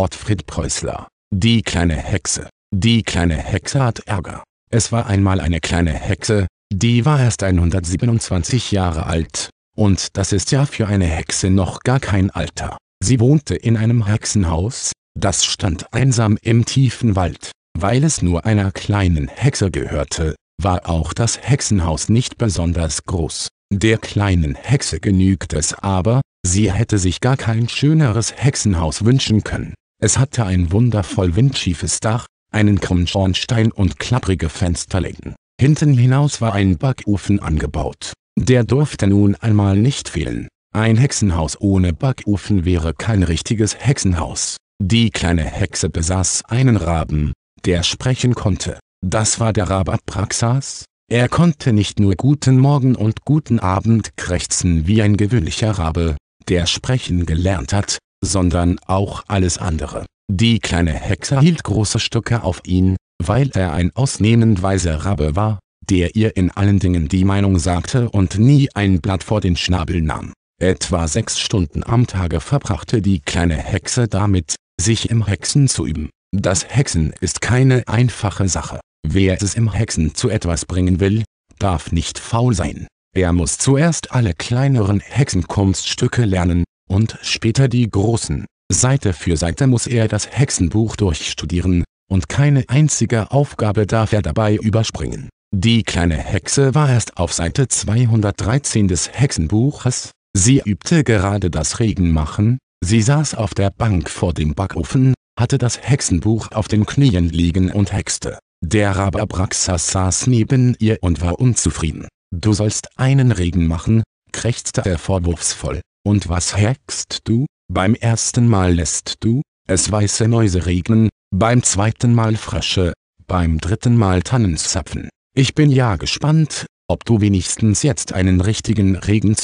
Ottfried Preußler. Die kleine Hexe. Die kleine Hexe hat Ärger. Es war einmal eine kleine Hexe, die war erst 127 Jahre alt. Und das ist ja für eine Hexe noch gar kein Alter. Sie wohnte in einem Hexenhaus, das stand einsam im tiefen Wald. Weil es nur einer kleinen Hexe gehörte, war auch das Hexenhaus nicht besonders groß. Der kleinen Hexe genügt es aber, sie hätte sich gar kein schöneres Hexenhaus wünschen können. Es hatte ein wundervoll windschiefes Dach, einen Krummschornstein und klapprige Fensterläden. Hinten hinaus war ein Backofen angebaut. Der durfte nun einmal nicht fehlen. Ein Hexenhaus ohne Backofen wäre kein richtiges Hexenhaus. Die kleine Hexe besaß einen Raben, der sprechen konnte. Das war der Rabat Abraxas. Er konnte nicht nur Guten Morgen und Guten Abend krächzen wie ein gewöhnlicher Rabe, der sprechen gelernt hat, sondern auch alles andere. Die kleine Hexe hielt große Stücke auf ihn, weil er ein ausnehmend weiser Rabbe war, der ihr in allen Dingen die Meinung sagte und nie ein Blatt vor den Schnabel nahm. Etwa sechs Stunden am Tage verbrachte die kleine Hexe damit, sich im Hexen zu üben. Das Hexen ist keine einfache Sache. Wer es im Hexen zu etwas bringen will, darf nicht faul sein. Er muss zuerst alle kleineren Hexenkunststücke lernen, und später die großen. Seite für Seite muss er das Hexenbuch durchstudieren, und keine einzige Aufgabe darf er dabei überspringen. Die kleine Hexe war erst auf Seite 213 des Hexenbuches, sie übte gerade das Regenmachen, sie saß auf der Bank vor dem Backofen, hatte das Hexenbuch auf den Knien liegen und hexte. Der Raber Braxas saß neben ihr und war unzufrieden. Du sollst einen Regen machen, krächzte er vorwurfsvoll. Und was hackst du? Beim ersten Mal lässt du es weiße Mäuse regnen, beim zweiten Mal Frösche, beim dritten Mal Tannenzapfen. Ich bin ja gespannt, ob du wenigstens jetzt einen richtigen Regen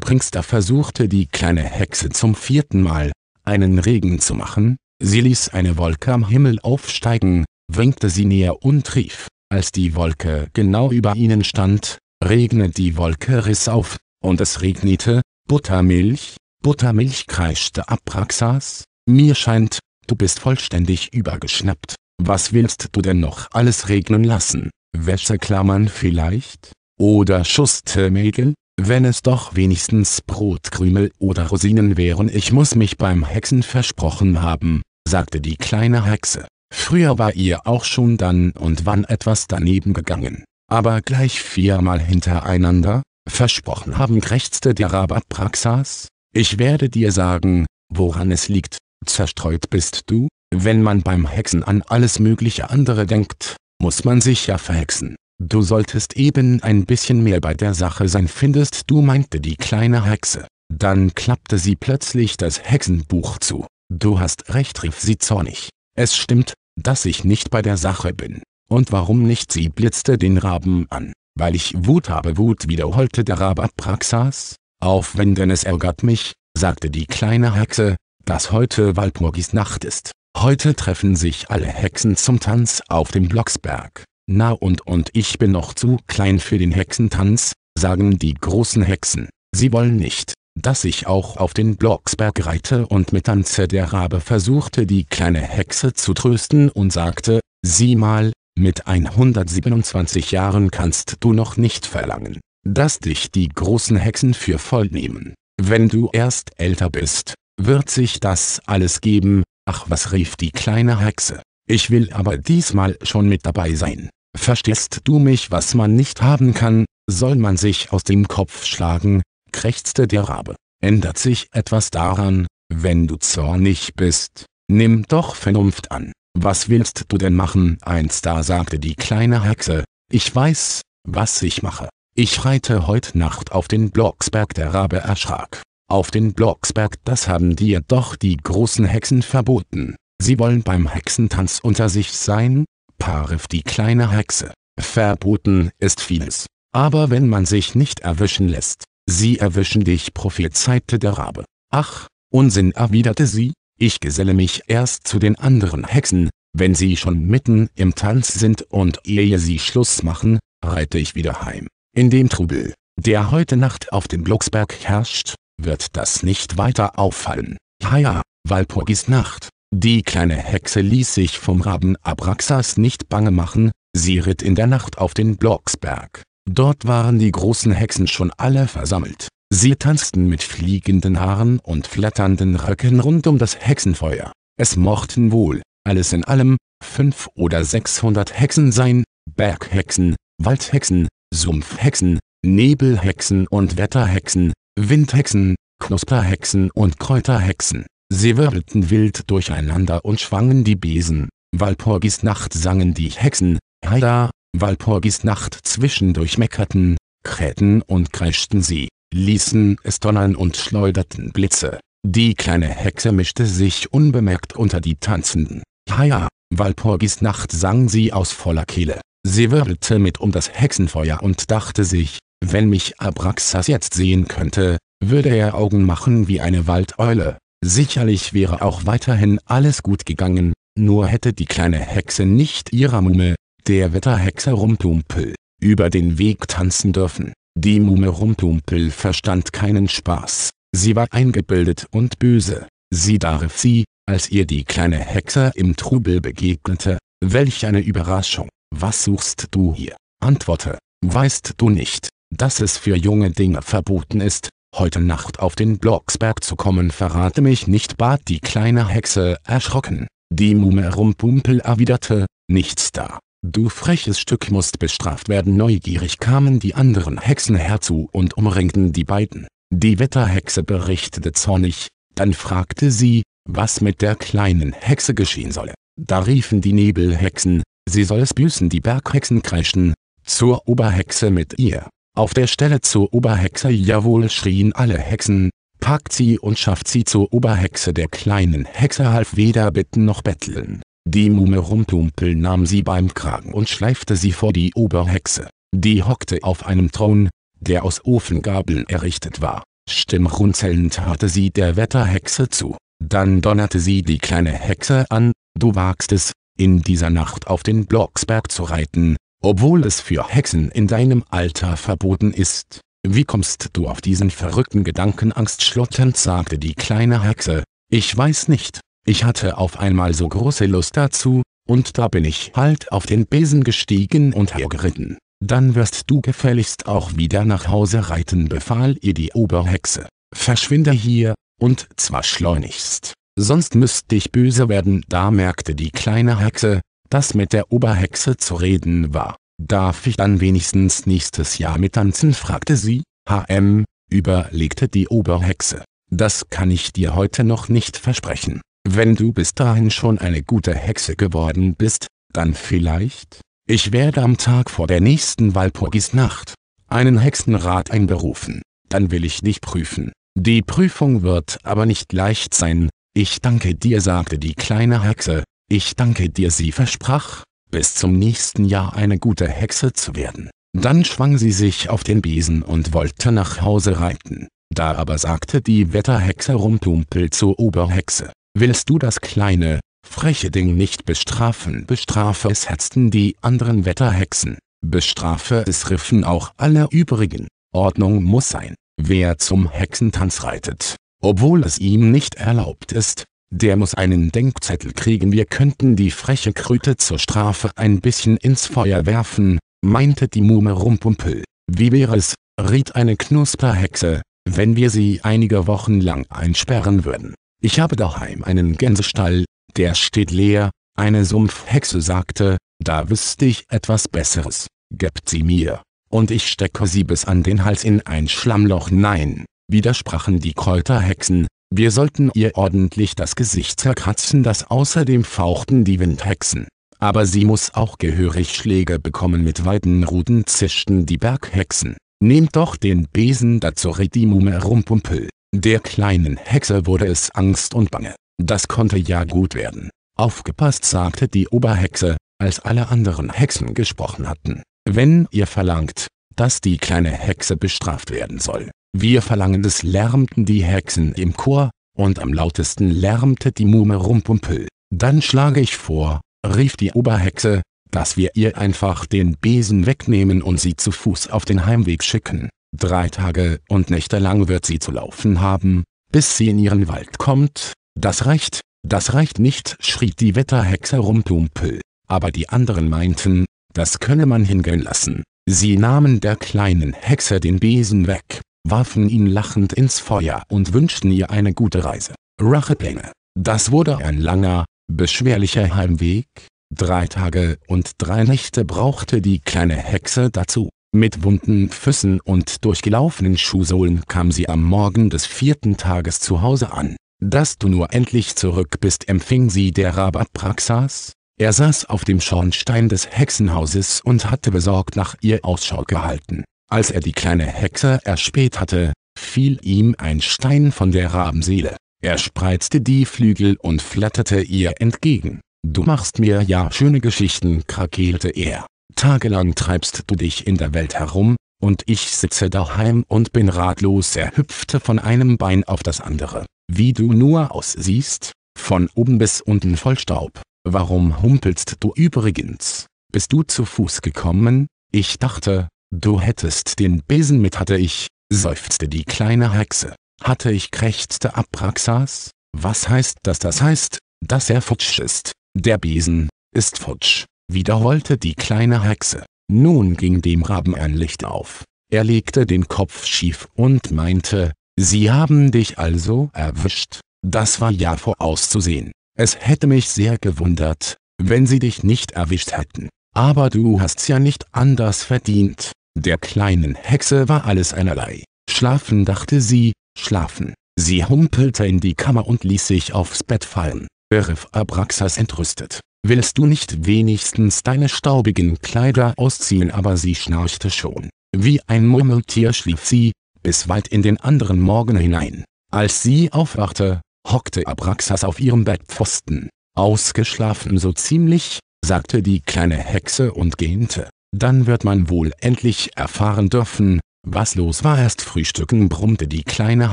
bringst. Da versuchte die kleine Hexe zum vierten Mal, einen Regen zu machen. Sie ließ eine Wolke am Himmel aufsteigen, winkte sie näher und rief, als die Wolke genau über ihnen stand, regnet die Wolke riss auf, und es regnete, Buttermilch, Buttermilch kreischte Abraxas, mir scheint, du bist vollständig übergeschnappt, was willst du denn noch alles regnen lassen, Wäscheklammern vielleicht, oder Schustermägel, wenn es doch wenigstens Brotkrümel oder Rosinen wären ich muss mich beim Hexen versprochen haben, sagte die kleine Hexe. Früher war ihr auch schon dann und wann etwas daneben gegangen, aber gleich viermal hintereinander, versprochen haben krächzte der Rabat Praxas, ich werde dir sagen, woran es liegt, zerstreut bist du, wenn man beim Hexen an alles mögliche andere denkt, muss man sich ja verhexen. Du solltest eben ein bisschen mehr bei der Sache sein findest du meinte die kleine Hexe. Dann klappte sie plötzlich das Hexenbuch zu. Du hast recht rief sie zornig. Es stimmt, dass ich nicht bei der Sache bin. Und warum nicht sie blitzte den Raben an weil ich Wut habe. Wut wiederholte der Rabat Praxas, aufwenden es ärgert mich, sagte die kleine Hexe, dass heute Walpurgis Nacht ist. Heute treffen sich alle Hexen zum Tanz auf dem Blocksberg. Na und und ich bin noch zu klein für den Hexentanz, sagen die großen Hexen. Sie wollen nicht, dass ich auch auf den Blocksberg reite und mit tanze. Der Rabe versuchte die kleine Hexe zu trösten und sagte, sieh mal, mit 127 Jahren kannst du noch nicht verlangen, dass dich die großen Hexen für voll nehmen. Wenn du erst älter bist, wird sich das alles geben, ach was rief die kleine Hexe. Ich will aber diesmal schon mit dabei sein. Verstehst du mich, was man nicht haben kann, soll man sich aus dem Kopf schlagen, krächzte der Rabe. Ändert sich etwas daran, wenn du zornig bist, nimm doch Vernunft an. Was willst du denn machen, einst da sagte die kleine Hexe. Ich weiß, was ich mache. Ich reite heute Nacht auf den Blocksberg, der Rabe erschrak. Auf den Blocksberg, das haben dir doch die großen Hexen verboten. Sie wollen beim Hexentanz unter sich sein? Parif die kleine Hexe. Verboten ist vieles. Aber wenn man sich nicht erwischen lässt, sie erwischen dich, prophezeite der Rabe. Ach, Unsinn erwiderte sie, ich geselle mich erst zu den anderen Hexen, wenn sie schon mitten im Tanz sind und ehe sie Schluss machen, reite ich wieder heim. In dem Trubel, der heute Nacht auf dem Blocksberg herrscht, wird das nicht weiter auffallen. Haja, Walpurgis Nacht. Die kleine Hexe ließ sich vom Raben Abraxas nicht bange machen, sie ritt in der Nacht auf den Blocksberg. Dort waren die großen Hexen schon alle versammelt. Sie tanzten mit fliegenden Haaren und flatternden Röcken rund um das Hexenfeuer. Es mochten wohl, alles in allem, fünf oder sechshundert Hexen sein, Berghexen, Waldhexen, Sumpfhexen, Nebelhexen und Wetterhexen, Windhexen, Knusperhexen und Kräuterhexen. Sie wirbelten wild durcheinander und schwangen die Besen. Walpurgis Nacht sangen die Hexen, Heida, Walpurgis Nacht zwischendurch meckerten, krähten und kreischten sie ließen es donnern und schleuderten Blitze. Die kleine Hexe mischte sich unbemerkt unter die Tanzenden. Haja, Walpurgis Nacht sang sie aus voller Kehle. Sie wirbelte mit um das Hexenfeuer und dachte sich, wenn mich Abraxas jetzt sehen könnte, würde er Augen machen wie eine Waldeule. Sicherlich wäre auch weiterhin alles gut gegangen, nur hätte die kleine Hexe nicht ihrer Mumme, der Wetterhexe Rumtumpel, über den Weg tanzen dürfen. Die Muhme Rumtumpel verstand keinen Spaß, sie war eingebildet und böse. Sie darf sie, als ihr die kleine Hexe im Trubel begegnete, welch eine Überraschung, was suchst du hier? Antworte, weißt du nicht, dass es für junge Dinge verboten ist, heute Nacht auf den Blocksberg zu kommen verrate mich nicht bat die kleine Hexe erschrocken. Die Mume Rumpumpel erwiderte, nichts da, Du freches Stück musst bestraft werden. Neugierig kamen die anderen Hexen herzu und umringten die beiden. Die Wetterhexe berichtete zornig, dann fragte sie, was mit der kleinen Hexe geschehen solle. Da riefen die Nebelhexen, sie soll es büßen. Die Berghexen kreischen, zur Oberhexe mit ihr. Auf der Stelle zur Oberhexe jawohl schrien alle Hexen, packt sie und schafft sie zur Oberhexe der kleinen Hexe half weder bitten noch betteln. Die Mumerumptumpel nahm sie beim Kragen und schleifte sie vor die Oberhexe. Die hockte auf einem Thron, der aus Ofengabeln errichtet war. Stimmrunzelnd hörte sie der Wetterhexe zu. Dann donnerte sie die kleine Hexe an, du wagst es, in dieser Nacht auf den Blocksberg zu reiten, obwohl es für Hexen in deinem Alter verboten ist. Wie kommst du auf diesen verrückten Gedanken angstschlotternd sagte die kleine Hexe, ich weiß nicht, ich hatte auf einmal so große Lust dazu, und da bin ich halt auf den Besen gestiegen und hergeritten. Dann wirst du gefälligst auch wieder nach Hause reiten, befahl ihr die Oberhexe. Verschwinde hier, und zwar schleunigst. Sonst müsst dich böse werden, da merkte die kleine Hexe, dass mit der Oberhexe zu reden war. Darf ich dann wenigstens nächstes Jahr mit tanzen? fragte sie. HM, überlegte die Oberhexe. Das kann ich dir heute noch nicht versprechen. Wenn du bis dahin schon eine gute Hexe geworden bist, dann vielleicht, ich werde am Tag vor der nächsten Walpurgisnacht einen Hexenrat einberufen, dann will ich dich prüfen. Die Prüfung wird aber nicht leicht sein, ich danke dir sagte die kleine Hexe, ich danke dir sie versprach, bis zum nächsten Jahr eine gute Hexe zu werden. Dann schwang sie sich auf den Besen und wollte nach Hause reiten, da aber sagte die Wetterhexe Rumtumpel zur Oberhexe, Willst du das kleine, freche Ding nicht bestrafen? Bestrafe es hetzten die anderen Wetterhexen. Bestrafe es riffen auch alle übrigen. Ordnung muss sein. Wer zum Hexentanz reitet, obwohl es ihm nicht erlaubt ist, der muss einen Denkzettel kriegen. Wir könnten die freche Kröte zur Strafe ein bisschen ins Feuer werfen, meinte die Mume Rumpumpel. Wie wäre es, riet eine Knusperhexe, wenn wir sie einige Wochen lang einsperren würden? Ich habe daheim einen Gänsestall, der steht leer, eine Sumpfhexe sagte, da wüsste ich etwas Besseres, gebt sie mir, und ich stecke sie bis an den Hals in ein Schlammloch. Nein, widersprachen die Kräuterhexen, wir sollten ihr ordentlich das Gesicht zerkratzen, das außerdem fauchten die Windhexen. Aber sie muss auch gehörig Schläge bekommen mit weiten Ruten zischten die Berghexen. Nehmt doch den Besen dazu Redimume rumpumpel. Der kleinen Hexe wurde es Angst und Bange. Das konnte ja gut werden. Aufgepasst sagte die Oberhexe, als alle anderen Hexen gesprochen hatten. Wenn ihr verlangt, dass die kleine Hexe bestraft werden soll, wir verlangen es lärmten die Hexen im Chor, und am lautesten lärmte die Mume Rumpumpel. Dann schlage ich vor, rief die Oberhexe, dass wir ihr einfach den Besen wegnehmen und sie zu Fuß auf den Heimweg schicken. Drei Tage und Nächte lang wird sie zu laufen haben, bis sie in ihren Wald kommt. Das reicht, das reicht nicht, schrie die Wetterhexe Rumpumpel. Aber die anderen meinten, das könne man hingehen lassen. Sie nahmen der kleinen Hexe den Besen weg, warfen ihn lachend ins Feuer und wünschten ihr eine gute Reise. Rachepläne. Das wurde ein langer, beschwerlicher Heimweg. Drei Tage und drei Nächte brauchte die kleine Hexe dazu. Mit wunden Füßen und durchgelaufenen Schuhsohlen kam sie am Morgen des vierten Tages zu Hause an. Dass du nur endlich zurück bist empfing sie der Rabat Praxas. Er saß auf dem Schornstein des Hexenhauses und hatte besorgt nach ihr Ausschau gehalten. Als er die kleine Hexe erspäht hatte, fiel ihm ein Stein von der Rabenseele. Er spreizte die Flügel und flatterte ihr entgegen. Du machst mir ja schöne Geschichten, krakelte er. Tagelang treibst du dich in der Welt herum, und ich sitze daheim und bin ratlos. Er hüpfte von einem Bein auf das andere. Wie du nur aussiehst, von oben bis unten voll Staub. Warum humpelst du übrigens? Bist du zu Fuß gekommen? Ich dachte, du hättest den Besen mit hatte ich, seufzte die kleine Hexe. Hatte ich krächzte Abraxas? Was heißt das? Das heißt, dass er futsch ist. Der Besen ist futsch wiederholte die kleine Hexe. Nun ging dem Raben ein Licht auf. Er legte den Kopf schief und meinte, Sie haben dich also erwischt. Das war ja vorauszusehen. Es hätte mich sehr gewundert, wenn sie dich nicht erwischt hätten. Aber du hast's ja nicht anders verdient. Der kleinen Hexe war alles einerlei. Schlafen dachte sie, schlafen. Sie humpelte in die Kammer und ließ sich aufs Bett fallen. Beriff Abraxas entrüstet. Willst du nicht wenigstens deine staubigen Kleider ausziehen? Aber sie schnarchte schon. Wie ein Murmeltier schlief sie, bis weit in den anderen Morgen hinein. Als sie aufwachte, hockte Abraxas auf ihrem Bettpfosten. Ausgeschlafen so ziemlich, sagte die kleine Hexe und gähnte. Dann wird man wohl endlich erfahren dürfen, was los war. Erst frühstücken brummte die kleine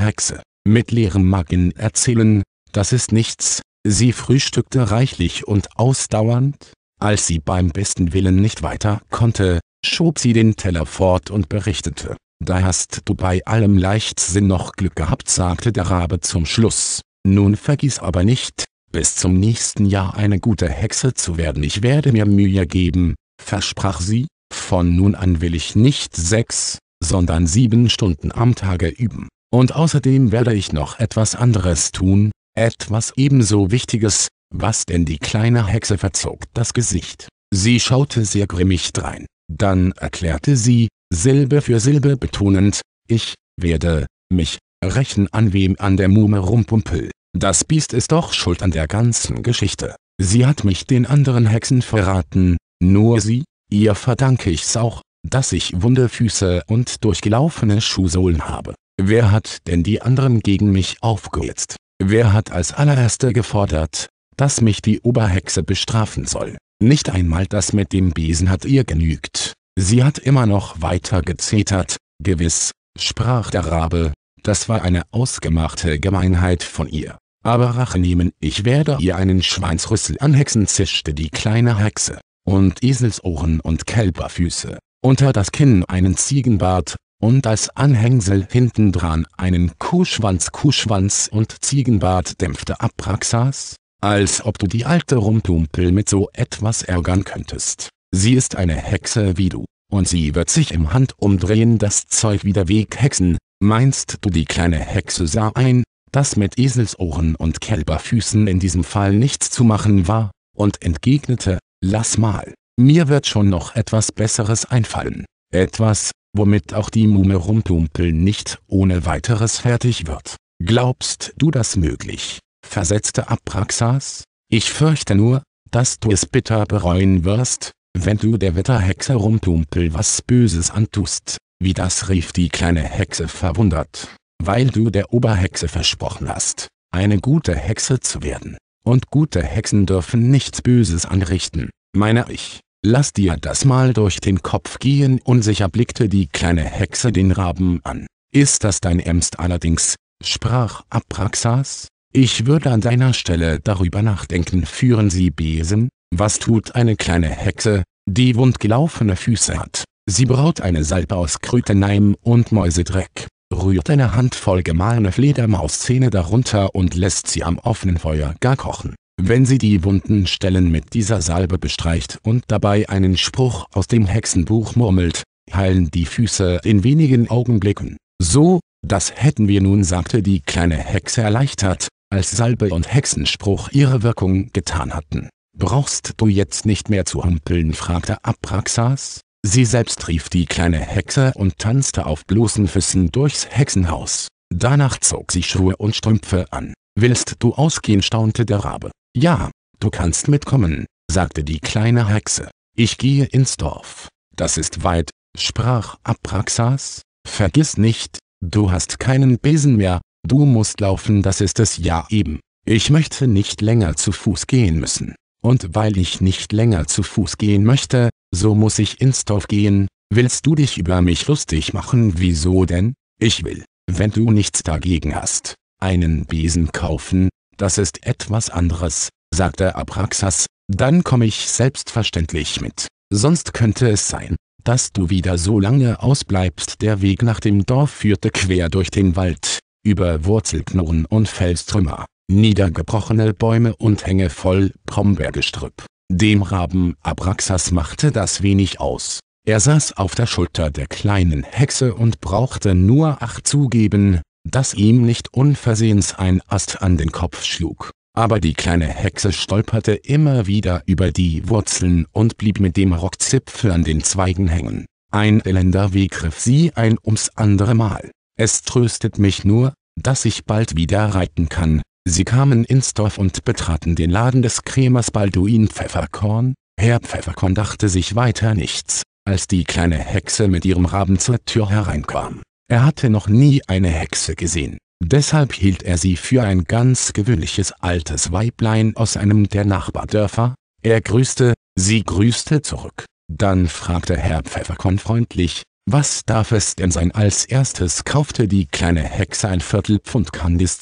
Hexe. Mit leerem Magen erzählen, das ist nichts, Sie frühstückte reichlich und ausdauernd. Als sie beim besten Willen nicht weiter konnte, schob sie den Teller fort und berichtete. Da hast du bei allem Leichtsinn noch Glück gehabt, sagte der Rabe zum Schluss. Nun vergiss aber nicht, bis zum nächsten Jahr eine gute Hexe zu werden. Ich werde mir Mühe geben, versprach sie. Von nun an will ich nicht sechs, sondern sieben Stunden am Tage üben. Und außerdem werde ich noch etwas anderes tun, etwas ebenso Wichtiges, was denn die kleine Hexe verzog das Gesicht. Sie schaute sehr grimmig drein. Dann erklärte sie, Silbe für Silbe betonend, ich werde mich rächen an wem an der Mume rumpumpel. Das Biest ist doch schuld an der ganzen Geschichte. Sie hat mich den anderen Hexen verraten, nur sie, ihr verdanke ich's auch, dass ich wunde Füße und durchgelaufene Schuhsohlen habe. Wer hat denn die anderen gegen mich aufgehetzt? Wer hat als allererster gefordert, dass mich die Oberhexe bestrafen soll? Nicht einmal das mit dem Besen hat ihr genügt. Sie hat immer noch weiter gezetert, gewiss, sprach der Rabe, das war eine ausgemachte Gemeinheit von ihr. Aber Rache nehmen, ich werde ihr einen Schweinsrüssel anhexen, zischte die kleine Hexe. Und Eselsohren und Kälberfüße. Unter das Kinn einen Ziegenbart, und als Anhängsel hintendran einen Kuhschwanz Kuhschwanz und Ziegenbart dämpfte Abraxas, als ob du die alte Rumpumpel mit so etwas ärgern könntest. Sie ist eine Hexe wie du, und sie wird sich im Handumdrehen das Zeug wieder weghexen, meinst du die kleine Hexe sah ein, dass mit Eselsohren und Kälberfüßen in diesem Fall nichts zu machen war, und entgegnete, lass mal, mir wird schon noch etwas Besseres einfallen, etwas, womit auch die Mume rumtumpeln nicht ohne weiteres fertig wird. Glaubst du das möglich? versetzte Abraxas. Ich fürchte nur, dass du es bitter bereuen wirst, wenn du der Wetterhexe Rumtumpel was Böses antust. Wie das rief die kleine Hexe verwundert, weil du der Oberhexe versprochen hast, eine gute Hexe zu werden. Und gute Hexen dürfen nichts Böses anrichten, meine ich. Lass dir das mal durch den Kopf gehen. Unsicher blickte die kleine Hexe den Raben an. Ist das dein Ernst allerdings? sprach Abraxas. Ich würde an deiner Stelle darüber nachdenken. Führen Sie Besen? Was tut eine kleine Hexe, die wundgelaufene Füße hat? Sie braut eine Salbe aus Krüteneim und Mäusedreck, rührt eine Handvoll gemahlene Fledermauszähne darunter und lässt sie am offenen Feuer gar kochen. Wenn sie die wunden Stellen mit dieser Salbe bestreicht und dabei einen Spruch aus dem Hexenbuch murmelt, heilen die Füße in wenigen Augenblicken. So, das hätten wir nun sagte die kleine Hexe erleichtert, als Salbe und Hexenspruch ihre Wirkung getan hatten. Brauchst du jetzt nicht mehr zu humpeln? fragte Abraxas. Sie selbst rief die kleine Hexe und tanzte auf bloßen Füßen durchs Hexenhaus. Danach zog sie Schuhe und Strümpfe an. Willst du ausgehen? staunte der Rabe. Ja, du kannst mitkommen, sagte die kleine Hexe. Ich gehe ins Dorf. Das ist weit, sprach Abraxas. Vergiss nicht, du hast keinen Besen mehr, du musst laufen, das ist es ja eben. Ich möchte nicht länger zu Fuß gehen müssen. Und weil ich nicht länger zu Fuß gehen möchte, so muss ich ins Dorf gehen. Willst du dich über mich lustig machen? Wieso denn? Ich will, wenn du nichts dagegen hast, einen Besen kaufen, das ist etwas anderes, sagte Abraxas, dann komme ich selbstverständlich mit, sonst könnte es sein, dass du wieder so lange ausbleibst. Der Weg nach dem Dorf führte quer durch den Wald, über Wurzelknoren und Felstrümmer, niedergebrochene Bäume und Hänge voll Brombeergestrüpp. Dem Raben Abraxas machte das wenig aus. Er saß auf der Schulter der kleinen Hexe und brauchte nur acht zugeben, dass ihm nicht unversehens ein Ast an den Kopf schlug. Aber die kleine Hexe stolperte immer wieder über die Wurzeln und blieb mit dem Rockzipfel an den Zweigen hängen. Ein elender Weg griff sie ein ums andere Mal. Es tröstet mich nur, dass ich bald wieder reiten kann. Sie kamen ins Dorf und betraten den Laden des Krämers Balduin Pfefferkorn. Herr Pfefferkorn dachte sich weiter nichts, als die kleine Hexe mit ihrem Raben zur Tür hereinkam. Er hatte noch nie eine Hexe gesehen. Deshalb hielt er sie für ein ganz gewöhnliches altes Weiblein aus einem der Nachbardörfer. Er grüßte, sie grüßte zurück. Dann fragte Herr Pfefferkorn freundlich, was darf es denn sein? Als erstes kaufte die kleine Hexe ein Viertel Pfund Kandis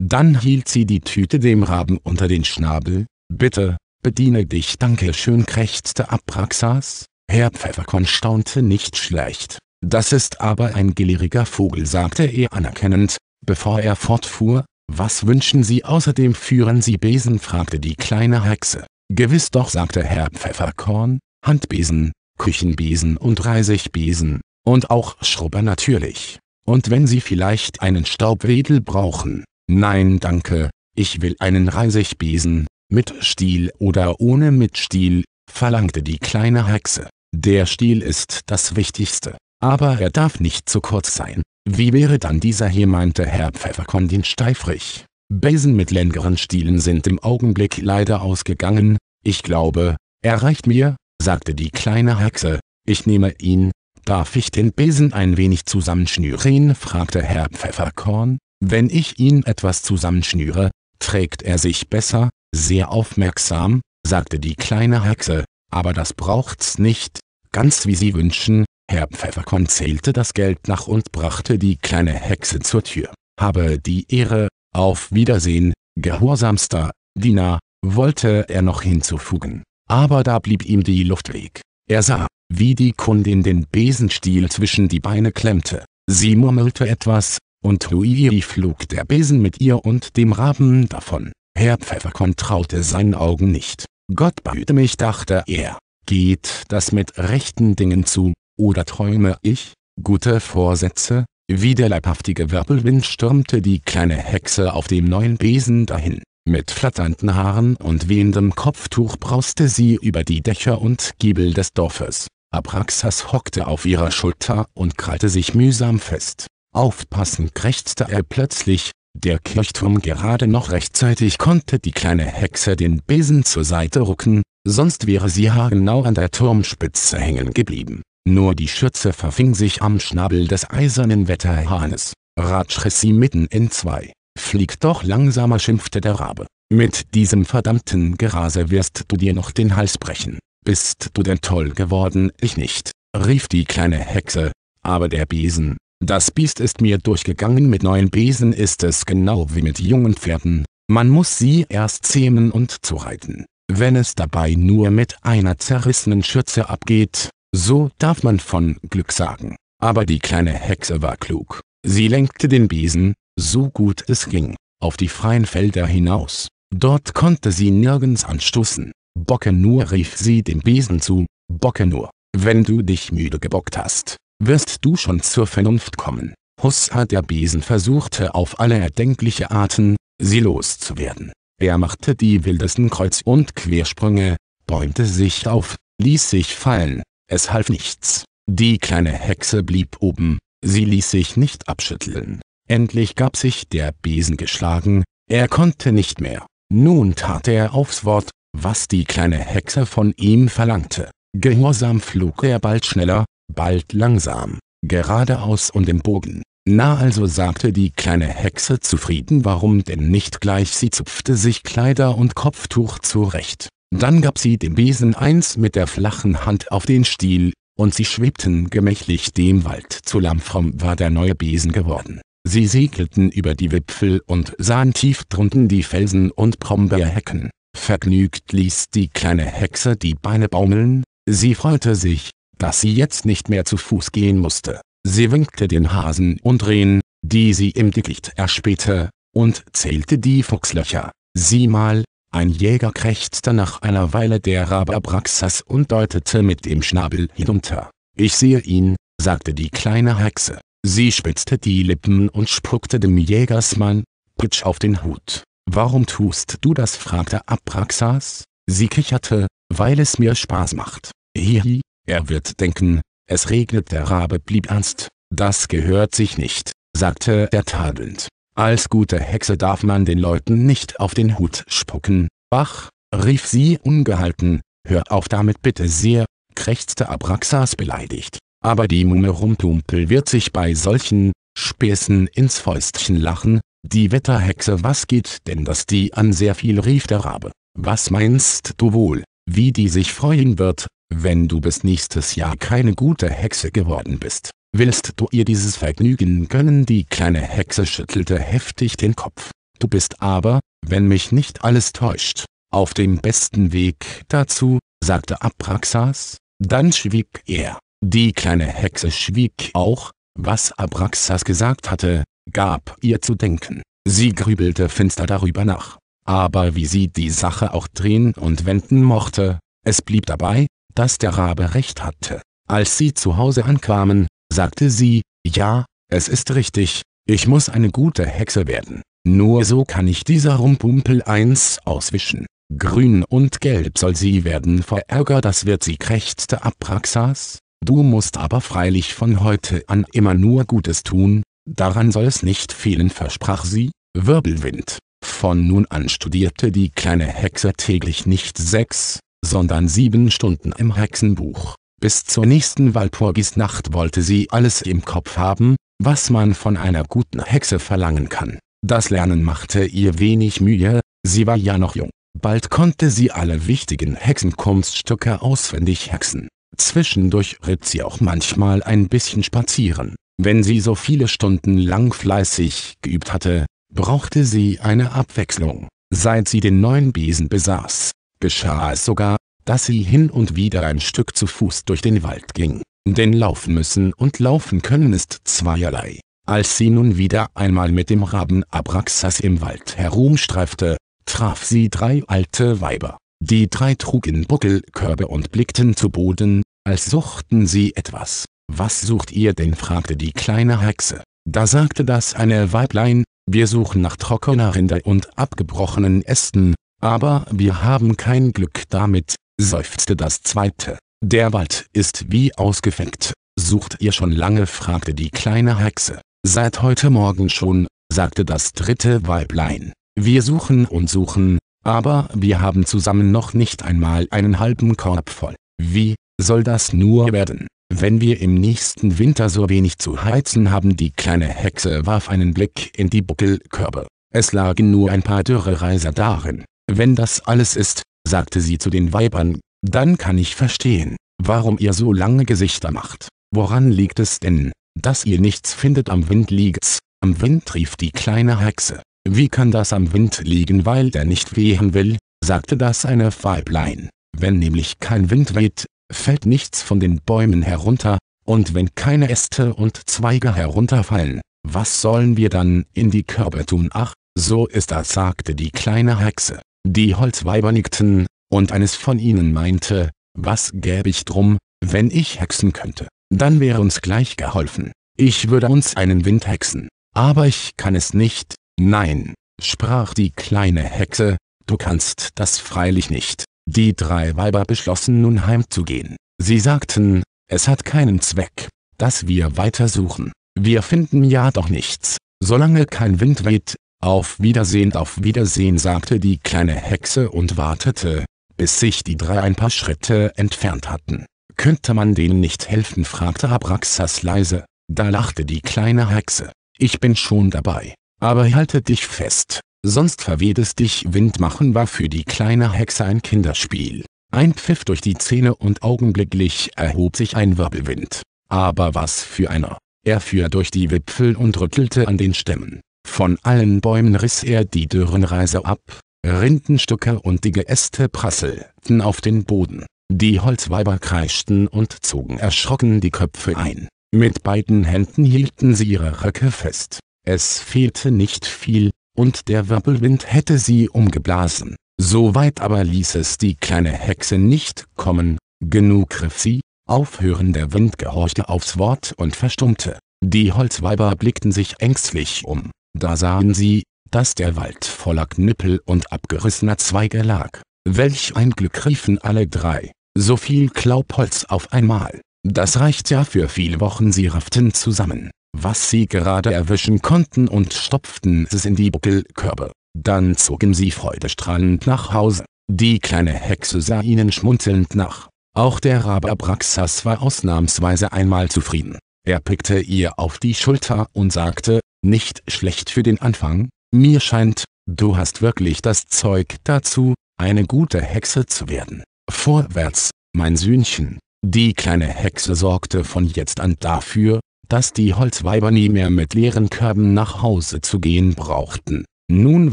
dann hielt sie die Tüte dem Raben unter den Schnabel. Bitte, bediene dich, danke schön, krächzte Abraxas. Herr Pfefferkorn staunte nicht schlecht. Das ist aber ein gelehriger Vogel sagte er anerkennend, bevor er fortfuhr, was wünschen Sie außerdem führen Sie Besen fragte die kleine Hexe. Gewiss doch sagte Herr Pfefferkorn, Handbesen, Küchenbesen und Reisigbesen, und auch Schrubber natürlich. Und wenn Sie vielleicht einen Staubwedel brauchen, nein danke, ich will einen Reisigbesen, mit Stiel oder ohne mit Stiel, verlangte die kleine Hexe. Der Stiel ist das Wichtigste. Aber er darf nicht zu kurz sein. Wie wäre dann dieser hier meinte Herr Pfefferkorn steifrig. Besen mit längeren Stielen sind im Augenblick leider ausgegangen, ich glaube, er reicht mir, sagte die kleine Hexe, ich nehme ihn, darf ich den Besen ein wenig zusammenschnüren? fragte Herr Pfefferkorn. Wenn ich ihn etwas zusammenschnüre, trägt er sich besser, sehr aufmerksam, sagte die kleine Hexe, aber das braucht's nicht, ganz wie Sie wünschen, Herr Pfefferkorn zählte das Geld nach und brachte die kleine Hexe zur Tür. Habe die Ehre, auf Wiedersehen, gehorsamster Diener, wollte er noch hinzufügen. Aber da blieb ihm die Luft weg. Er sah, wie die Kundin den Besenstiel zwischen die Beine klemmte. Sie murmelte etwas, und Huiri flog der Besen mit ihr und dem Raben davon. Herr Pfefferkorn traute seinen Augen nicht. Gott behüte mich, dachte er. Geht das mit rechten Dingen zu? Oder träume ich? Gute Vorsätze, wie der leibhaftige Wirbelwind stürmte die kleine Hexe auf dem neuen Besen dahin. Mit flatternden Haaren und wehendem Kopftuch brauste sie über die Dächer und Giebel des Dorfes. Abraxas hockte auf ihrer Schulter und krallte sich mühsam fest. Aufpassend krächzte er plötzlich, der Kirchturm gerade noch rechtzeitig konnte die kleine Hexe den Besen zur Seite rucken, sonst wäre sie haargenau an der Turmspitze hängen geblieben. Nur die Schürze verfing sich am Schnabel des eisernen Wetterhahnes. Ratsch riss sie mitten in zwei. Flieg doch langsamer, schimpfte der Rabe. Mit diesem verdammten Gerase wirst du dir noch den Hals brechen. Bist du denn toll geworden, ich nicht, rief die kleine Hexe. Aber der Besen, das Biest ist mir durchgegangen. Mit neuen Besen ist es genau wie mit jungen Pferden. Man muss sie erst zähmen und zureiten. Wenn es dabei nur mit einer zerrissenen Schürze abgeht, so darf man von Glück sagen. Aber die kleine Hexe war klug. Sie lenkte den Besen, so gut es ging, auf die freien Felder hinaus. Dort konnte sie nirgends anstoßen. Bocke nur rief sie dem Besen zu, Bocke nur, wenn du dich müde gebockt hast, wirst du schon zur Vernunft kommen. Hussa der Besen versuchte auf alle erdenkliche Arten, sie loszuwerden. Er machte die wildesten Kreuz- und Quersprünge, bäumte sich auf, ließ sich fallen, es half nichts. Die kleine Hexe blieb oben, sie ließ sich nicht abschütteln. Endlich gab sich der Besen geschlagen, er konnte nicht mehr. Nun tat er aufs Wort, was die kleine Hexe von ihm verlangte. Gehorsam flog er bald schneller, bald langsam, geradeaus und im Bogen. Na also sagte die kleine Hexe zufrieden warum denn nicht gleich sie zupfte sich Kleider und Kopftuch zurecht. Dann gab sie dem Besen eins mit der flachen Hand auf den Stiel, und sie schwebten gemächlich dem Wald zu. Lampfrom war der neue Besen geworden. Sie segelten über die Wipfel und sahen tief drunten die Felsen und Brombeerhecken. Vergnügt ließ die kleine Hexe die Beine baumeln, sie freute sich, dass sie jetzt nicht mehr zu Fuß gehen musste. Sie winkte den Hasen und Rehen, die sie im Dickicht erspähte, und zählte die Fuchslöcher. Sieh mal, ein Jäger krächzte nach einer Weile der Rabe Abraxas und deutete mit dem Schnabel hinunter. Ich sehe ihn, sagte die kleine Hexe. Sie spitzte die Lippen und spuckte dem Jägersmann, Pritsch auf den Hut. Warum tust du das? fragte Abraxas. Sie kicherte, weil es mir Spaß macht. Hihi, er wird denken, es regnet. Der Rabe blieb ernst. Das gehört sich nicht, sagte er tadelnd. Als gute Hexe darf man den Leuten nicht auf den Hut spucken. Ach, rief sie ungehalten, hör auf damit bitte sehr, krächzte Abraxas beleidigt. Aber die Mumme Rumpumpel wird sich bei solchen Späßen ins Fäustchen lachen, die Wetterhexe was geht denn das die an sehr viel rief der Rabe. Was meinst du wohl, wie die sich freuen wird, wenn du bis nächstes Jahr keine gute Hexe geworden bist? Willst du ihr dieses Vergnügen gönnen? Die kleine Hexe schüttelte heftig den Kopf. Du bist aber, wenn mich nicht alles täuscht, auf dem besten Weg dazu, sagte Abraxas. Dann schwieg er. Die kleine Hexe schwieg auch, was Abraxas gesagt hatte, gab ihr zu denken. Sie grübelte finster darüber nach. Aber wie sie die Sache auch drehen und wenden mochte, es blieb dabei, dass der Rabe recht hatte. Als sie zu Hause ankamen, sagte sie, ja, es ist richtig, ich muss eine gute Hexe werden, nur so kann ich dieser Rumpumpel eins auswischen. Grün und gelb soll sie werden vor Ärger das wird sie krächzte Abraxas, du musst aber freilich von heute an immer nur Gutes tun, daran soll es nicht fehlen versprach sie, Wirbelwind. Von nun an studierte die kleine Hexe täglich nicht sechs, sondern sieben Stunden im Hexenbuch. Bis zur nächsten Walpurgisnacht wollte sie alles im Kopf haben, was man von einer guten Hexe verlangen kann. Das Lernen machte ihr wenig Mühe, sie war ja noch jung. Bald konnte sie alle wichtigen Hexenkunststücke auswendig hexen. Zwischendurch ritt sie auch manchmal ein bisschen spazieren. Wenn sie so viele Stunden lang fleißig geübt hatte, brauchte sie eine Abwechslung. Seit sie den neuen Besen besaß, geschah es sogar, dass sie hin und wieder ein Stück zu Fuß durch den Wald ging. Denn laufen müssen und laufen können ist zweierlei. Als sie nun wieder einmal mit dem Raben Abraxas im Wald herumstreifte, traf sie drei alte Weiber. Die drei trugen Buckelkörbe und blickten zu Boden, als suchten sie etwas. Was sucht ihr denn? fragte die kleine Hexe. Da sagte das eine Weiblein, wir suchen nach trockener Rinde und abgebrochenen Ästen, aber wir haben kein Glück damit, seufzte das zweite. Der Wald ist wie ausgefenkt. Sucht ihr schon lange? fragte die kleine Hexe. Seit heute Morgen schon, sagte das dritte Weiblein. Wir suchen und suchen, aber wir haben zusammen noch nicht einmal einen halben Korb voll. Wie soll das nur werden? Wenn wir im nächsten Winter so wenig zu heizen haben, die kleine Hexe warf einen Blick in die Buckelkörbe. Es lagen nur ein paar dürre Reiser darin. Wenn das alles ist, sagte sie zu den Weibern, dann kann ich verstehen, warum ihr so lange Gesichter macht. Woran liegt es denn, dass ihr nichts findet am Wind liegt's, am Wind rief die kleine Hexe. Wie kann das am Wind liegen, weil der nicht wehen will, sagte das eine Weiblein. Wenn nämlich kein Wind weht, fällt nichts von den Bäumen herunter, und wenn keine Äste und Zweige herunterfallen, was sollen wir dann in die Körbe tun? Ach, so ist das, sagte die kleine Hexe. Die Holzweiber nickten, und eines von ihnen meinte, was gäbe ich drum, wenn ich hexen könnte, dann wäre uns gleich geholfen. Ich würde uns einen Wind hexen. Aber ich kann es nicht, nein, sprach die kleine Hexe, du kannst das freilich nicht. Die drei Weiber beschlossen nun heimzugehen. Sie sagten, es hat keinen Zweck, dass wir weitersuchen. Wir finden ja doch nichts. Solange kein Wind weht, auf Wiedersehen auf Wiedersehen sagte die kleine Hexe und wartete, bis sich die drei ein paar Schritte entfernt hatten. Könnte man denen nicht helfen? fragte Abraxas leise. Da lachte die kleine Hexe. Ich bin schon dabei. Aber halte dich fest, sonst verweht es dich. Wind machen war für die kleine Hexe ein Kinderspiel. Ein Pfiff durch die Zähne und augenblicklich erhob sich ein Wirbelwind. Aber was für einer! Er fuhr durch die Wipfel und rüttelte an den Stämmen. Von allen Bäumen riss er die dürren Reiser ab, Rindenstücke und die Geäste prasselten auf den Boden. Die Holzweiber kreischten und zogen erschrocken die Köpfe ein. Mit beiden Händen hielten sie ihre Röcke fest. Es fehlte nicht viel, und der Wirbelwind hätte sie umgeblasen. So weit aber ließ es die kleine Hexe nicht kommen, genug griff sie, aufhören der Wind gehorchte aufs Wort und verstummte. Die Holzweiber blickten sich ängstlich um. Da sahen sie, dass der Wald voller Knüppel und abgerissener Zweige lag. Welch ein Glück riefen alle drei. So viel Klaubholz auf einmal. Das reicht ja für viele Wochen. Sie rafften zusammen, was sie gerade erwischen konnten und stopften es in die Buckelkörbe. Dann zogen sie freudestrahlend nach Hause. Die kleine Hexe sah ihnen schmunzelnd nach. Auch der Rabe Abraxas war ausnahmsweise einmal zufrieden. Er pickte ihr auf die Schulter und sagte, nicht schlecht für den Anfang, mir scheint, du hast wirklich das Zeug dazu, eine gute Hexe zu werden. Vorwärts, mein Sühnchen. Die kleine Hexe sorgte von jetzt an dafür, dass die Holzweiber nie mehr mit leeren Körben nach Hause zu gehen brauchten. Nun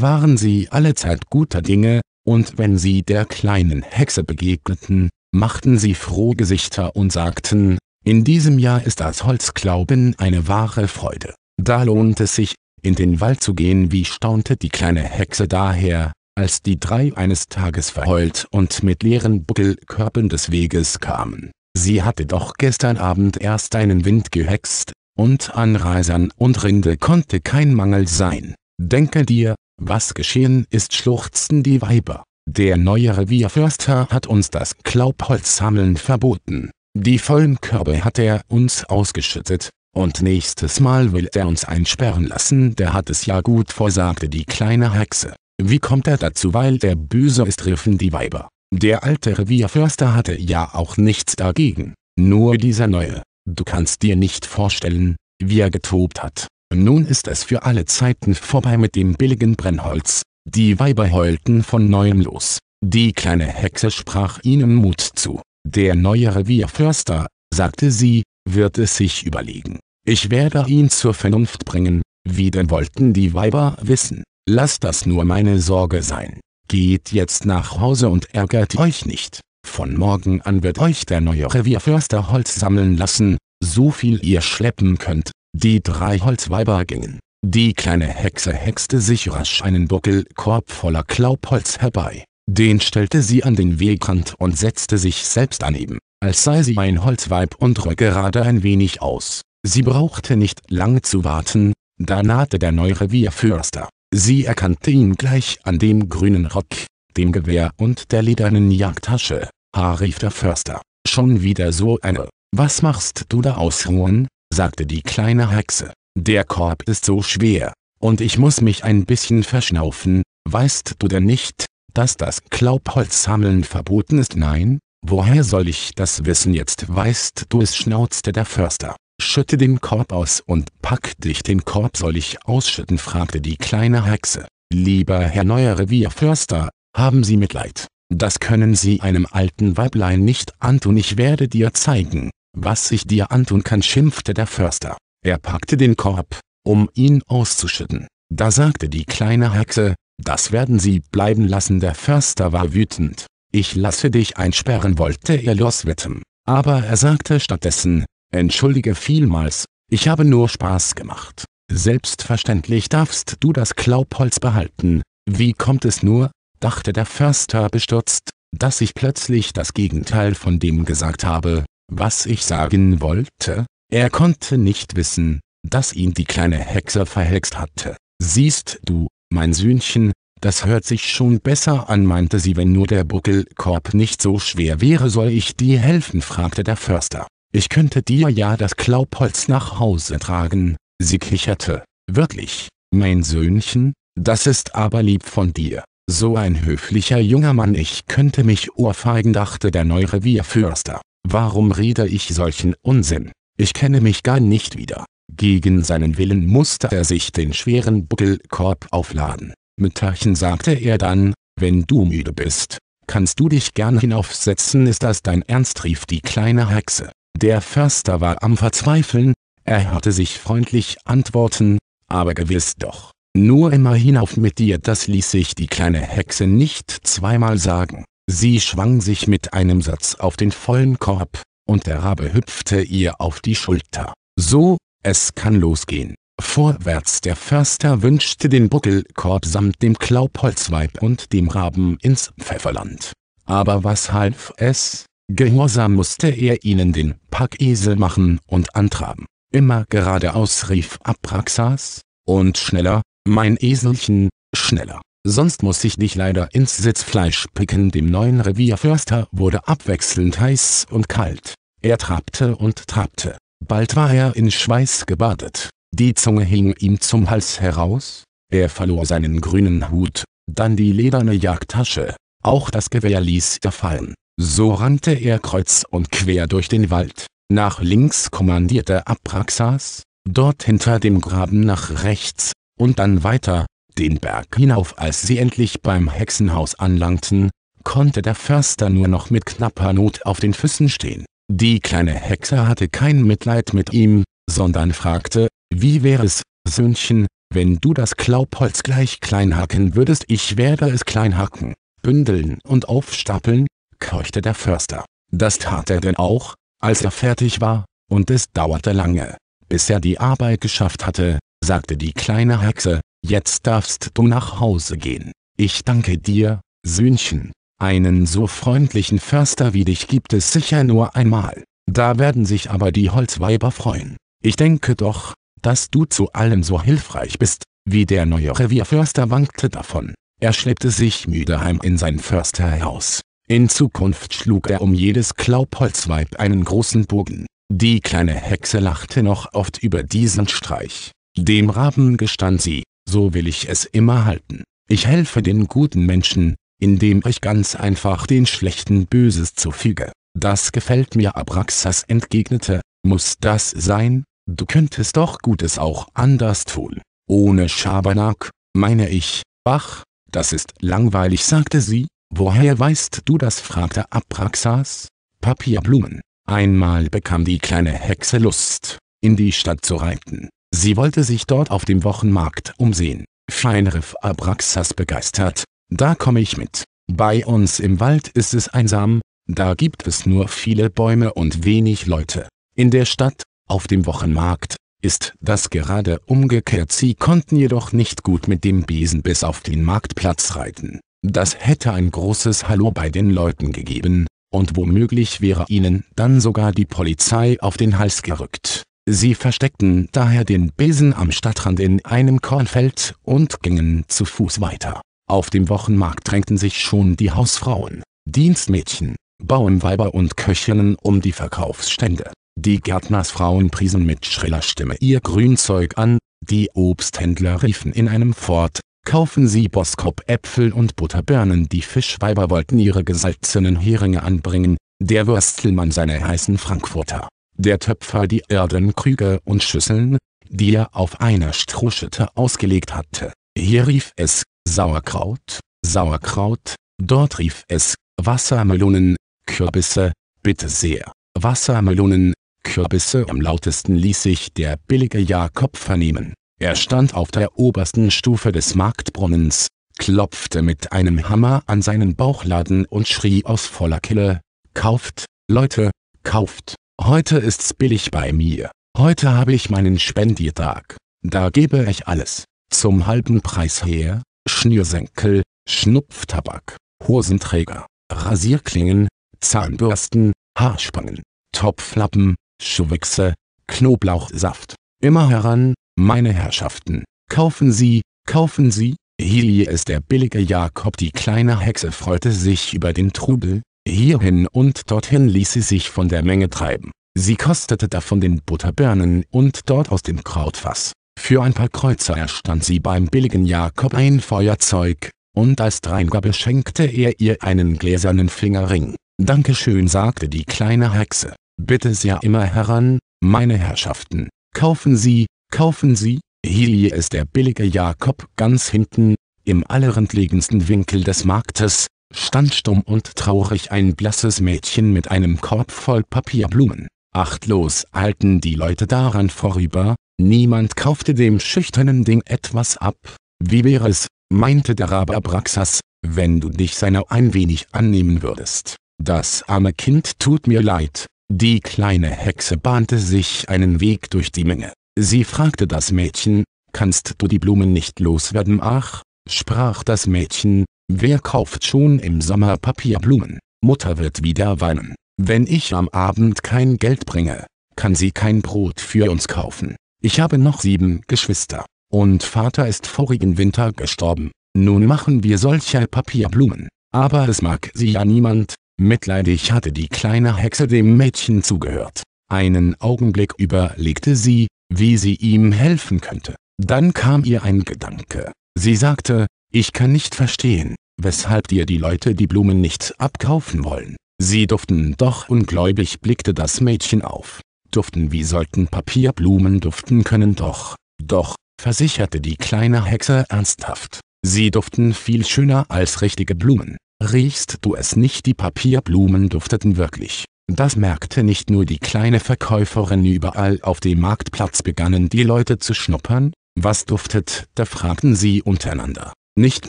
waren sie allezeit guter Dinge, und wenn sie der kleinen Hexe begegneten, machten sie frohe Gesichter und sagten, in diesem Jahr ist das Holzklauben eine wahre Freude. Da lohnt es sich, in den Wald zu gehen wie staunte die kleine Hexe daher, als die drei eines Tages verheult und mit leeren Buckelkörben des Weges kamen. Sie hatte doch gestern Abend erst einen Wind gehext, und an Reisern und Rinde konnte kein Mangel sein. Denke dir, was geschehen ist schluchzten die Weiber. Der neue Revierförster hat uns das Klaubholzsammeln verboten. Die vollen Körbe hat er uns ausgeschüttet, und nächstes Mal will er uns einsperren lassen. Der hat es ja gut vor, sagte die kleine Hexe. Wie kommt er dazu, weil der böse ist, riffen die Weiber. Der alte Revierförster hatte ja auch nichts dagegen, nur dieser neue, du kannst dir nicht vorstellen, wie er getobt hat. Nun ist es für alle Zeiten vorbei mit dem billigen Brennholz. Die Weiber heulten von neuem los. Die kleine Hexe sprach ihnen Mut zu. Der neue Revierförster, sagte sie, wird es sich überlegen. Ich werde ihn zur Vernunft bringen, wie denn wollten die Weiber wissen. Lasst das nur meine Sorge sein. Geht jetzt nach Hause und ärgert euch nicht. Von morgen an wird euch der neue Revierförster Holz sammeln lassen, so viel ihr schleppen könnt. Die drei Holzweiber gingen. Die kleine Hexe hexte sich rasch einen Buckelkorb voller Klaubholz herbei. Den stellte sie an den Wegrand und setzte sich selbst daneben, als sei sie ein Holzweib und roch gerade ein wenig aus. Sie brauchte nicht lange zu warten, da nahte der neue Revierförster. Sie erkannte ihn gleich an dem grünen Rock, dem Gewehr und der ledernen Jagdtasche. Ha, rief der Förster. Schon wieder so eine. Was machst du da ausruhen? sagte die kleine Hexe. Der Korb ist so schwer, und ich muss mich ein bisschen verschnaufen, weißt du denn nicht, dass das Klaubholzsammeln verboten ist. Nein, woher soll ich das wissen jetzt weißt du es schnauzte der Förster. Schütte den Korb aus und pack dich den Korb soll ich ausschütten fragte die kleine Hexe. Lieber Herr Neuere, wir Förster, haben Sie Mitleid. Das können Sie einem alten Weiblein nicht antun ich werde dir zeigen, was ich dir antun kann schimpfte der Förster. Er packte den Korb, um ihn auszuschütten. Da sagte die kleine Hexe, das werden sie bleiben lassen der Förster war wütend. Ich lasse dich einsperren wollte er loswitten. Aber er sagte stattdessen, entschuldige vielmals, ich habe nur Spaß gemacht. Selbstverständlich darfst du das Klaubholz behalten. Wie kommt es nur, dachte der Förster bestürzt, dass ich plötzlich das Gegenteil von dem gesagt habe, was ich sagen wollte? Er konnte nicht wissen, dass ihn die kleine Hexe verhext hatte. Siehst du, mein Söhnchen, das hört sich schon besser an meinte sie wenn nur der Buckelkorb nicht so schwer wäre soll ich dir helfen fragte der Förster. Ich könnte dir ja das Klaubholz nach Hause tragen, sie kicherte. Wirklich, mein Söhnchen, das ist aber lieb von dir. So ein höflicher junger Mann ich könnte mich ohrfeigen dachte der neue Revierförster. Warum rede ich solchen Unsinn? Ich kenne mich gar nicht wieder. Gegen seinen Willen musste er sich den schweren Buckelkorb aufladen. Mütterchen sagte er dann, wenn du müde bist, kannst du dich gern hinaufsetzen ist das dein Ernst rief die kleine Hexe. Der Förster war am Verzweifeln, er hörte sich freundlich antworten, aber gewiss doch, nur immer hinauf mit dir das ließ sich die kleine Hexe nicht zweimal sagen. Sie schwang sich mit einem Satz auf den vollen Korb, und der Rabe hüpfte ihr auf die Schulter. So es kann losgehen. Vorwärts der Förster wünschte den Buckelkorb samt dem Klaubholzweib und dem Raben ins Pfefferland. Aber was half es? Gehorsam musste er ihnen den Packesel machen und antraben. Immer geradeaus rief Abraxas, und schneller, mein Eselchen, schneller. Sonst muss ich dich leider ins Sitzfleisch picken. Dem neuen Revierförster wurde abwechselnd heiß und kalt. Er trabte und trabte, Bald war er in Schweiß gebadet, die Zunge hing ihm zum Hals heraus, er verlor seinen grünen Hut, dann die lederne Jagdtasche, auch das Gewehr ließ er fallen. So rannte er kreuz und quer durch den Wald, nach links kommandierte Abraxas, dort hinter dem Graben nach rechts, und dann weiter, den Berg hinauf. Als sie endlich beim Hexenhaus anlangten, konnte der Förster nur noch mit knapper Not auf den Füßen stehen. Die kleine Hexe hatte kein Mitleid mit ihm, sondern fragte, wie wäre es, Söhnchen, wenn du das Klaubholz gleich klein hacken würdest, ich werde es klein hacken, bündeln und aufstapeln, keuchte der Förster. Das tat er denn auch, als er fertig war, und es dauerte lange, bis er die Arbeit geschafft hatte, sagte die kleine Hexe, jetzt darfst du nach Hause gehen. Ich danke dir, Söhnchen, einen so freundlichen Förster wie dich gibt es sicher nur einmal. Da werden sich aber die Holzweiber freuen. Ich denke doch, dass du zu allem so hilfreich bist, wie der neue Revierförster wankte davon. Er schleppte sich müde heim in sein Försterhaus. In Zukunft schlug er um jedes Klaubholzweib einen großen Bogen. Die kleine Hexe lachte noch oft über diesen Streich. Dem Raben gestand sie, so will ich es immer halten. Ich helfe den guten Menschen, indem ich ganz einfach den Schlechten Böses zufüge. Das gefällt mir Abraxas entgegnete, muss das sein, du könntest doch Gutes auch anders tun. Ohne Schabernack, meine ich, ach, das ist langweilig sagte sie, woher weißt du das fragte Abraxas. Papierblumen. Einmal bekam die kleine Hexe Lust, in die Stadt zu reiten. Sie wollte sich dort auf dem Wochenmarkt umsehen. Fein rief Abraxas begeistert, da komme ich mit. Bei uns im Wald ist es einsam, da gibt es nur viele Bäume und wenig Leute. In der Stadt, auf dem Wochenmarkt, ist das gerade umgekehrt. Sie konnten jedoch nicht gut mit dem Besen bis auf den Marktplatz reiten. Das hätte ein großes Hallo bei den Leuten gegeben, und womöglich wäre ihnen dann sogar die Polizei auf den Hals gerückt. Sie versteckten daher den Besen am Stadtrand in einem Kornfeld und gingen zu Fuß weiter. Auf dem Wochenmarkt drängten sich schon die Hausfrauen, Dienstmädchen, Bauernweiber und Köchinnen um die Verkaufsstände. Die Gärtnersfrauen priesen mit schriller Stimme ihr Grünzeug an, die Obsthändler riefen in einem Fort, kaufen Sie Boskop Äpfel und Butterbirnen, die Fischweiber wollten ihre gesalzenen Heringe anbringen, der Würstelmann seine heißen Frankfurter, der Töpfer die Erdenkrüge und Schüsseln, die er auf einer Strohschütte ausgelegt hatte. Hier rief es, Sauerkraut, Sauerkraut, dort rief es, Wassermelonen, Kürbisse, bitte sehr, Wassermelonen, Kürbisse am lautesten ließ sich der billige Jakob vernehmen. Er stand auf der obersten Stufe des Marktbrunnens, klopfte mit einem Hammer an seinen Bauchladen und schrie aus voller Kille, Kauft, Leute, kauft, heute ist's billig bei mir, heute habe ich meinen Spendiertag, da gebe ich alles, zum halben Preis her, Schnürsenkel, Schnupftabak, Hosenträger, Rasierklingen, Zahnbürsten, Haarspangen, Topflappen, Schuhwichse, Knoblauchsaft. Immer heran, meine Herrschaften, kaufen Sie, kaufen Sie, hier ist der billige Jakob. Die kleine Hexe freute sich über den Trubel, hierhin und dorthin ließ sie sich von der Menge treiben. Sie kostete davon den Butterbirnen und dort aus dem Krautfass. Für ein paar Kreuzer erstand sie beim billigen Jakob ein Feuerzeug, und als Dreingar beschenkte er ihr einen gläsernen Fingerring. Dankeschön sagte die kleine Hexe, bitte sehr immer heran, meine Herrschaften, kaufen Sie, kaufen Sie, Hilie ist der billige Jakob ganz hinten, im allerentlegensten Winkel des Marktes, stand stumm und traurig ein blasses Mädchen mit einem Korb voll Papierblumen. Achtlos eilten die Leute daran vorüber, Niemand kaufte dem schüchternen Ding etwas ab. Wie wäre es, meinte der Rabe Abraxas, wenn du dich seiner ein wenig annehmen würdest. Das arme Kind tut mir leid. Die kleine Hexe bahnte sich einen Weg durch die Menge. Sie fragte das Mädchen, kannst du die Blumen nicht loswerden? Ach, sprach das Mädchen, wer kauft schon im Sommer Papierblumen? Mutter wird wieder weinen. Wenn ich am Abend kein Geld bringe, kann sie kein Brot für uns kaufen. Ich habe noch sieben Geschwister. Und Vater ist vorigen Winter gestorben. Nun machen wir solche Papierblumen. Aber es mag sie ja niemand. Mitleidig hatte die kleine Hexe dem Mädchen zugehört. Einen Augenblick überlegte sie, wie sie ihm helfen könnte. Dann kam ihr ein Gedanke. Sie sagte, ich kann nicht verstehen, weshalb dir die Leute die Blumen nicht abkaufen wollen. Sie duften doch ungläubig blickte das Mädchen auf duften wie sollten Papierblumen duften können doch, doch, versicherte die kleine Hexe ernsthaft, sie duften viel schöner als richtige Blumen. Riechst du es nicht? Die Papierblumen dufteten wirklich. Das merkte nicht nur die kleine Verkäuferin überall auf dem Marktplatz begannen die Leute zu schnuppern, was duftet, da fragten sie untereinander. Nicht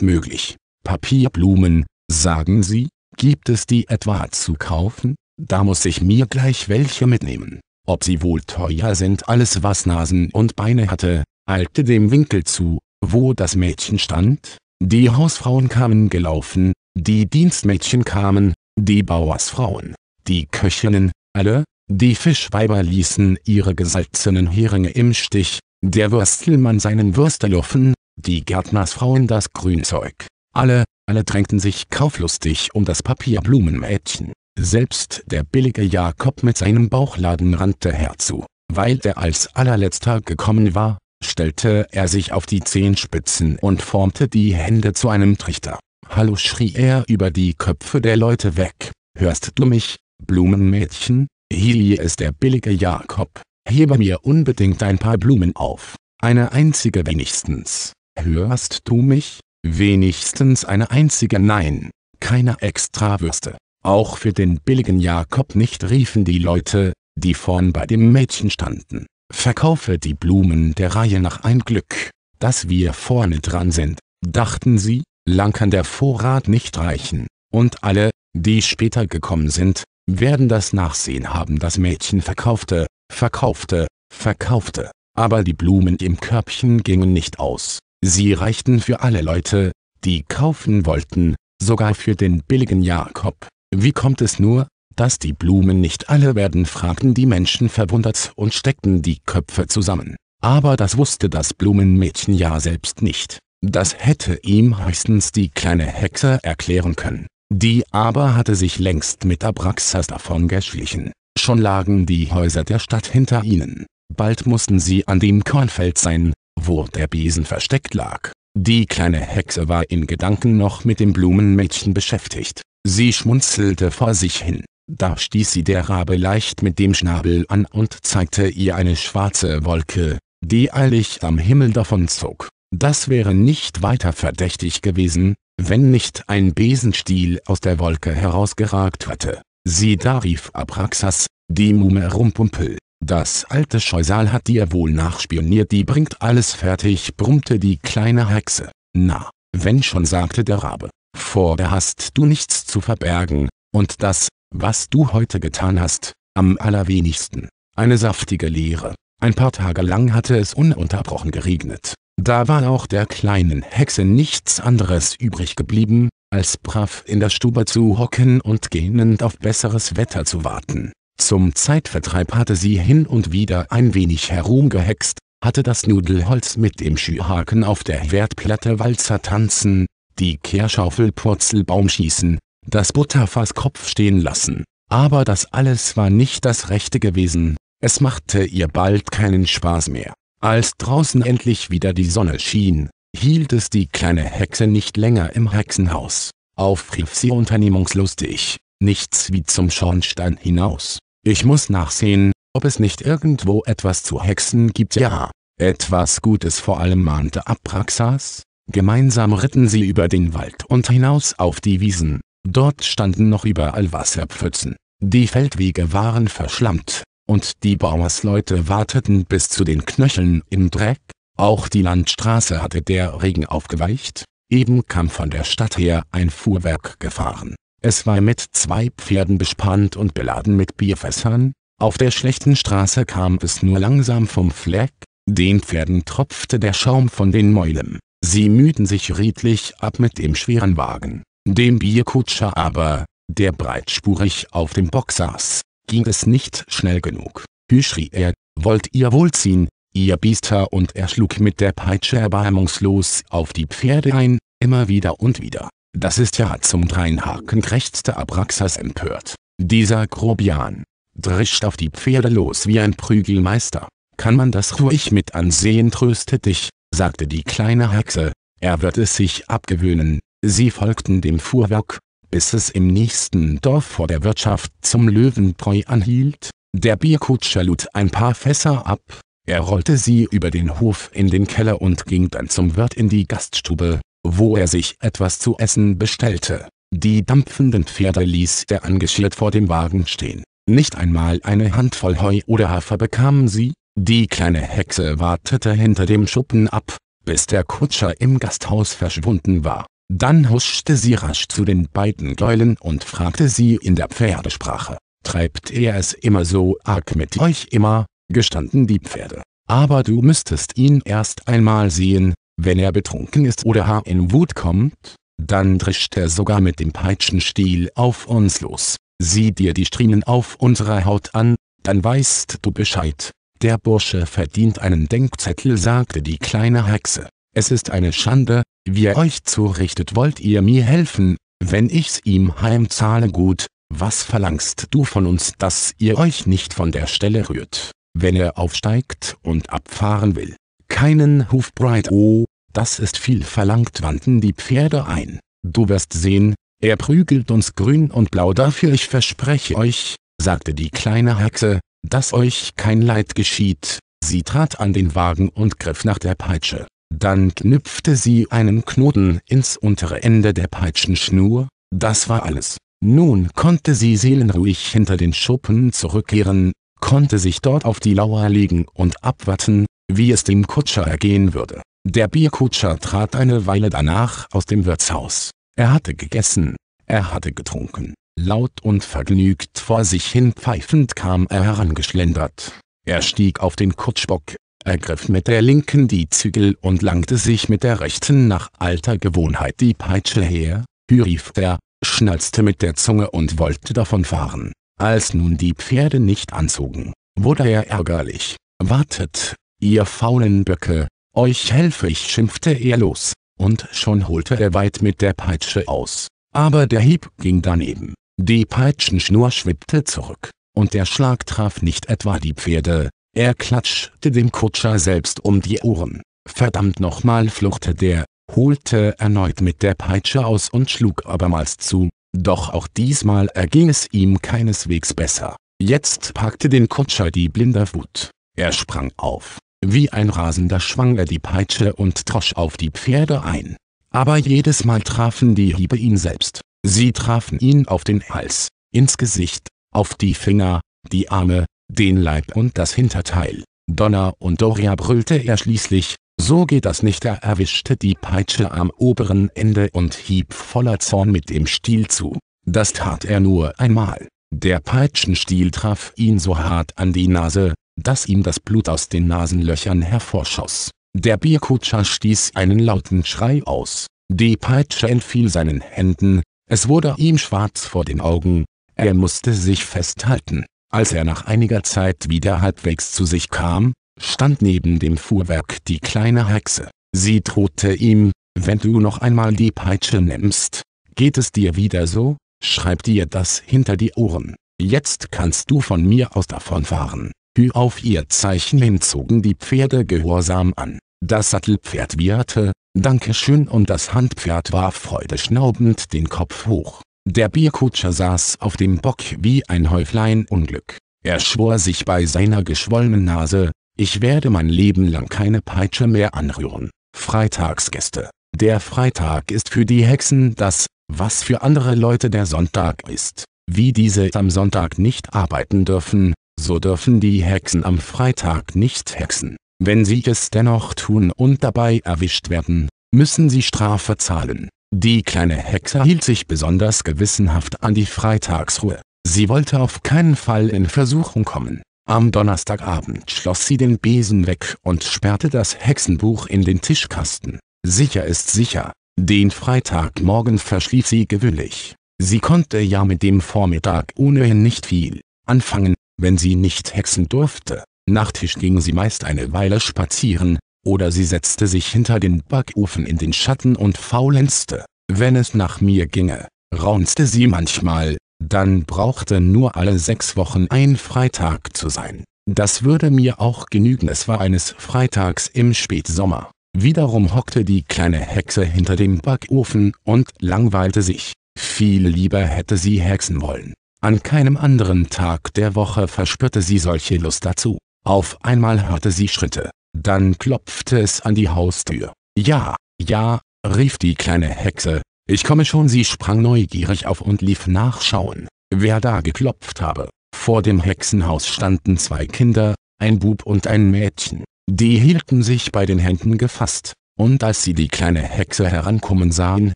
möglich. Papierblumen, sagen sie, gibt es die etwa zu kaufen? Da muss ich mir gleich welche mitnehmen ob sie wohl teuer sind alles was Nasen und Beine hatte, eilte dem Winkel zu, wo das Mädchen stand, die Hausfrauen kamen gelaufen, die Dienstmädchen kamen, die Bauersfrauen, die Köchinnen, alle, die Fischweiber ließen ihre gesalzenen Heringe im Stich, der Würstelmann seinen Würsteloffen, die Gärtnersfrauen das Grünzeug, alle, alle drängten sich kauflustig um das Papierblumenmädchen. Selbst der billige Jakob mit seinem Bauchladen rannte herzu. Weil er als allerletzter gekommen war, stellte er sich auf die Zehenspitzen und formte die Hände zu einem Trichter. Hallo schrie er über die Köpfe der Leute weg. Hörst du mich, Blumenmädchen? Hier ist der billige Jakob. Hebe mir unbedingt ein paar Blumen auf. Eine einzige wenigstens. Hörst du mich? Wenigstens eine einzige Nein. Keine Extrawürste. Auch für den billigen Jakob nicht riefen die Leute, die vorn bei dem Mädchen standen, verkaufe die Blumen der Reihe nach ein Glück, dass wir vorne dran sind, dachten sie, lang kann der Vorrat nicht reichen, und alle, die später gekommen sind, werden das Nachsehen haben das Mädchen verkaufte, verkaufte, verkaufte, aber die Blumen im Körbchen gingen nicht aus, sie reichten für alle Leute, die kaufen wollten, sogar für den billigen Jakob. Wie kommt es nur, dass die Blumen nicht alle werden? fragten die Menschen verwundert und steckten die Köpfe zusammen. Aber das wusste das Blumenmädchen ja selbst nicht. Das hätte ihm höchstens die kleine Hexe erklären können. Die aber hatte sich längst mit Abraxas davon geschlichen. Schon lagen die Häuser der Stadt hinter ihnen. Bald mussten sie an dem Kornfeld sein, wo der Besen versteckt lag. Die kleine Hexe war in Gedanken noch mit dem Blumenmädchen beschäftigt. Sie schmunzelte vor sich hin. Da stieß sie der Rabe leicht mit dem Schnabel an und zeigte ihr eine schwarze Wolke, die eilig am Himmel davonzog. Das wäre nicht weiter verdächtig gewesen, wenn nicht ein Besenstiel aus der Wolke herausgeragt hätte. Sie da rief Abraxas, die Mumme Rumpumpel. Das alte Scheusal hat dir wohl nachspioniert, die bringt alles fertig, brummte die kleine Hexe. Na, wenn schon sagte der Rabe. Vor der hast du nichts zu verbergen, und das, was du heute getan hast, am allerwenigsten. Eine saftige Lehre. Ein paar Tage lang hatte es ununterbrochen geregnet. Da war auch der kleinen Hexe nichts anderes übrig geblieben, als brav in der Stube zu hocken und gähnend auf besseres Wetter zu warten. Zum Zeitvertreib hatte sie hin und wieder ein wenig herumgehext, hatte das Nudelholz mit dem Schürhaken auf der Wertplatte Walzer tanzen die Kehrschaufel Purzelbaum schießen, das Butterfass Kopf stehen lassen. Aber das alles war nicht das Rechte gewesen, es machte ihr bald keinen Spaß mehr. Als draußen endlich wieder die Sonne schien, hielt es die kleine Hexe nicht länger im Hexenhaus. Aufrief sie unternehmungslustig, nichts wie zum Schornstein hinaus. Ich muss nachsehen, ob es nicht irgendwo etwas zu Hexen gibt ja. Etwas Gutes vor allem mahnte Abraxas, Gemeinsam ritten sie über den Wald und hinaus auf die Wiesen, dort standen noch überall Wasserpfützen. Die Feldwege waren verschlammt, und die Bauersleute warteten bis zu den Knöcheln im Dreck, auch die Landstraße hatte der Regen aufgeweicht, eben kam von der Stadt her ein Fuhrwerk gefahren. Es war mit zwei Pferden bespannt und beladen mit Bierfässern, auf der schlechten Straße kam es nur langsam vom Fleck, den Pferden tropfte der Schaum von den Mäulen. Sie mühten sich redlich ab mit dem schweren Wagen. Dem Bierkutscher aber, der breitspurig auf dem Bock saß, ging es nicht schnell genug. Hü schrie er, wollt ihr wohlziehen, ihr Biester und er schlug mit der Peitsche erbarmungslos auf die Pferde ein, immer wieder und wieder. Das ist ja zum Dreinhaken krächzte Abraxas empört. Dieser Grobian. Drischt auf die Pferde los wie ein Prügelmeister. Kann man das ruhig mit ansehen tröste dich, sagte die kleine Hexe, er wird es sich abgewöhnen. Sie folgten dem Fuhrwerk, bis es im nächsten Dorf vor der Wirtschaft zum Löwenbräu anhielt. Der Bierkutscher lud ein paar Fässer ab, er rollte sie über den Hof in den Keller und ging dann zum Wirt in die Gaststube, wo er sich etwas zu essen bestellte. Die dampfenden Pferde ließ der angeschirrt vor dem Wagen stehen. Nicht einmal eine Handvoll Heu oder Hafer bekamen sie, die kleine Hexe wartete hinter dem Schuppen ab, bis der Kutscher im Gasthaus verschwunden war. Dann huschte sie rasch zu den beiden Gäulen und fragte sie in der Pferdesprache, treibt er es immer so arg mit euch immer, gestanden die Pferde. Aber du müsstest ihn erst einmal sehen, wenn er betrunken ist oder Haar in Wut kommt, dann drischt er sogar mit dem Peitschenstiel auf uns los. Sieh dir die Striemen auf unserer Haut an, dann weißt du Bescheid. Der Bursche verdient einen Denkzettel sagte die kleine Hexe. Es ist eine Schande, wie er euch zurichtet wollt ihr mir helfen, wenn ich's ihm heimzahle gut, was verlangst du von uns dass ihr euch nicht von der Stelle rührt, wenn er aufsteigt und abfahren will. Keinen Hufbreit oh, das ist viel verlangt wandten die Pferde ein. Du wirst sehen, er prügelt uns grün und blau dafür ich verspreche euch, sagte die kleine Hexe, dass euch kein Leid geschieht. Sie trat an den Wagen und griff nach der Peitsche. Dann knüpfte sie einen Knoten ins untere Ende der Peitschenschnur, das war alles. Nun konnte sie seelenruhig hinter den Schuppen zurückkehren, konnte sich dort auf die Lauer legen und abwarten, wie es dem Kutscher ergehen würde. Der Bierkutscher trat eine Weile danach aus dem Wirtshaus. Er hatte gegessen, er hatte getrunken, Laut und vergnügt vor sich hin pfeifend kam er herangeschlendert. Er stieg auf den Kutschbock, ergriff mit der linken die Zügel und langte sich mit der rechten nach alter Gewohnheit die Peitsche her, Hü rief er, schnalzte mit der Zunge und wollte davonfahren. Als nun die Pferde nicht anzogen, wurde er ärgerlich. Wartet, ihr faulen Böcke, euch helfe ich, schimpfte er los, und schon holte er weit mit der Peitsche aus. Aber der Hieb ging daneben. Die Peitschenschnur schwippte zurück, und der Schlag traf nicht etwa die Pferde, er klatschte dem Kutscher selbst um die Ohren. Verdammt nochmal fluchte der, holte erneut mit der Peitsche aus und schlug abermals zu, doch auch diesmal erging es ihm keineswegs besser. Jetzt packte den Kutscher die Blinderwut. Er sprang auf. Wie ein Rasender schwang er die Peitsche und trosch auf die Pferde ein. Aber jedes Mal trafen die Hiebe ihn selbst. Sie trafen ihn auf den Hals, ins Gesicht, auf die Finger, die Arme, den Leib und das Hinterteil. Donna und Doria brüllte er schließlich, so geht das nicht. Er erwischte die Peitsche am oberen Ende und hieb voller Zorn mit dem Stiel zu. Das tat er nur einmal. Der Peitschenstiel traf ihn so hart an die Nase, dass ihm das Blut aus den Nasenlöchern hervorschoss. Der Bierkutscher stieß einen lauten Schrei aus. Die Peitsche entfiel seinen Händen, es wurde ihm schwarz vor den Augen, er musste sich festhalten. Als er nach einiger Zeit wieder halbwegs zu sich kam, stand neben dem Fuhrwerk die kleine Hexe. Sie drohte ihm, wenn du noch einmal die Peitsche nimmst, geht es dir wieder so, schreib dir das hinter die Ohren. Jetzt kannst du von mir aus davonfahren. Hü auf ihr Zeichen hin zogen die Pferde gehorsam an. Das Sattelpferd wieherte, Dankeschön und das Handpferd warf freudeschnaubend den Kopf hoch. Der Bierkutscher saß auf dem Bock wie ein Häuflein Unglück. Er schwor sich bei seiner geschwollenen Nase, ich werde mein Leben lang keine Peitsche mehr anrühren. Freitagsgäste. Der Freitag ist für die Hexen das, was für andere Leute der Sonntag ist. Wie diese am Sonntag nicht arbeiten dürfen, so dürfen die Hexen am Freitag nicht hexen. Wenn sie es dennoch tun und dabei erwischt werden, müssen sie Strafe zahlen. Die kleine Hexe hielt sich besonders gewissenhaft an die Freitagsruhe. Sie wollte auf keinen Fall in Versuchung kommen. Am Donnerstagabend schloss sie den Besen weg und sperrte das Hexenbuch in den Tischkasten. Sicher ist sicher, den Freitagmorgen verschlief sie gewöhnlich. Sie konnte ja mit dem Vormittag ohnehin nicht viel anfangen, wenn sie nicht hexen durfte. Nach Tisch ging sie meist eine Weile spazieren, oder sie setzte sich hinter den Backofen in den Schatten und faulenzte. Wenn es nach mir ginge, raunzte sie manchmal, dann brauchte nur alle sechs Wochen ein Freitag zu sein. Das würde mir auch genügen. Es war eines Freitags im Spätsommer. Wiederum hockte die kleine Hexe hinter dem Backofen und langweilte sich. Viel lieber hätte sie hexen wollen. An keinem anderen Tag der Woche verspürte sie solche Lust dazu. Auf einmal hörte sie Schritte. Dann klopfte es an die Haustür. Ja, ja, rief die kleine Hexe. Ich komme schon, sie sprang neugierig auf und lief nachschauen, wer da geklopft habe. Vor dem Hexenhaus standen zwei Kinder, ein Bub und ein Mädchen. Die hielten sich bei den Händen gefasst, und als sie die kleine Hexe herankommen sahen,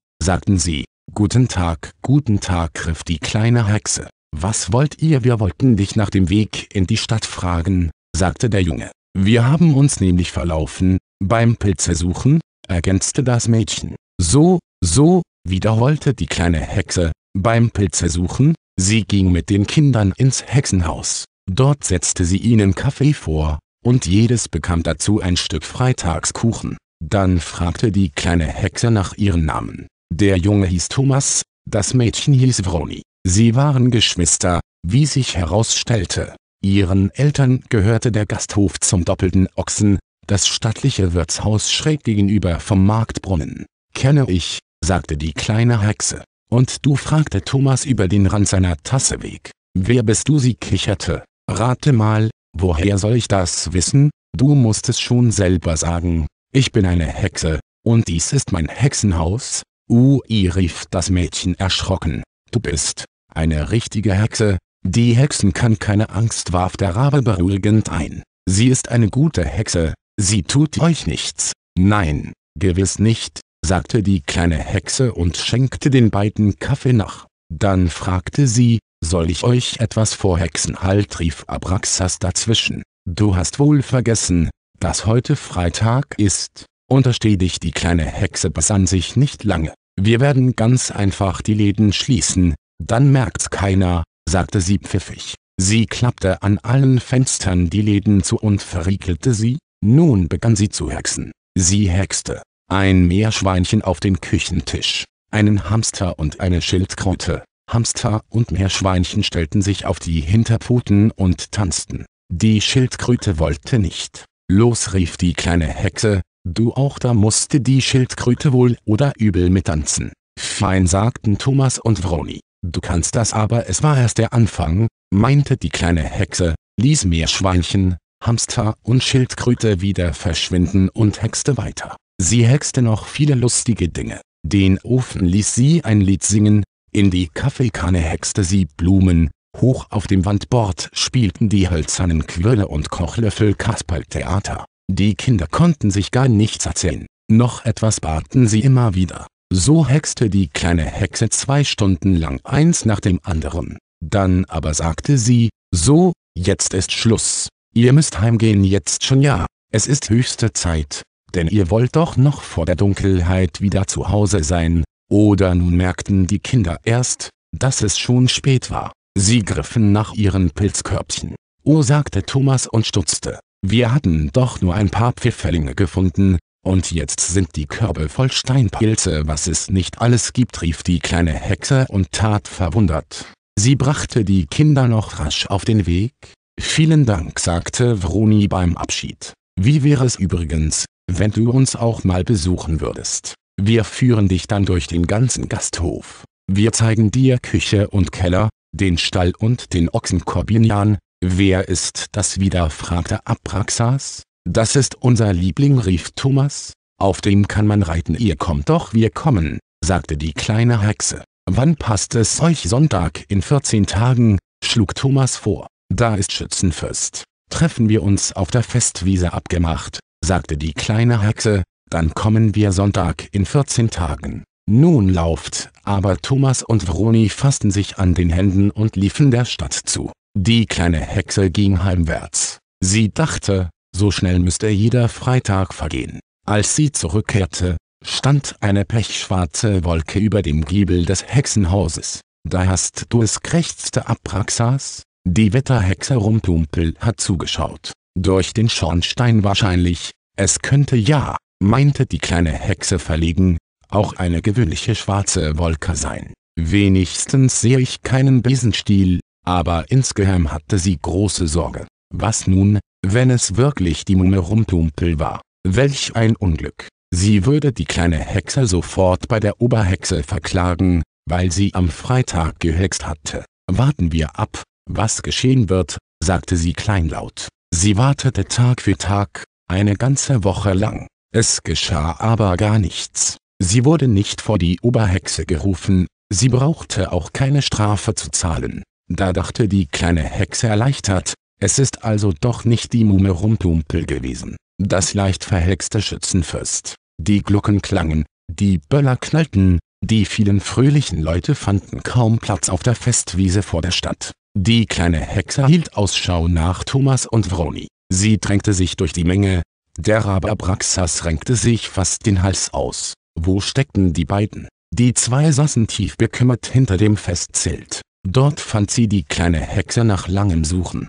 sagten sie, Guten Tag, guten Tag, rief die kleine Hexe. Was wollt ihr? Wir wollten dich nach dem Weg in die Stadt fragen, sagte der Junge. Wir haben uns nämlich verlaufen, beim Pilze ergänzte das Mädchen. So, so, wiederholte die kleine Hexe, beim Pilze sie ging mit den Kindern ins Hexenhaus. Dort setzte sie ihnen Kaffee vor, und jedes bekam dazu ein Stück Freitagskuchen. Dann fragte die kleine Hexe nach ihren Namen. Der Junge hieß Thomas, das Mädchen hieß Vroni. Sie waren Geschwister, wie sich herausstellte. Ihren Eltern gehörte der Gasthof Zum Doppelten Ochsen, das stattliche Wirtshaus schräg gegenüber vom Marktbrunnen. Kenne ich, sagte die kleine Hexe. Und du fragte Thomas über den Rand seiner Tasse weg. Wer bist du? Sie kicherte. Rate mal, woher soll ich das wissen? Du musst es schon selber sagen. Ich bin eine Hexe, und dies ist mein Hexenhaus. Ui, uh, rief das Mädchen erschrocken. Du bist eine richtige Hexe, die Hexen kann keine Angst warf der Rabe beruhigend ein. Sie ist eine gute Hexe, sie tut euch nichts. Nein, gewiss nicht, sagte die kleine Hexe und schenkte den beiden Kaffee nach. Dann fragte sie, soll ich euch etwas vor Hexen Halt rief Abraxas dazwischen. Du hast wohl vergessen, dass heute Freitag ist. Untersteh dich die kleine Hexe besann sich nicht lange. Wir werden ganz einfach die Läden schließen, dann merkt's keiner, sagte sie pfiffig. Sie klappte an allen Fenstern die Läden zu und verriegelte sie, nun begann sie zu hexen. Sie hexte. Ein Meerschweinchen auf den Küchentisch, einen Hamster und eine Schildkröte. Hamster und Meerschweinchen stellten sich auf die Hinterpfoten und tanzten. Die Schildkröte wollte nicht. Los rief die kleine Hexe, du auch da musste die Schildkröte wohl oder übel mittanzen. Fein sagten Thomas und Vroni. Du kannst das aber es war erst der Anfang, meinte die kleine Hexe, ließ mehr Schweinchen, Hamster und Schildkröte wieder verschwinden und hexte weiter. Sie hexte noch viele lustige Dinge. Den Ofen ließ sie ein Lied singen, in die Kaffeekanne hexte sie Blumen, hoch auf dem Wandbord spielten die hölzernen Quirle und Kochlöffel Kasperltheater. Die Kinder konnten sich gar nichts erzählen, noch etwas baten sie immer wieder. So hexte die kleine Hexe zwei Stunden lang eins nach dem anderen. Dann aber sagte sie, so, jetzt ist Schluss. Ihr müsst heimgehen jetzt schon ja, es ist höchste Zeit, denn ihr wollt doch noch vor der Dunkelheit wieder zu Hause sein. Oder nun merkten die Kinder erst, dass es schon spät war. Sie griffen nach ihren Pilzkörbchen. Oh sagte Thomas und stutzte. Wir hatten doch nur ein paar Pfifferlinge gefunden, und jetzt sind die Körbe voll Steinpilze was es nicht alles gibt rief die kleine Hexe und tat verwundert. Sie brachte die Kinder noch rasch auf den Weg. Vielen Dank sagte Vroni beim Abschied. Wie wäre es übrigens, wenn du uns auch mal besuchen würdest? Wir führen dich dann durch den ganzen Gasthof. Wir zeigen dir Küche und Keller, den Stall und den Ochsenkorbinian. Wer ist das wieder? fragte Abraxas. Das ist unser Liebling rief Thomas, auf dem kann man reiten ihr kommt doch wir kommen, sagte die kleine Hexe. Wann passt es euch Sonntag in 14 Tagen, schlug Thomas vor, da ist Schützenfest. Treffen wir uns auf der Festwiese abgemacht, sagte die kleine Hexe, dann kommen wir Sonntag in 14 Tagen. Nun lauft, aber Thomas und Vroni fassten sich an den Händen und liefen der Stadt zu. Die kleine Hexe ging heimwärts. Sie dachte, so schnell müsste jeder Freitag vergehen. Als sie zurückkehrte, stand eine pechschwarze Wolke über dem Giebel des Hexenhauses. Da hast du es krächzte Abraxas, die Wetterhexe Rumtumpel hat zugeschaut, durch den Schornstein wahrscheinlich, es könnte ja, meinte die kleine Hexe verlegen, auch eine gewöhnliche schwarze Wolke sein. Wenigstens sehe ich keinen Besenstiel, aber insgeheim hatte sie große Sorge. Was nun, wenn es wirklich die Mumme Rumtumpel war. Welch ein Unglück. Sie würde die kleine Hexe sofort bei der Oberhexe verklagen, weil sie am Freitag gehext hatte. Warten wir ab, was geschehen wird, sagte sie kleinlaut. Sie wartete Tag für Tag, eine ganze Woche lang. Es geschah aber gar nichts. Sie wurde nicht vor die Oberhexe gerufen, sie brauchte auch keine Strafe zu zahlen. Da dachte die kleine Hexe erleichtert, es ist also doch nicht die Mumme Rumtumpel gewesen, das leicht verhexte Schützenfest. Die Glocken klangen, die Böller knallten, die vielen fröhlichen Leute fanden kaum Platz auf der Festwiese vor der Stadt. Die kleine Hexe hielt Ausschau nach Thomas und Vroni. Sie drängte sich durch die Menge, der Rabe Abraxas renkte sich fast den Hals aus. Wo steckten die beiden? Die zwei saßen tief bekümmert hinter dem Festzelt. Dort fand sie die kleine Hexe nach langem Suchen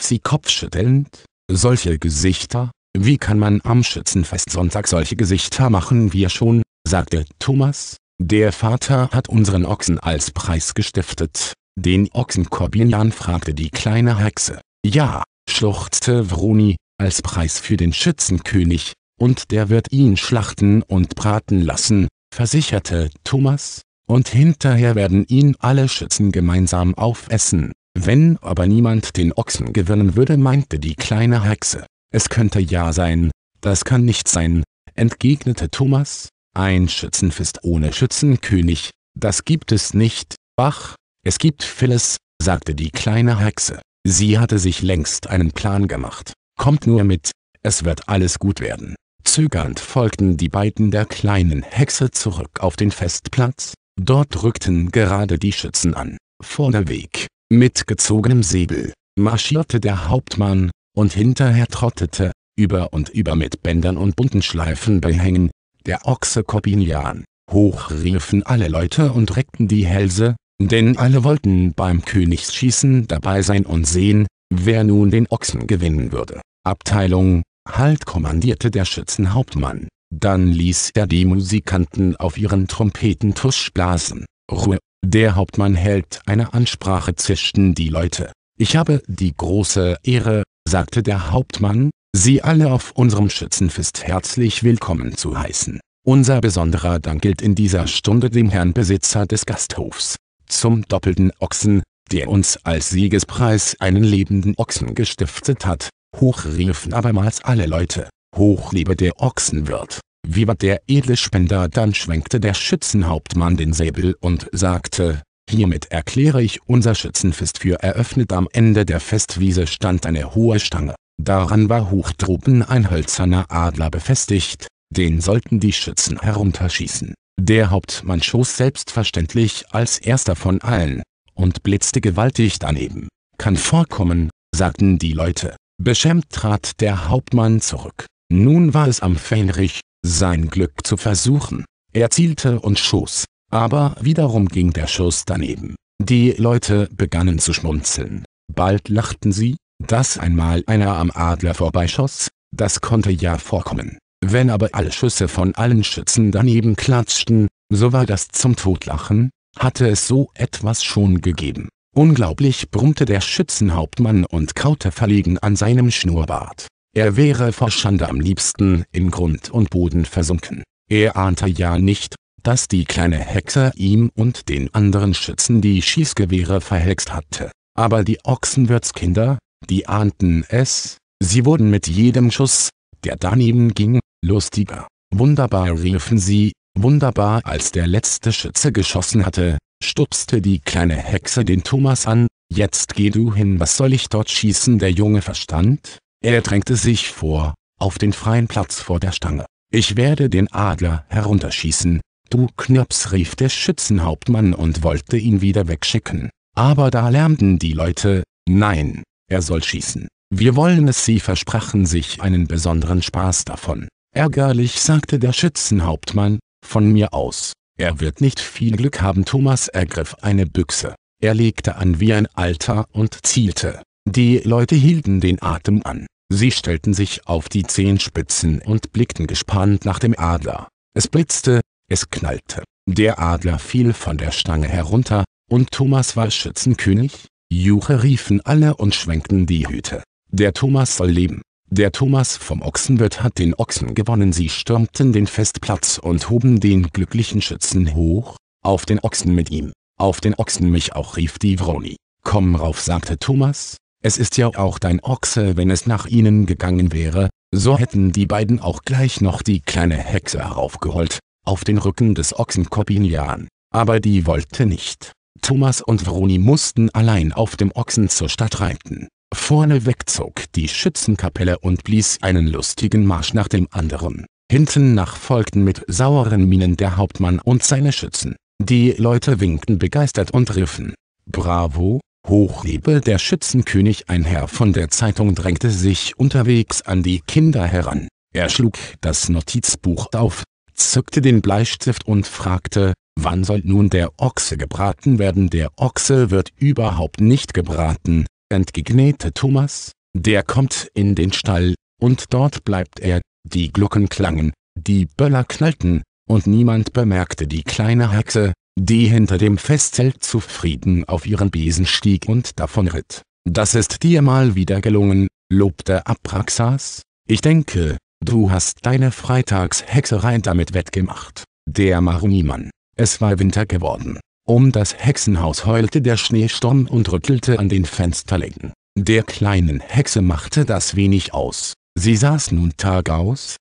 sie kopfschüttelnd, solche Gesichter, wie kann man am Schützenfest Sonntag solche Gesichter machen wir schon, sagte Thomas, der Vater hat unseren Ochsen als Preis gestiftet. Den Ochsen Korbinian fragte die kleine Hexe. Ja, schluchzte Vroni, als Preis für den Schützenkönig, und der wird ihn schlachten und braten lassen, versicherte Thomas, und hinterher werden ihn alle Schützen gemeinsam aufessen. Wenn aber niemand den Ochsen gewinnen würde meinte die kleine Hexe, es könnte ja sein, das kann nicht sein, entgegnete Thomas, ein Schützenfest ohne Schützenkönig, das gibt es nicht, ach, es gibt Phyllis, sagte die kleine Hexe, sie hatte sich längst einen Plan gemacht, kommt nur mit, es wird alles gut werden. Zögernd folgten die beiden der kleinen Hexe zurück auf den Festplatz, dort rückten gerade die Schützen an, vorderweg, mit gezogenem Säbel marschierte der Hauptmann, und hinterher trottete, über und über mit Bändern und bunten Schleifen behängen, der Ochse Corbinian. Hoch riefen alle Leute und reckten die Hälse, denn alle wollten beim Königsschießen dabei sein und sehen, wer nun den Ochsen gewinnen würde. Abteilung, Halt kommandierte der Schützenhauptmann. Dann ließ er die Musikanten auf ihren Trompeten Tusch blasen. Ruhe, der Hauptmann hält eine Ansprache zischten die Leute. Ich habe die große Ehre, sagte der Hauptmann, Sie alle auf unserem Schützenfest herzlich willkommen zu heißen. Unser besonderer Dank gilt in dieser Stunde dem Herrn Besitzer des Gasthofs, zum doppelten Ochsen, der uns als Siegespreis einen lebenden Ochsen gestiftet hat. Hoch riefen abermals alle Leute, hoch lebe der Ochsenwirt. Wie war der edle Spender dann schwenkte der Schützenhauptmann den Säbel und sagte, Hiermit erkläre ich unser Schützenfest für eröffnet. Am Ende der Festwiese stand eine hohe Stange. Daran war hochtruppen ein hölzerner Adler befestigt, den sollten die Schützen herunterschießen. Der Hauptmann schoss selbstverständlich als erster von allen und blitzte gewaltig daneben. Kann vorkommen, sagten die Leute. Beschämt trat der Hauptmann zurück. Nun war es am Fähnrich, sein Glück zu versuchen. Er zielte und schoss, aber wiederum ging der Schuss daneben. Die Leute begannen zu schmunzeln. Bald lachten sie, dass einmal einer am Adler vorbeischoss, das konnte ja vorkommen. Wenn aber alle Schüsse von allen Schützen daneben klatschten, so war das zum Todlachen, hatte es so etwas schon gegeben. Unglaublich brummte der Schützenhauptmann und kaute verlegen an seinem Schnurrbart. Er wäre vor Schande am liebsten in Grund und Boden versunken. Er ahnte ja nicht, dass die kleine Hexe ihm und den anderen Schützen die Schießgewehre verhext hatte. Aber die Ochsenwirtskinder, die ahnten es, sie wurden mit jedem Schuss, der daneben ging, lustiger. Wunderbar riefen sie, wunderbar als der letzte Schütze geschossen hatte, stupste die kleine Hexe den Thomas an, jetzt geh du hin, was soll ich dort schießen? Der Junge verstand, er drängte sich vor, auf den freien Platz vor der Stange. Ich werde den Adler herunterschießen, du Knirps rief der Schützenhauptmann und wollte ihn wieder wegschicken. Aber da lärmten die Leute, nein, er soll schießen. Wir wollen es sie versprachen sich einen besonderen Spaß davon. Ärgerlich sagte der Schützenhauptmann, von mir aus. Er wird nicht viel Glück haben Thomas ergriff eine Büchse. Er legte an wie ein Alter und zielte. Die Leute hielten den Atem an. Sie stellten sich auf die Zehenspitzen und blickten gespannt nach dem Adler. Es blitzte, es knallte. Der Adler fiel von der Stange herunter, und Thomas war Schützenkönig. Juche riefen alle und schwenkten die Hüte. Der Thomas soll leben. Der Thomas vom Ochsenwirt hat den Ochsen gewonnen. Sie stürmten den Festplatz und hoben den glücklichen Schützen hoch. Auf den Ochsen mit ihm. Auf den Ochsen mich auch rief die Vroni. Komm rauf, sagte Thomas, es ist ja auch dein Ochse wenn es nach ihnen gegangen wäre, so hätten die beiden auch gleich noch die kleine Hexe heraufgeholt, auf den Rücken des Ochsen Corbinian. Aber die wollte nicht. Thomas und Vroni mussten allein auf dem Ochsen zur Stadt reiten. Vorne wegzog die Schützenkapelle und blies einen lustigen Marsch nach dem anderen. Hinten nach folgten mit sauren Mienen der Hauptmann und seine Schützen. Die Leute winkten begeistert und riffen. Bravo, Hoch der Schützenkönig ein Herr von der Zeitung drängte sich unterwegs an die Kinder heran. Er schlug das Notizbuch auf, zückte den Bleistift und fragte, wann soll nun der Ochse gebraten werden? Der Ochse wird überhaupt nicht gebraten, entgegnete Thomas, der kommt in den Stall, und dort bleibt er. Die Glocken klangen, die Böller knallten, und niemand bemerkte die kleine Hexe, die hinter dem Festzelt zufrieden auf ihren Besen stieg und davonritt. Das ist dir mal wieder gelungen, lobte Abraxas. Ich denke, du hast deine Freitagshexerei damit wettgemacht. Der Maronimann. Es war Winter geworden. Um das Hexenhaus heulte der Schneesturm und rüttelte an den Fensterlängen. Der kleinen Hexe machte das wenig aus. Sie saß nun tagaus,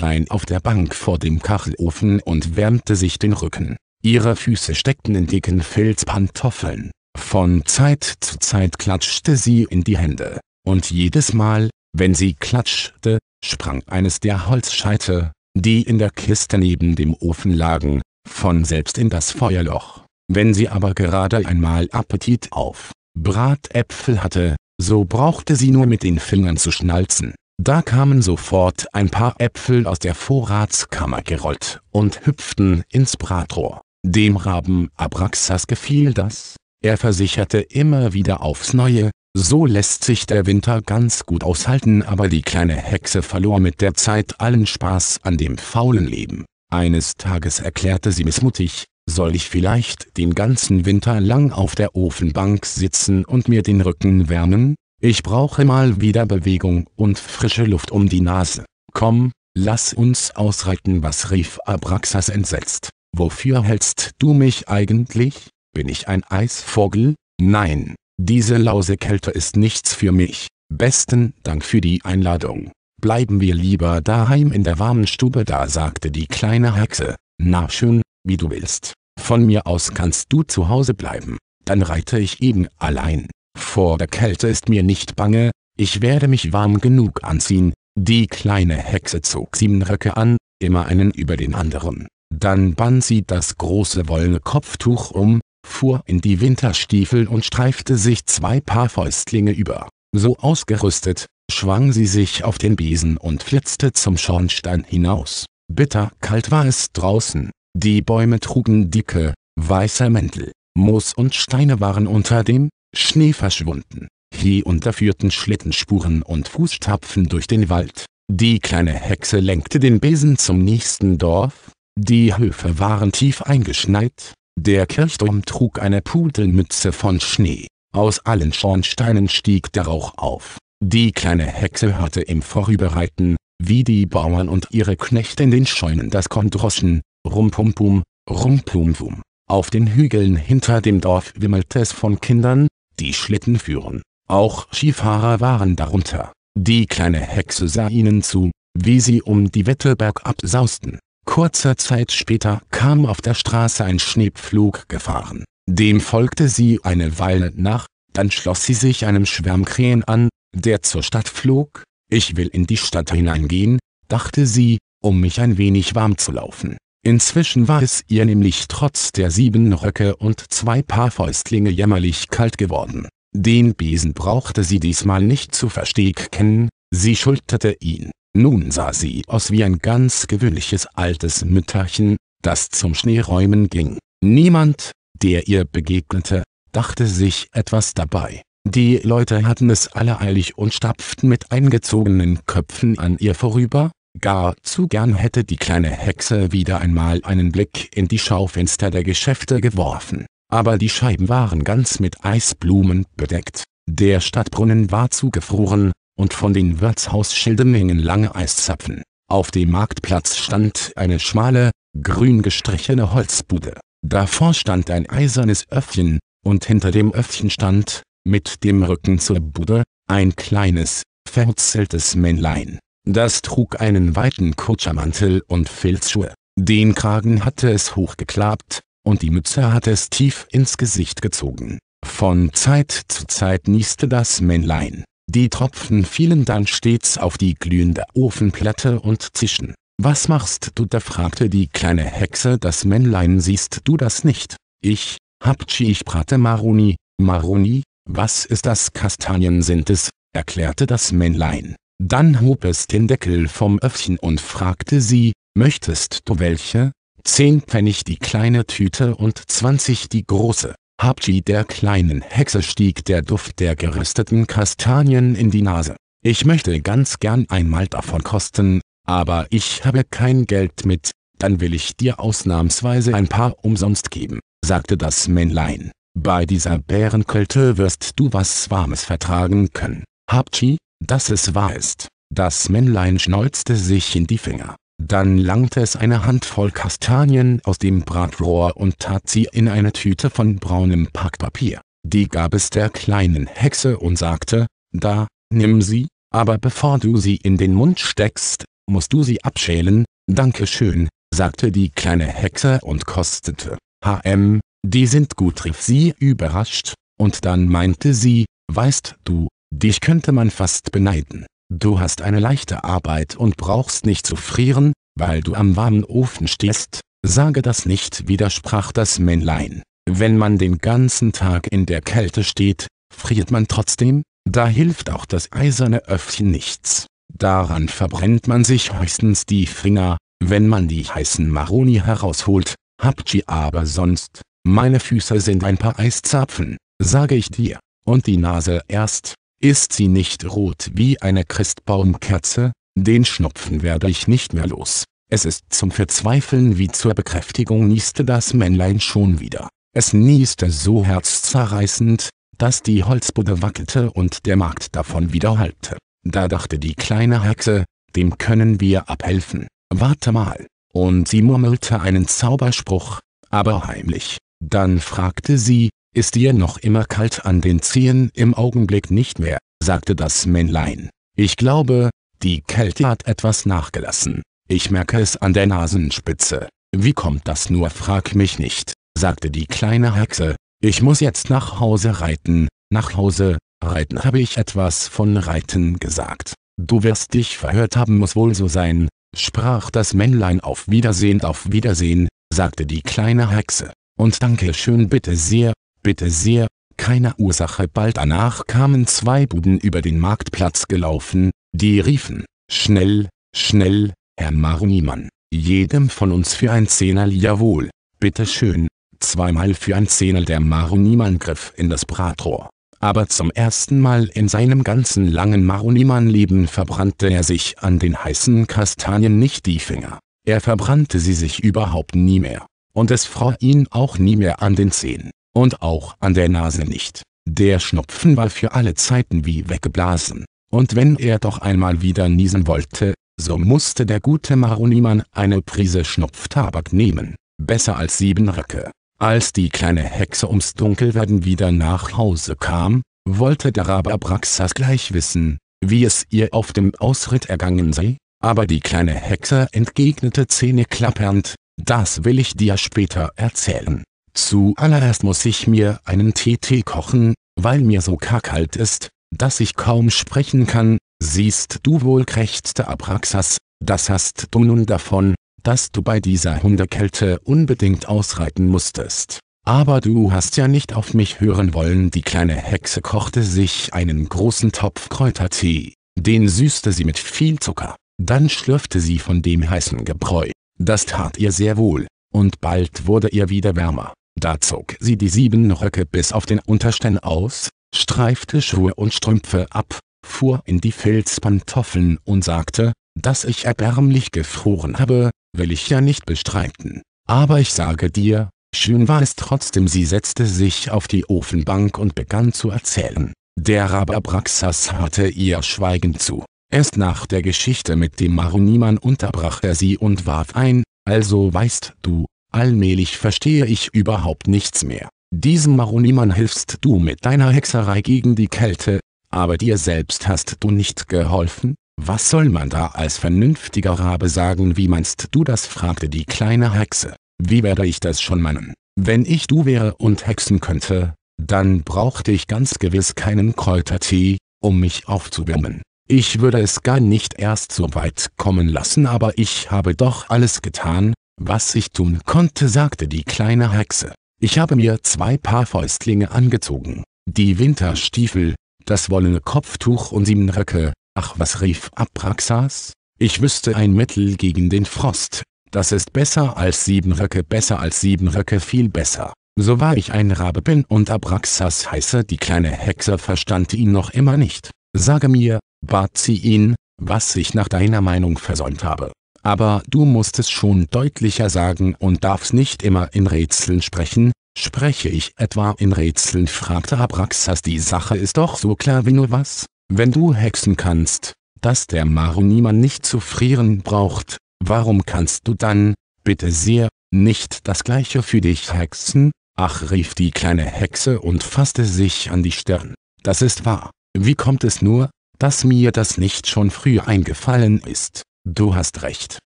ein auf der Bank vor dem Kachelofen und wärmte sich den Rücken. Ihre Füße steckten in dicken Filzpantoffeln. Von Zeit zu Zeit klatschte sie in die Hände. Und jedes Mal, wenn sie klatschte, sprang eines der Holzscheite, die in der Kiste neben dem Ofen lagen, von selbst in das Feuerloch. Wenn sie aber gerade einmal Appetit auf Bratäpfel hatte, so brauchte sie nur mit den Fingern zu schnalzen. Da kamen sofort ein paar Äpfel aus der Vorratskammer gerollt und hüpften ins Bratrohr. Dem Raben Abraxas gefiel das, er versicherte immer wieder aufs Neue, so lässt sich der Winter ganz gut aushalten aber die kleine Hexe verlor mit der Zeit allen Spaß an dem faulen Leben. Eines Tages erklärte sie missmutig, soll ich vielleicht den ganzen Winter lang auf der Ofenbank sitzen und mir den Rücken wärmen? Ich brauche mal wieder Bewegung und frische Luft um die Nase. Komm, lass uns ausreiten was rief Abraxas entsetzt. Wofür hältst du mich eigentlich? Bin ich ein Eisvogel? Nein, diese lause Kälte ist nichts für mich. Besten Dank für die Einladung. Bleiben wir lieber daheim in der warmen Stube da, sagte die kleine Hexe. Na schön, wie du willst. Von mir aus kannst du zu Hause bleiben. Dann reite ich eben allein. Vor der Kälte ist mir nicht bange, ich werde mich warm genug anziehen. Die kleine Hexe zog sieben Röcke an, immer einen über den anderen. Dann band sie das große wollene Kopftuch um, fuhr in die Winterstiefel und streifte sich zwei Paar Fäustlinge über. So ausgerüstet, schwang sie sich auf den Besen und flitzte zum Schornstein hinaus. Bitter kalt war es draußen, die Bäume trugen dicke, weiße Mäntel, Moos und Steine waren unter dem Schnee verschwunden. Hier und da führten Schlittenspuren und Fußtapfen durch den Wald. Die kleine Hexe lenkte den Besen zum nächsten Dorf, die Höfe waren tief eingeschneit, der Kirchturm trug eine Pudelmütze von Schnee, aus allen Schornsteinen stieg der Rauch auf. Die kleine Hexe hörte im Vorüberreiten, wie die Bauern und ihre Knechte in den Scheunen das Kondroschen, rumpumpum, rumpumwum. Auf den Hügeln hinter dem Dorf wimmelte es von Kindern, die Schlitten führen. Auch Skifahrer waren darunter. Die kleine Hexe sah ihnen zu, wie sie um die Wette bergab sausten. Kurzer Zeit später kam auf der Straße ein Schneepflug gefahren. Dem folgte sie eine Weile nach, dann schloss sie sich einem Schwärmkrähen an, der zur Stadt flog. Ich will in die Stadt hineingehen, dachte sie, um mich ein wenig warm zu laufen. Inzwischen war es ihr nämlich trotz der sieben Röcke und zwei Paar Fäustlinge jämmerlich kalt geworden. Den Besen brauchte sie diesmal nicht zu verstecken, sie schulterte ihn. Nun sah sie aus wie ein ganz gewöhnliches altes Mütterchen, das zum Schneeräumen ging. Niemand, der ihr begegnete, dachte sich etwas dabei. Die Leute hatten es alle eilig und stapften mit eingezogenen Köpfen an ihr vorüber, gar zu gern hätte die kleine Hexe wieder einmal einen Blick in die Schaufenster der Geschäfte geworfen, aber die Scheiben waren ganz mit Eisblumen bedeckt, der Stadtbrunnen war zugefroren, und von den Wirtshausschilden hingen lange Eiszapfen. Auf dem Marktplatz stand eine schmale, grün gestrichene Holzbude. Davor stand ein eisernes Öffchen, und hinter dem Öffchen stand, mit dem Rücken zur Bude, ein kleines, verhutzeltes Männlein. Das trug einen weiten Kutschermantel und Filzschuhe. Den Kragen hatte es hochgeklappt, und die Mütze hatte es tief ins Gesicht gezogen. Von Zeit zu Zeit nieste das Männlein. Die Tropfen fielen dann stets auf die glühende Ofenplatte und zischen. Was machst du da fragte die kleine Hexe das Männlein siehst du das nicht? Ich, Hapchi ich brate Maroni, Maroni, was ist das Kastanien sind es, erklärte das Männlein. Dann hob es den Deckel vom Öffchen und fragte sie, möchtest du welche? Zehn Pfennig die kleine Tüte und zwanzig die große. Habtschi der kleinen Hexe stieg der Duft der gerösteten Kastanien in die Nase. Ich möchte ganz gern einmal davon kosten, aber ich habe kein Geld mit, dann will ich dir ausnahmsweise ein paar umsonst geben, sagte das Männlein. Bei dieser Bärenkälte wirst du was Warmes vertragen können. Habtschi, dass es wahr ist. Das Männlein schnauzte sich in die Finger. Dann langte es eine Handvoll Kastanien aus dem Bratrohr und tat sie in eine Tüte von braunem Packpapier. Die gab es der kleinen Hexe und sagte, da, nimm sie, aber bevor du sie in den Mund steckst, musst du sie abschälen, danke schön, sagte die kleine Hexe und kostete. HM, die sind gut, rief sie überrascht, und dann meinte sie, weißt du, dich könnte man fast beneiden. Du hast eine leichte Arbeit und brauchst nicht zu frieren, weil du am warmen Ofen stehst, sage das nicht widersprach das Männlein. Wenn man den ganzen Tag in der Kälte steht, friert man trotzdem, da hilft auch das eiserne Öffchen nichts. Daran verbrennt man sich höchstens die Finger, wenn man die heißen Maroni herausholt, habt sie aber sonst, meine Füße sind ein paar Eiszapfen, sage ich dir, und die Nase erst, ist sie nicht rot wie eine Christbaumkerze, den Schnupfen werde ich nicht mehr los. Es ist zum Verzweifeln wie zur Bekräftigung nieste das Männlein schon wieder. Es nieste so herzzerreißend, dass die Holzbude wackelte und der Markt davon widerhallte. Da dachte die kleine Hexe, dem können wir abhelfen. Warte mal. Und sie murmelte einen Zauberspruch, aber heimlich. Dann fragte sie, ist dir noch immer kalt an den Zehen? Im Augenblick nicht mehr, sagte das Männlein. Ich glaube, die Kälte hat etwas nachgelassen. Ich merke es an der Nasenspitze. Wie kommt das nur? Frag mich nicht, sagte die kleine Hexe. Ich muss jetzt nach Hause reiten. Nach Hause, reiten habe ich etwas von reiten gesagt. Du wirst dich verhört haben, muss wohl so sein, sprach das Männlein auf Wiedersehen. Auf Wiedersehen, sagte die kleine Hexe. Und danke schön bitte sehr, Bitte sehr, keine Ursache. Bald danach kamen zwei Buben über den Marktplatz gelaufen, die riefen, schnell, schnell, Herr Marniemann, jedem von uns für ein Zehnerl jawohl, bitte schön, zweimal für ein Zehnerl der Marniemann griff in das Bratrohr. Aber zum ersten Mal in seinem ganzen langen Maroniman-Leben verbrannte er sich an den heißen Kastanien nicht die Finger. Er verbrannte sie sich überhaupt nie mehr. Und es fror ihn auch nie mehr an den Zehen und auch an der Nase nicht. Der Schnupfen war für alle Zeiten wie weggeblasen. Und wenn er doch einmal wieder niesen wollte, so musste der gute Maronimann eine Prise Schnupftabak nehmen. Besser als sieben Röcke. Als die kleine Hexe ums Dunkelwerden wieder nach Hause kam, wollte der Rabe Abraxas gleich wissen, wie es ihr auf dem Ausritt ergangen sei, aber die kleine Hexe entgegnete zähneklappernd, das will ich dir später erzählen. Zuallererst muss ich mir einen TT kochen, weil mir so kalt ist, dass ich kaum sprechen kann, siehst du wohl krächzte Abraxas, das hast du nun davon, dass du bei dieser Hundekälte unbedingt ausreiten musstest. Aber du hast ja nicht auf mich hören wollen. Die kleine Hexe kochte sich einen großen Topf Kräutertee, den süßte sie mit viel Zucker, dann schlürfte sie von dem heißen Gebräu. Das tat ihr sehr wohl, und bald wurde ihr wieder wärmer. Da zog sie die sieben Röcke bis auf den Untersten aus, streifte Schuhe und Strümpfe ab, fuhr in die Filzpantoffeln und sagte, dass ich erbärmlich gefroren habe, will ich ja nicht bestreiten. Aber ich sage dir, schön war es trotzdem. Sie setzte sich auf die Ofenbank und begann zu erzählen. Der Raber Abraxas hörte ihr Schweigen zu. Erst nach der Geschichte mit dem Maroniman unterbrach er sie und warf ein, also weißt du, Allmählich verstehe ich überhaupt nichts mehr. Diesem Maronimann hilfst du mit deiner Hexerei gegen die Kälte, aber dir selbst hast du nicht geholfen? Was soll man da als vernünftiger Rabe sagen wie meinst du das fragte die kleine Hexe. Wie werde ich das schon meinen? Wenn ich du wäre und hexen könnte, dann brauchte ich ganz gewiss keinen Kräutertee, um mich aufzuwärmen. Ich würde es gar nicht erst so weit kommen lassen aber ich habe doch alles getan, was ich tun konnte, sagte die kleine Hexe. Ich habe mir zwei Paar Fäustlinge angezogen, die Winterstiefel, das wollene Kopftuch und sieben Röcke, ach was rief Abraxas? Ich wüsste ein Mittel gegen den Frost, das ist besser als sieben Röcke, besser als sieben Röcke, viel besser. So war ich ein Rabe bin und Abraxas heiße, die kleine Hexe verstand ihn noch immer nicht. Sage mir, bat sie ihn, was ich nach deiner Meinung versäumt habe aber du musst es schon deutlicher sagen und darfst nicht immer in Rätseln sprechen, spreche ich etwa in Rätseln fragte Abraxas die Sache ist doch so klar wie nur was, wenn du hexen kannst, dass der Maruniman nicht zu frieren braucht, warum kannst du dann, bitte sehr, nicht das gleiche für dich hexen? Ach rief die kleine Hexe und fasste sich an die Stirn. Das ist wahr, wie kommt es nur, dass mir das nicht schon früh eingefallen ist? Du hast recht.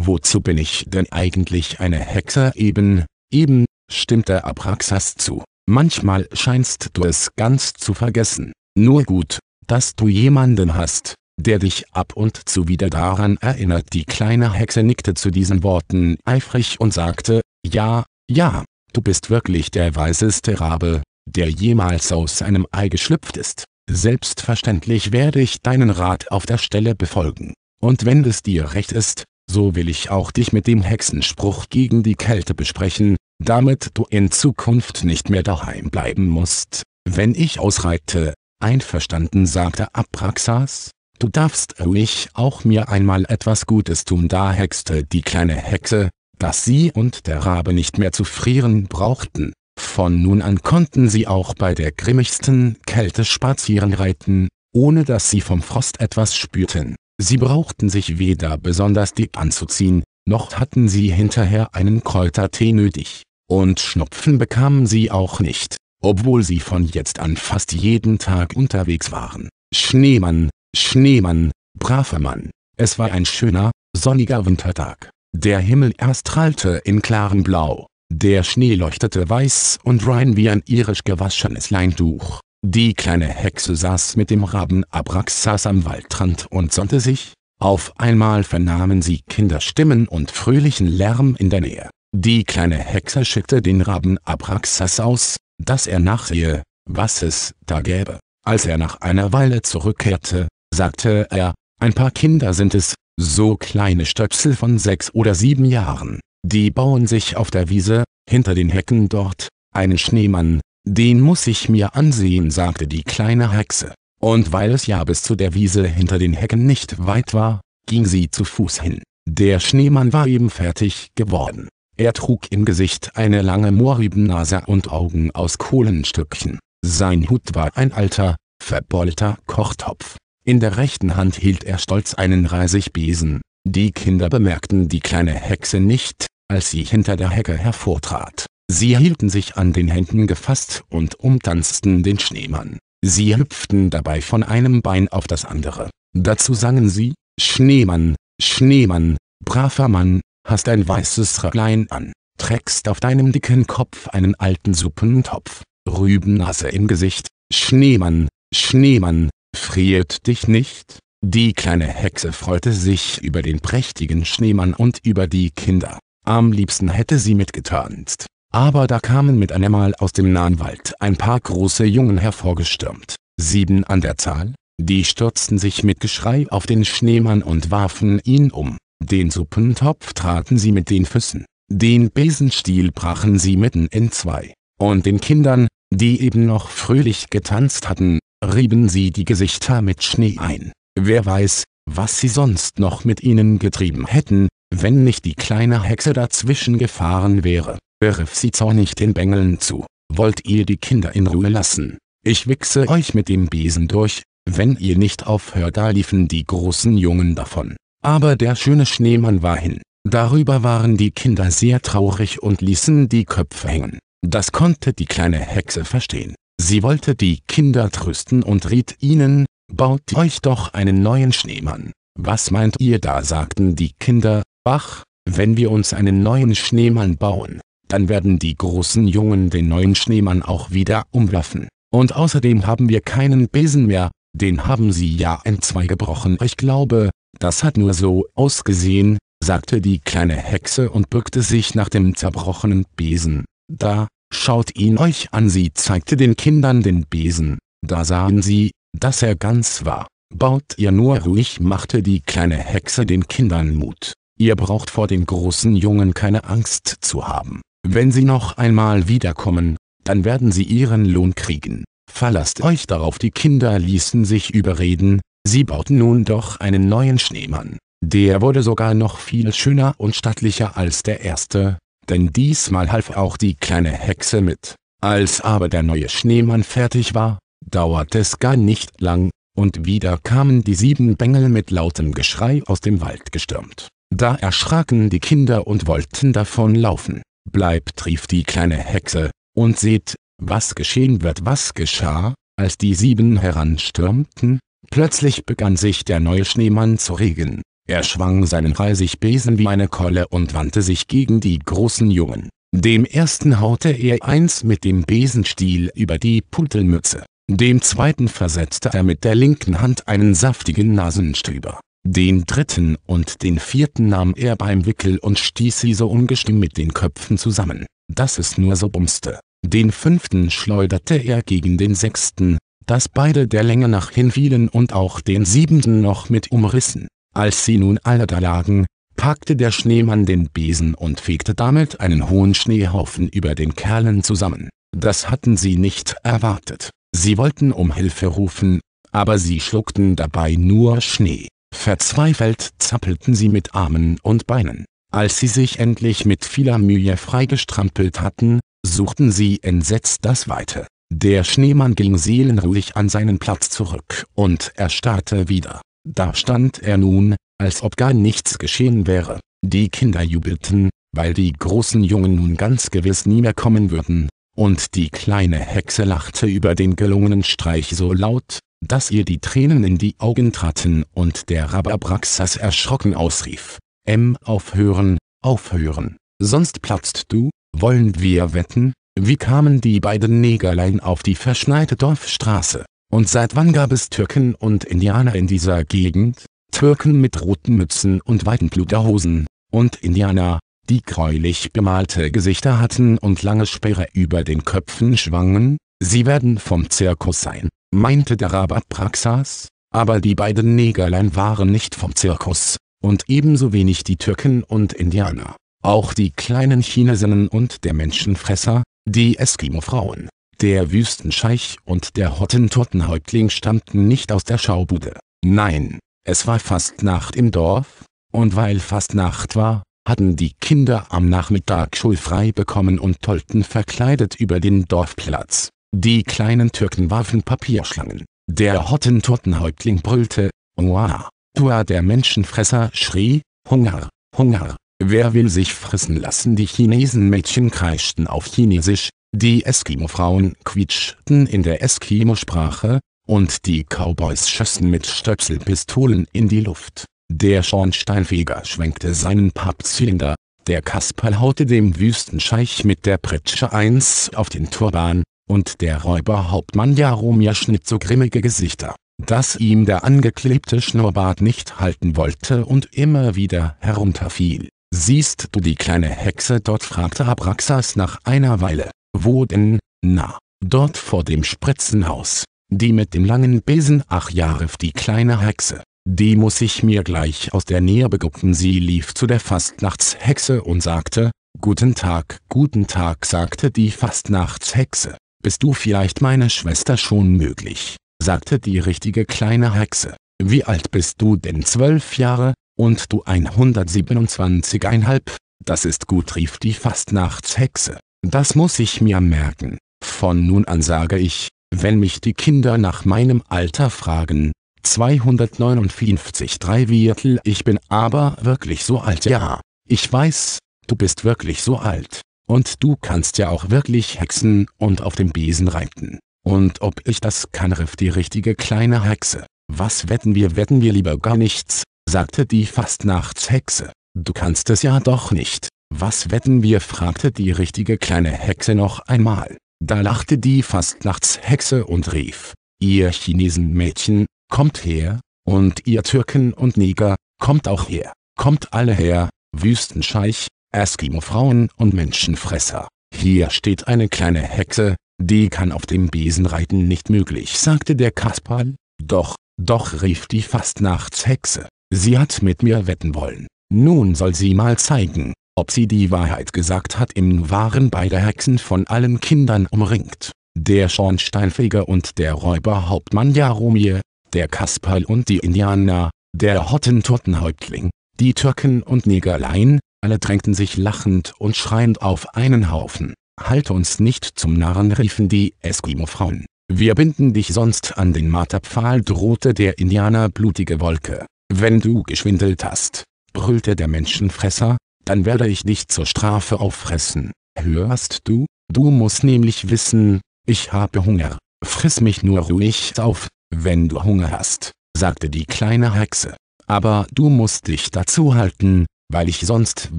Wozu bin ich denn eigentlich eine Hexe eben? Eben, stimmt der Apraxas zu. Manchmal scheinst du es ganz zu vergessen. Nur gut, dass du jemanden hast, der dich ab und zu wieder daran erinnert. Die kleine Hexe nickte zu diesen Worten eifrig und sagte, ja, ja, du bist wirklich der weiseste Rabe, der jemals aus einem Ei geschlüpft ist. Selbstverständlich werde ich deinen Rat auf der Stelle befolgen. Und wenn es dir recht ist, so will ich auch dich mit dem Hexenspruch gegen die Kälte besprechen, damit du in Zukunft nicht mehr daheim bleiben musst. Wenn ich ausreite, einverstanden sagte Abraxas, du darfst ruhig auch mir einmal etwas Gutes tun. Da hexte die kleine Hexe, dass sie und der Rabe nicht mehr zu frieren brauchten. Von nun an konnten sie auch bei der grimmigsten Kälte spazieren reiten, ohne dass sie vom Frost etwas spürten. Sie brauchten sich weder besonders dick anzuziehen, noch hatten sie hinterher einen Kräutertee nötig. Und Schnupfen bekamen sie auch nicht, obwohl sie von jetzt an fast jeden Tag unterwegs waren. Schneemann, Schneemann, braver Mann. Es war ein schöner, sonniger Wintertag. Der Himmel erstrahlte in klarem Blau. Der Schnee leuchtete weiß und rein wie ein irisch gewaschenes Leintuch. Die kleine Hexe saß mit dem Raben Abraxas am Waldrand und sonnte sich. Auf einmal vernahmen sie Kinderstimmen und fröhlichen Lärm in der Nähe. Die kleine Hexe schickte den Raben Abraxas aus, dass er nachsehe, was es da gäbe. Als er nach einer Weile zurückkehrte, sagte er, ein paar Kinder sind es, so kleine Stöpsel von sechs oder sieben Jahren. Die bauen sich auf der Wiese, hinter den Hecken dort, einen Schneemann, den muss ich mir ansehen sagte die kleine Hexe. Und weil es ja bis zu der Wiese hinter den Hecken nicht weit war, ging sie zu Fuß hin. Der Schneemann war eben fertig geworden. Er trug im Gesicht eine lange Mohrrübennase und Augen aus Kohlenstückchen. Sein Hut war ein alter, verbeulter Kochtopf. In der rechten Hand hielt er stolz einen Reisigbesen. Die Kinder bemerkten die kleine Hexe nicht, als sie hinter der Hecke hervortrat. Sie hielten sich an den Händen gefasst und umtanzten den Schneemann. Sie hüpften dabei von einem Bein auf das andere. Dazu sangen sie, Schneemann, Schneemann, braver Mann, hast ein weißes Röcklein an, trägst auf deinem dicken Kopf einen alten Suppentopf, Rübennase im Gesicht, Schneemann, Schneemann, friert dich nicht? Die kleine Hexe freute sich über den prächtigen Schneemann und über die Kinder. Am liebsten hätte sie mitgetanzt aber da kamen mit einemmal aus dem nahen Wald ein paar große Jungen hervorgestürmt, sieben an der Zahl, die stürzten sich mit Geschrei auf den Schneemann und warfen ihn um, den Suppentopf traten sie mit den Füßen, den Besenstiel brachen sie mitten in zwei, und den Kindern, die eben noch fröhlich getanzt hatten, rieben sie die Gesichter mit Schnee ein. Wer weiß, was sie sonst noch mit ihnen getrieben hätten, wenn nicht die kleine Hexe dazwischen gefahren wäre rief sie zornig den Bengeln zu. Wollt ihr die Kinder in Ruhe lassen? Ich wichse euch mit dem Besen durch, wenn ihr nicht aufhört. Da liefen die großen Jungen davon. Aber der schöne Schneemann war hin. Darüber waren die Kinder sehr traurig und ließen die Köpfe hängen. Das konnte die kleine Hexe verstehen. Sie wollte die Kinder trösten und riet ihnen, baut euch doch einen neuen Schneemann. Was meint ihr da sagten die Kinder, ach, wenn wir uns einen neuen Schneemann bauen, dann werden die großen Jungen den neuen Schneemann auch wieder umwerfen. Und außerdem haben wir keinen Besen mehr, den haben sie ja in gebrochen. Ich glaube, das hat nur so ausgesehen, sagte die kleine Hexe und bückte sich nach dem zerbrochenen Besen. Da, schaut ihn euch an, sie zeigte den Kindern den Besen, da sahen sie, dass er ganz war. Baut ihr nur ruhig, machte die kleine Hexe den Kindern Mut. Ihr braucht vor den großen Jungen keine Angst zu haben. Wenn sie noch einmal wiederkommen, dann werden sie ihren Lohn kriegen. Verlasst euch darauf. Die Kinder ließen sich überreden, sie bauten nun doch einen neuen Schneemann. Der wurde sogar noch viel schöner und stattlicher als der erste, denn diesmal half auch die kleine Hexe mit. Als aber der neue Schneemann fertig war, dauerte es gar nicht lang, und wieder kamen die sieben Bengel mit lautem Geschrei aus dem Wald gestürmt. Da erschraken die Kinder und wollten davonlaufen bleibt rief die kleine Hexe, und seht, was geschehen wird was geschah, als die sieben heranstürmten, plötzlich begann sich der neue Schneemann zu regen, er schwang seinen Reisigbesen wie eine Kolle und wandte sich gegen die großen Jungen. Dem ersten haute er eins mit dem Besenstiel über die Putelmütze, dem zweiten versetzte er mit der linken Hand einen saftigen Nasenstüber, den dritten und den vierten nahm er beim Wickel und stieß sie so ungestimmt mit den Köpfen zusammen, dass es nur so bumste. Den fünften schleuderte er gegen den sechsten, dass beide der Länge nach hinfielen und auch den siebenten noch mit umrissen. Als sie nun alle da lagen, packte der Schneemann den Besen und fegte damit einen hohen Schneehaufen über den Kerlen zusammen. Das hatten sie nicht erwartet. Sie wollten um Hilfe rufen, aber sie schluckten dabei nur Schnee. Verzweifelt zappelten sie mit Armen und Beinen. Als sie sich endlich mit vieler Mühe freigestrampelt hatten, suchten sie entsetzt das Weite. Der Schneemann ging seelenruhig an seinen Platz zurück und erstarrte wieder. Da stand er nun, als ob gar nichts geschehen wäre. Die Kinder jubelten, weil die großen Jungen nun ganz gewiss nie mehr kommen würden, und die kleine Hexe lachte über den gelungenen Streich so laut, dass ihr die Tränen in die Augen traten und der Rababraxas erschrocken ausrief, M aufhören, aufhören, sonst platzt du, wollen wir wetten, wie kamen die beiden Negerlein auf die verschneite Dorfstraße, und seit wann gab es Türken und Indianer in dieser Gegend, Türken mit roten Mützen und weiten Bluterhosen, und Indianer, die gräulich bemalte Gesichter hatten und lange Speere über den Köpfen schwangen, sie werden vom Zirkus sein, meinte der Rabat Praxas, aber die beiden Negerlein waren nicht vom Zirkus, und ebenso wenig die Türken und Indianer. Auch die kleinen Chinesinnen und der Menschenfresser, die Eskimo-Frauen, der Wüstenscheich und der Hottentottenhäuptling stammten nicht aus der Schaubude. Nein, es war fast Nacht im Dorf, und weil fast Nacht war, hatten die Kinder am Nachmittag schulfrei bekommen und tollten verkleidet über den Dorfplatz. Die kleinen Türken warfen Papierschlangen. Der Hottentottenhäuptling brüllte, Uah, Dua der Menschenfresser schrie, Hunger, Hunger, wer will sich fressen lassen? Die Chinesenmädchen kreischten auf Chinesisch, die Eskimo-Frauen quietschten in der Eskimo-Sprache, und die Cowboys schössen mit Stöpselpistolen in die Luft. Der Schornsteinfeger schwenkte seinen Pappzylinder, der Kasperl haute dem Wüstenscheich mit der Pritsche eins auf den Turban, und der Räuberhauptmann Jaromir schnitt so grimmige Gesichter, dass ihm der angeklebte Schnurrbart nicht halten wollte und immer wieder herunterfiel. Siehst du die kleine Hexe dort? fragte Abraxas nach einer Weile. Wo denn? Na, dort vor dem Spritzenhaus. Die mit dem langen Besen, ach ja, rief die kleine Hexe. Die muss ich mir gleich aus der Nähe begucken. Sie lief zu der Fastnachtshexe und sagte, Guten Tag, guten Tag, sagte die Fastnachtshexe. Bist du vielleicht meine Schwester schon möglich? sagte die richtige kleine Hexe. Wie alt bist du denn? Zwölf Jahre, und du 127,5? Das ist gut, rief die Fastnachtshexe. Das muss ich mir merken. Von nun an sage ich, wenn mich die Kinder nach meinem Alter fragen, 259 drei Viertel Ich bin aber wirklich so alt ja. Ich weiß, du bist wirklich so alt. Und du kannst ja auch wirklich hexen und auf dem Besen reiten. Und ob ich das kann, rief die richtige kleine Hexe. Was wetten wir, wetten wir lieber gar nichts, sagte die Fastnachtshexe. Du kannst es ja doch nicht. Was wetten wir, fragte die richtige kleine Hexe noch einmal. Da lachte die Fastnachtshexe und rief, ihr Chinesenmädchen, kommt her, und ihr Türken und Neger, kommt auch her, kommt alle her, Wüstenscheich, Eskimo-Frauen und Menschenfresser. Hier steht eine kleine Hexe, die kann auf dem Besen reiten nicht möglich, sagte der Kasperl. Doch, doch rief die Fastnachtshexe, sie hat mit mir wetten wollen. Nun soll sie mal zeigen, ob sie die Wahrheit gesagt hat. Im waren beide Hexen von allen Kindern umringt. Der Schornsteinfeger und der Räuberhauptmann Jaromir, der Kasperl und die Indianer, der Hottentottenhäuptling, die Türken und Negerlein, alle drängten sich lachend und schreiend auf einen Haufen. Halte uns nicht zum Narren riefen die Eskimo-Frauen. Wir binden dich sonst an den Marterpfahl drohte der Indianer blutige Wolke. Wenn du geschwindelt hast, brüllte der Menschenfresser, dann werde ich dich zur Strafe auffressen. Hörst du? Du musst nämlich wissen, ich habe Hunger. Friss mich nur ruhig auf. Wenn du Hunger hast, sagte die kleine Hexe. Aber du musst dich dazu halten, weil ich sonst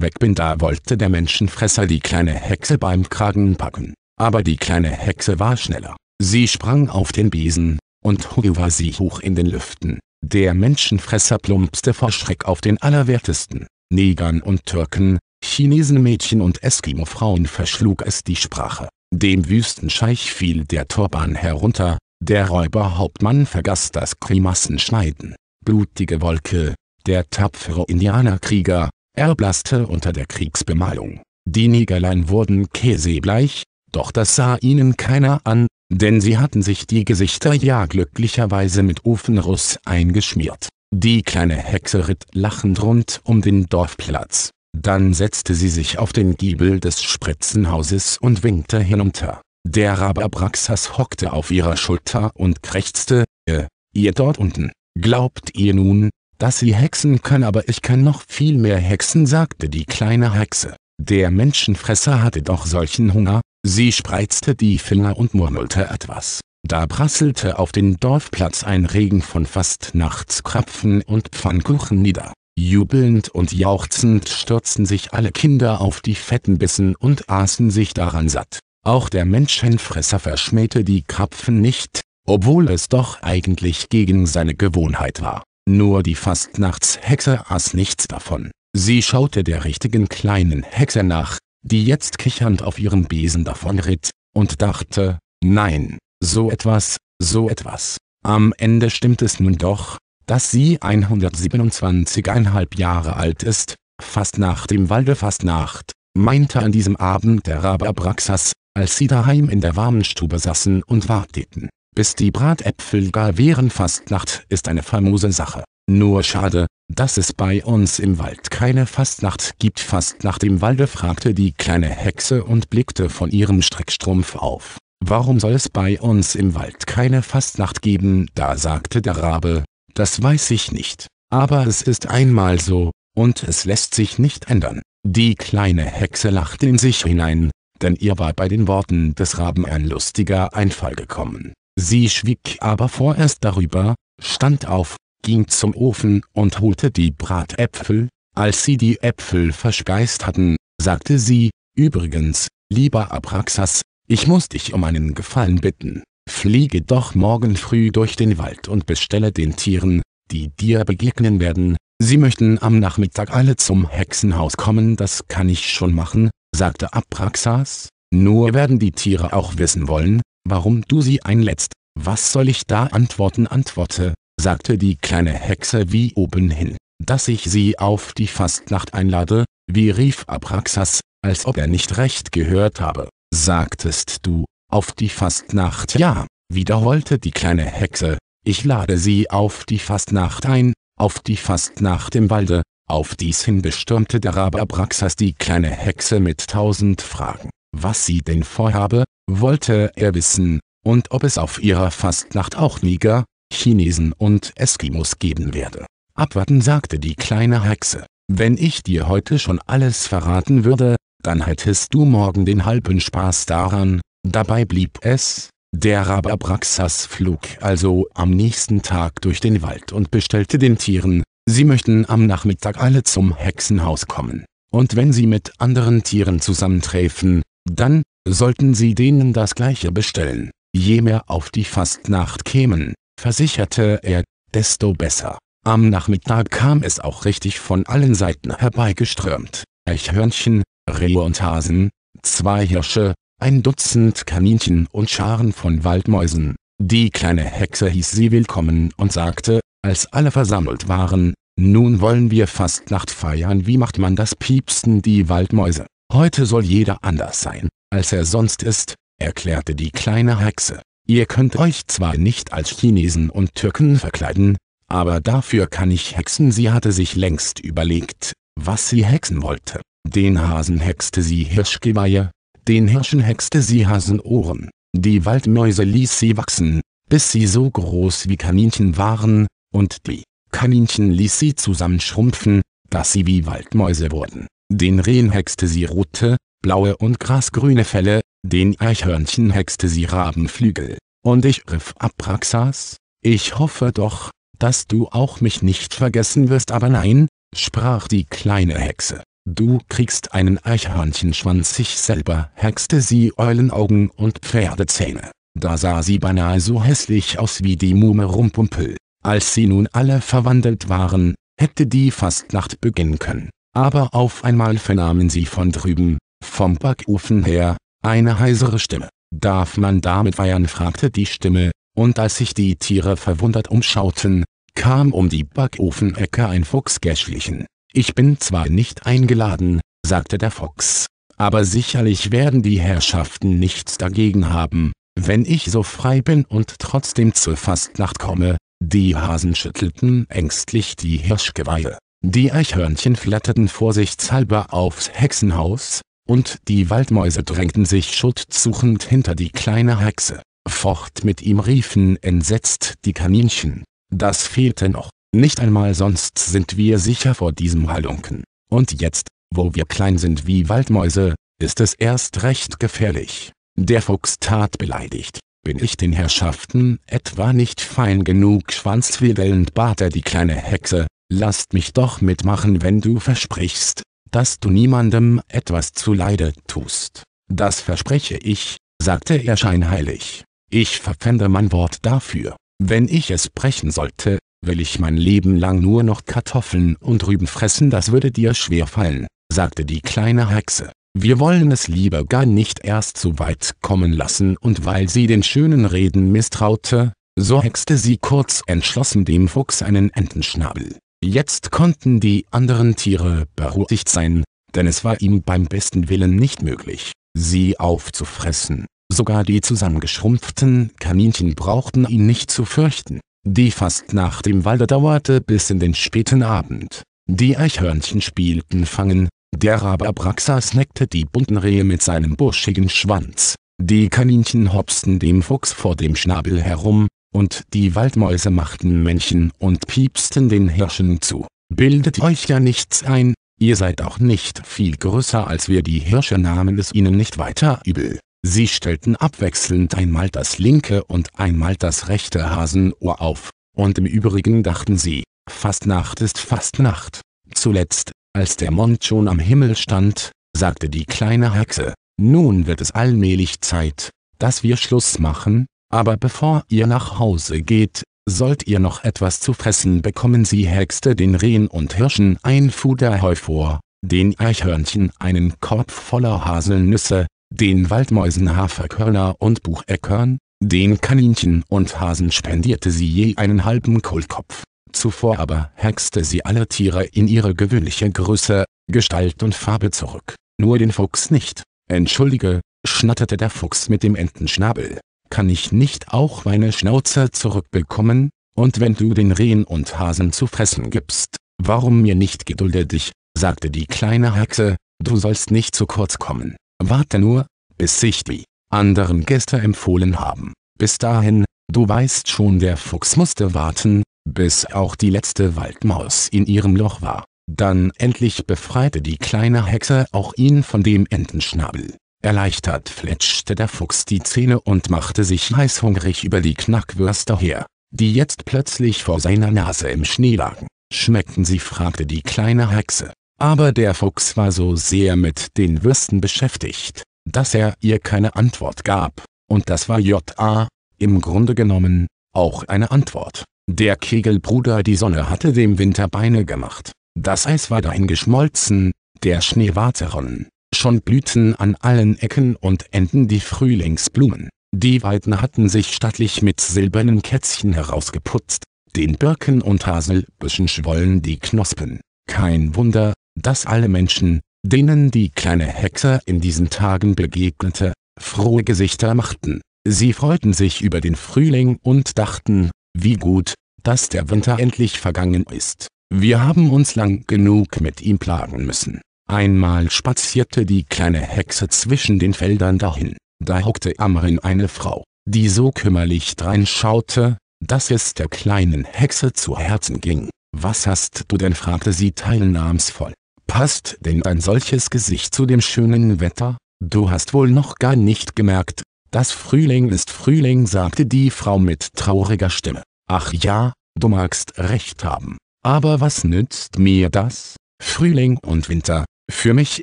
weg bin. Da wollte der Menschenfresser die kleine Hexe beim Kragen packen. Aber die kleine Hexe war schneller. Sie sprang auf den Besen, und hui war sie hoch in den Lüften. Der Menschenfresser plumpste vor Schreck auf den Allerwertesten. Negern und Türken, Chinesenmädchen und Eskimo-Frauen verschlug es die Sprache. Dem Wüstenscheich fiel der Turban herunter, der Räuberhauptmann vergaß das Grimassenschneiden. Blutige Wolke, der tapfere Indianerkrieger, erblasste unter der Kriegsbemalung. Die Negerlein wurden käsebleich, doch das sah ihnen keiner an, denn sie hatten sich die Gesichter ja glücklicherweise mit Ofenruss eingeschmiert. Die kleine Hexe ritt lachend rund um den Dorfplatz. Dann setzte sie sich auf den Giebel des Spritzenhauses und winkte hinunter. Der Rababraxas hockte auf ihrer Schulter und krächzte, äh, ihr dort unten, glaubt ihr nun, dass sie hexen kann aber ich kann noch viel mehr hexen sagte die kleine Hexe. Der Menschenfresser hatte doch solchen Hunger, sie spreizte die Finger und murmelte etwas. Da prasselte auf den Dorfplatz ein Regen von fast Nachtskrapfen und Pfannkuchen nieder. Jubelnd und jauchzend stürzten sich alle Kinder auf die fetten Bissen und aßen sich daran satt. Auch der Menschenfresser verschmähte die Krapfen nicht, obwohl es doch eigentlich gegen seine Gewohnheit war. Nur die Fastnachtshexe aß nichts davon. Sie schaute der richtigen kleinen Hexe nach, die jetzt kichernd auf ihrem Besen davonritt, und dachte, nein, so etwas, so etwas. Am Ende stimmt es nun doch, dass sie 127,5 Jahre alt ist, fast nach dem Walde Fastnacht, meinte an diesem Abend der Rabe Abraxas, als sie daheim in der warmen Stube saßen und warteten, bis die Bratäpfel gar wären Fastnacht ist eine famose Sache. Nur schade, dass es bei uns im Wald keine Fastnacht gibt. Fastnacht im Walde fragte die kleine Hexe und blickte von ihrem Streckstrumpf auf. Warum soll es bei uns im Wald keine Fastnacht geben? Da sagte der Rabe, das weiß ich nicht, aber es ist einmal so, und es lässt sich nicht ändern. Die kleine Hexe lachte in sich hinein, denn ihr war bei den Worten des Raben ein lustiger Einfall gekommen. Sie schwieg aber vorerst darüber, stand auf, ging zum Ofen und holte die Bratäpfel. Als sie die Äpfel verspeist hatten, sagte sie, Übrigens, lieber Abraxas, ich muss dich um einen Gefallen bitten. Fliege doch morgen früh durch den Wald und bestelle den Tieren, die dir begegnen werden, sie möchten am Nachmittag alle zum Hexenhaus kommen, das kann ich schon machen, sagte Abraxas, nur werden die Tiere auch wissen wollen, warum du sie einlädst. Was soll ich da antworten? Antworte, sagte die kleine Hexe wie oben hin, dass ich sie auf die Fastnacht einlade, wie rief Abraxas, als ob er nicht recht gehört habe. Sagtest du, auf die Fastnacht? Ja, wiederholte die kleine Hexe, ich lade sie auf die Fastnacht ein, auf die Fastnacht im Walde, auf dies hin bestürmte der Rabe Abraxas die kleine Hexe mit tausend Fragen. Was sie denn vorhabe, wollte er wissen, und ob es auf ihrer Fastnacht auch Niger, Chinesen und Eskimos geben werde. Abwarten sagte die kleine Hexe, wenn ich dir heute schon alles verraten würde, dann hättest du morgen den halben Spaß daran, dabei blieb es, der Rabe Abraxas flog also am nächsten Tag durch den Wald und bestellte den Tieren, Sie möchten am Nachmittag alle zum Hexenhaus kommen. Und wenn Sie mit anderen Tieren zusammentreffen, dann sollten Sie denen das gleiche bestellen. Je mehr auf die Fastnacht kämen, versicherte er, desto besser. Am Nachmittag kam es auch richtig von allen Seiten herbeigeströmt. Echhörnchen, Rehe und Hasen, zwei Hirsche, ein Dutzend Kaninchen und Scharen von Waldmäusen. Die kleine Hexe hieß sie willkommen und sagte, als alle versammelt waren, nun wollen wir Fastnacht feiern wie macht man das piepsten die Waldmäuse. Heute soll jeder anders sein, als er sonst ist, erklärte die kleine Hexe. Ihr könnt euch zwar nicht als Chinesen und Türken verkleiden, aber dafür kann ich hexen. Sie hatte sich längst überlegt, was sie hexen wollte. Den Hasen hexte sie Hirschgeweihe, den Hirschen hexte sie Hasenohren, die Waldmäuse ließ sie wachsen, bis sie so groß wie Kaninchen waren, und die Kaninchen ließ sie zusammenschrumpfen, dass sie wie Waldmäuse wurden. Den Rehen hexte sie rote, blaue und grasgrüne Felle, den Eichhörnchen hexte sie Rabenflügel. Und ich rief Apraxas, ich hoffe doch, dass du auch mich nicht vergessen wirst, aber nein, sprach die kleine Hexe. Du kriegst einen Eichhörnchenschwanz, ich selber hexte sie Eulenaugen und Pferdezähne. Da sah sie beinahe so hässlich aus wie die Mume Rumpumpel. Als sie nun alle verwandelt waren, hätte die Fastnacht beginnen können. Aber auf einmal vernahmen sie von drüben, vom Backofen her, eine heisere Stimme. Darf man damit feiern? fragte die Stimme, und als sich die Tiere verwundert umschauten, kam um die Backofenecke ein Fuchs geschlichen. Ich bin zwar nicht eingeladen, sagte der Fuchs, aber sicherlich werden die Herrschaften nichts dagegen haben, wenn ich so frei bin und trotzdem zur Fastnacht komme, die Hasen schüttelten ängstlich die Hirschgeweihe, die Eichhörnchen flatterten vorsichtshalber aufs Hexenhaus, und die Waldmäuse drängten sich schutzsuchend hinter die kleine Hexe. Fort mit ihm riefen entsetzt die Kaninchen. Das fehlte noch, nicht einmal sonst sind wir sicher vor diesem Halunken. Und jetzt, wo wir klein sind wie Waldmäuse, ist es erst recht gefährlich. Der Fuchs tat beleidigt. Bin ich den Herrschaften etwa nicht fein genug? Schwanzwedelnd bat er die kleine Hexe, lasst mich doch mitmachen, wenn du versprichst, dass du niemandem etwas zuleide tust. Das verspreche ich, sagte er scheinheilig. Ich verpfände mein Wort dafür. Wenn ich es brechen sollte, will ich mein Leben lang nur noch Kartoffeln und Rüben fressen, das würde dir schwer fallen, sagte die kleine Hexe. Wir wollen es lieber gar nicht erst so weit kommen lassen und weil sie den schönen Reden misstraute, so hexte sie kurz entschlossen dem Fuchs einen Entenschnabel. Jetzt konnten die anderen Tiere beruhigt sein, denn es war ihm beim besten Willen nicht möglich, sie aufzufressen. Sogar die zusammengeschrumpften Kaninchen brauchten ihn nicht zu fürchten. Die Fast nach dem Walde dauerte bis in den späten Abend. Die Eichhörnchen spielten Fangen, der Rhabarbraxa neckte die bunten Rehe mit seinem buschigen Schwanz, die Kaninchen hopsten dem Fuchs vor dem Schnabel herum, und die Waldmäuse machten Männchen und piepsten den Hirschen zu. Bildet euch ja nichts ein, ihr seid auch nicht viel größer als wir die Hirsche nahmen es ihnen nicht weiter übel. Sie stellten abwechselnd einmal das linke und einmal das rechte Hasenohr auf, und im Übrigen dachten sie, Fastnacht ist Fastnacht. Zuletzt als der Mond schon am Himmel stand, sagte die kleine Hexe, nun wird es allmählich Zeit, dass wir Schluss machen, aber bevor ihr nach Hause geht, sollt ihr noch etwas zu fressen bekommen. Sie hexte den Rehen und Hirschen ein Fuderheu vor, den Eichhörnchen einen Korb voller Haselnüsse, den Waldmäusen Haferkörner und Bucheckern, den Kaninchen und Hasen spendierte sie je einen halben Kohlkopf. Zuvor aber hexte sie alle Tiere in ihre gewöhnliche Größe, Gestalt und Farbe zurück, nur den Fuchs nicht. Entschuldige, schnatterte der Fuchs mit dem Entenschnabel, kann ich nicht auch meine Schnauze zurückbekommen? Und wenn du den Rehen und Hasen zu fressen gibst, warum mir nicht gedulde dich, sagte die kleine Hexe, du sollst nicht zu kurz kommen, warte nur, bis sich die anderen Gäste empfohlen haben. Bis dahin, du weißt schon der Fuchs musste warten, bis auch die letzte Waldmaus in ihrem Loch war. Dann endlich befreite die kleine Hexe auch ihn von dem Entenschnabel. Erleichtert fletschte der Fuchs die Zähne und machte sich heißhungrig über die Knackwürste her, die jetzt plötzlich vor seiner Nase im Schnee lagen. Schmeckten sie? fragte die kleine Hexe. Aber der Fuchs war so sehr mit den Würsten beschäftigt, dass er ihr keine Antwort gab, und das war J.A., im Grunde genommen, auch eine Antwort. Der Kegelbruder die Sonne hatte dem Winter Beine gemacht. Das Eis war dahin geschmolzen, der Schnee war zerronnen. Schon blühten an allen Ecken und Enden die Frühlingsblumen. Die Weiden hatten sich stattlich mit silbernen Kätzchen herausgeputzt, den Birken und Haselbüschen schwollen die Knospen. Kein Wunder, dass alle Menschen, denen die kleine Hexe in diesen Tagen begegnete, frohe Gesichter machten. Sie freuten sich über den Frühling und dachten, wie gut, dass der Winter endlich vergangen ist. Wir haben uns lang genug mit ihm plagen müssen. Einmal spazierte die kleine Hexe zwischen den Feldern dahin. Da hockte am Rinn eine Frau, die so kümmerlich dreinschaute, dass es der kleinen Hexe zu Herzen ging. Was hast du denn? fragte sie teilnahmsvoll. Passt denn ein solches Gesicht zu dem schönen Wetter? Du hast wohl noch gar nicht gemerkt, dass Frühling ist Frühling, sagte die Frau mit trauriger Stimme. Ach ja, du magst recht haben. Aber was nützt mir das? Frühling und Winter, für mich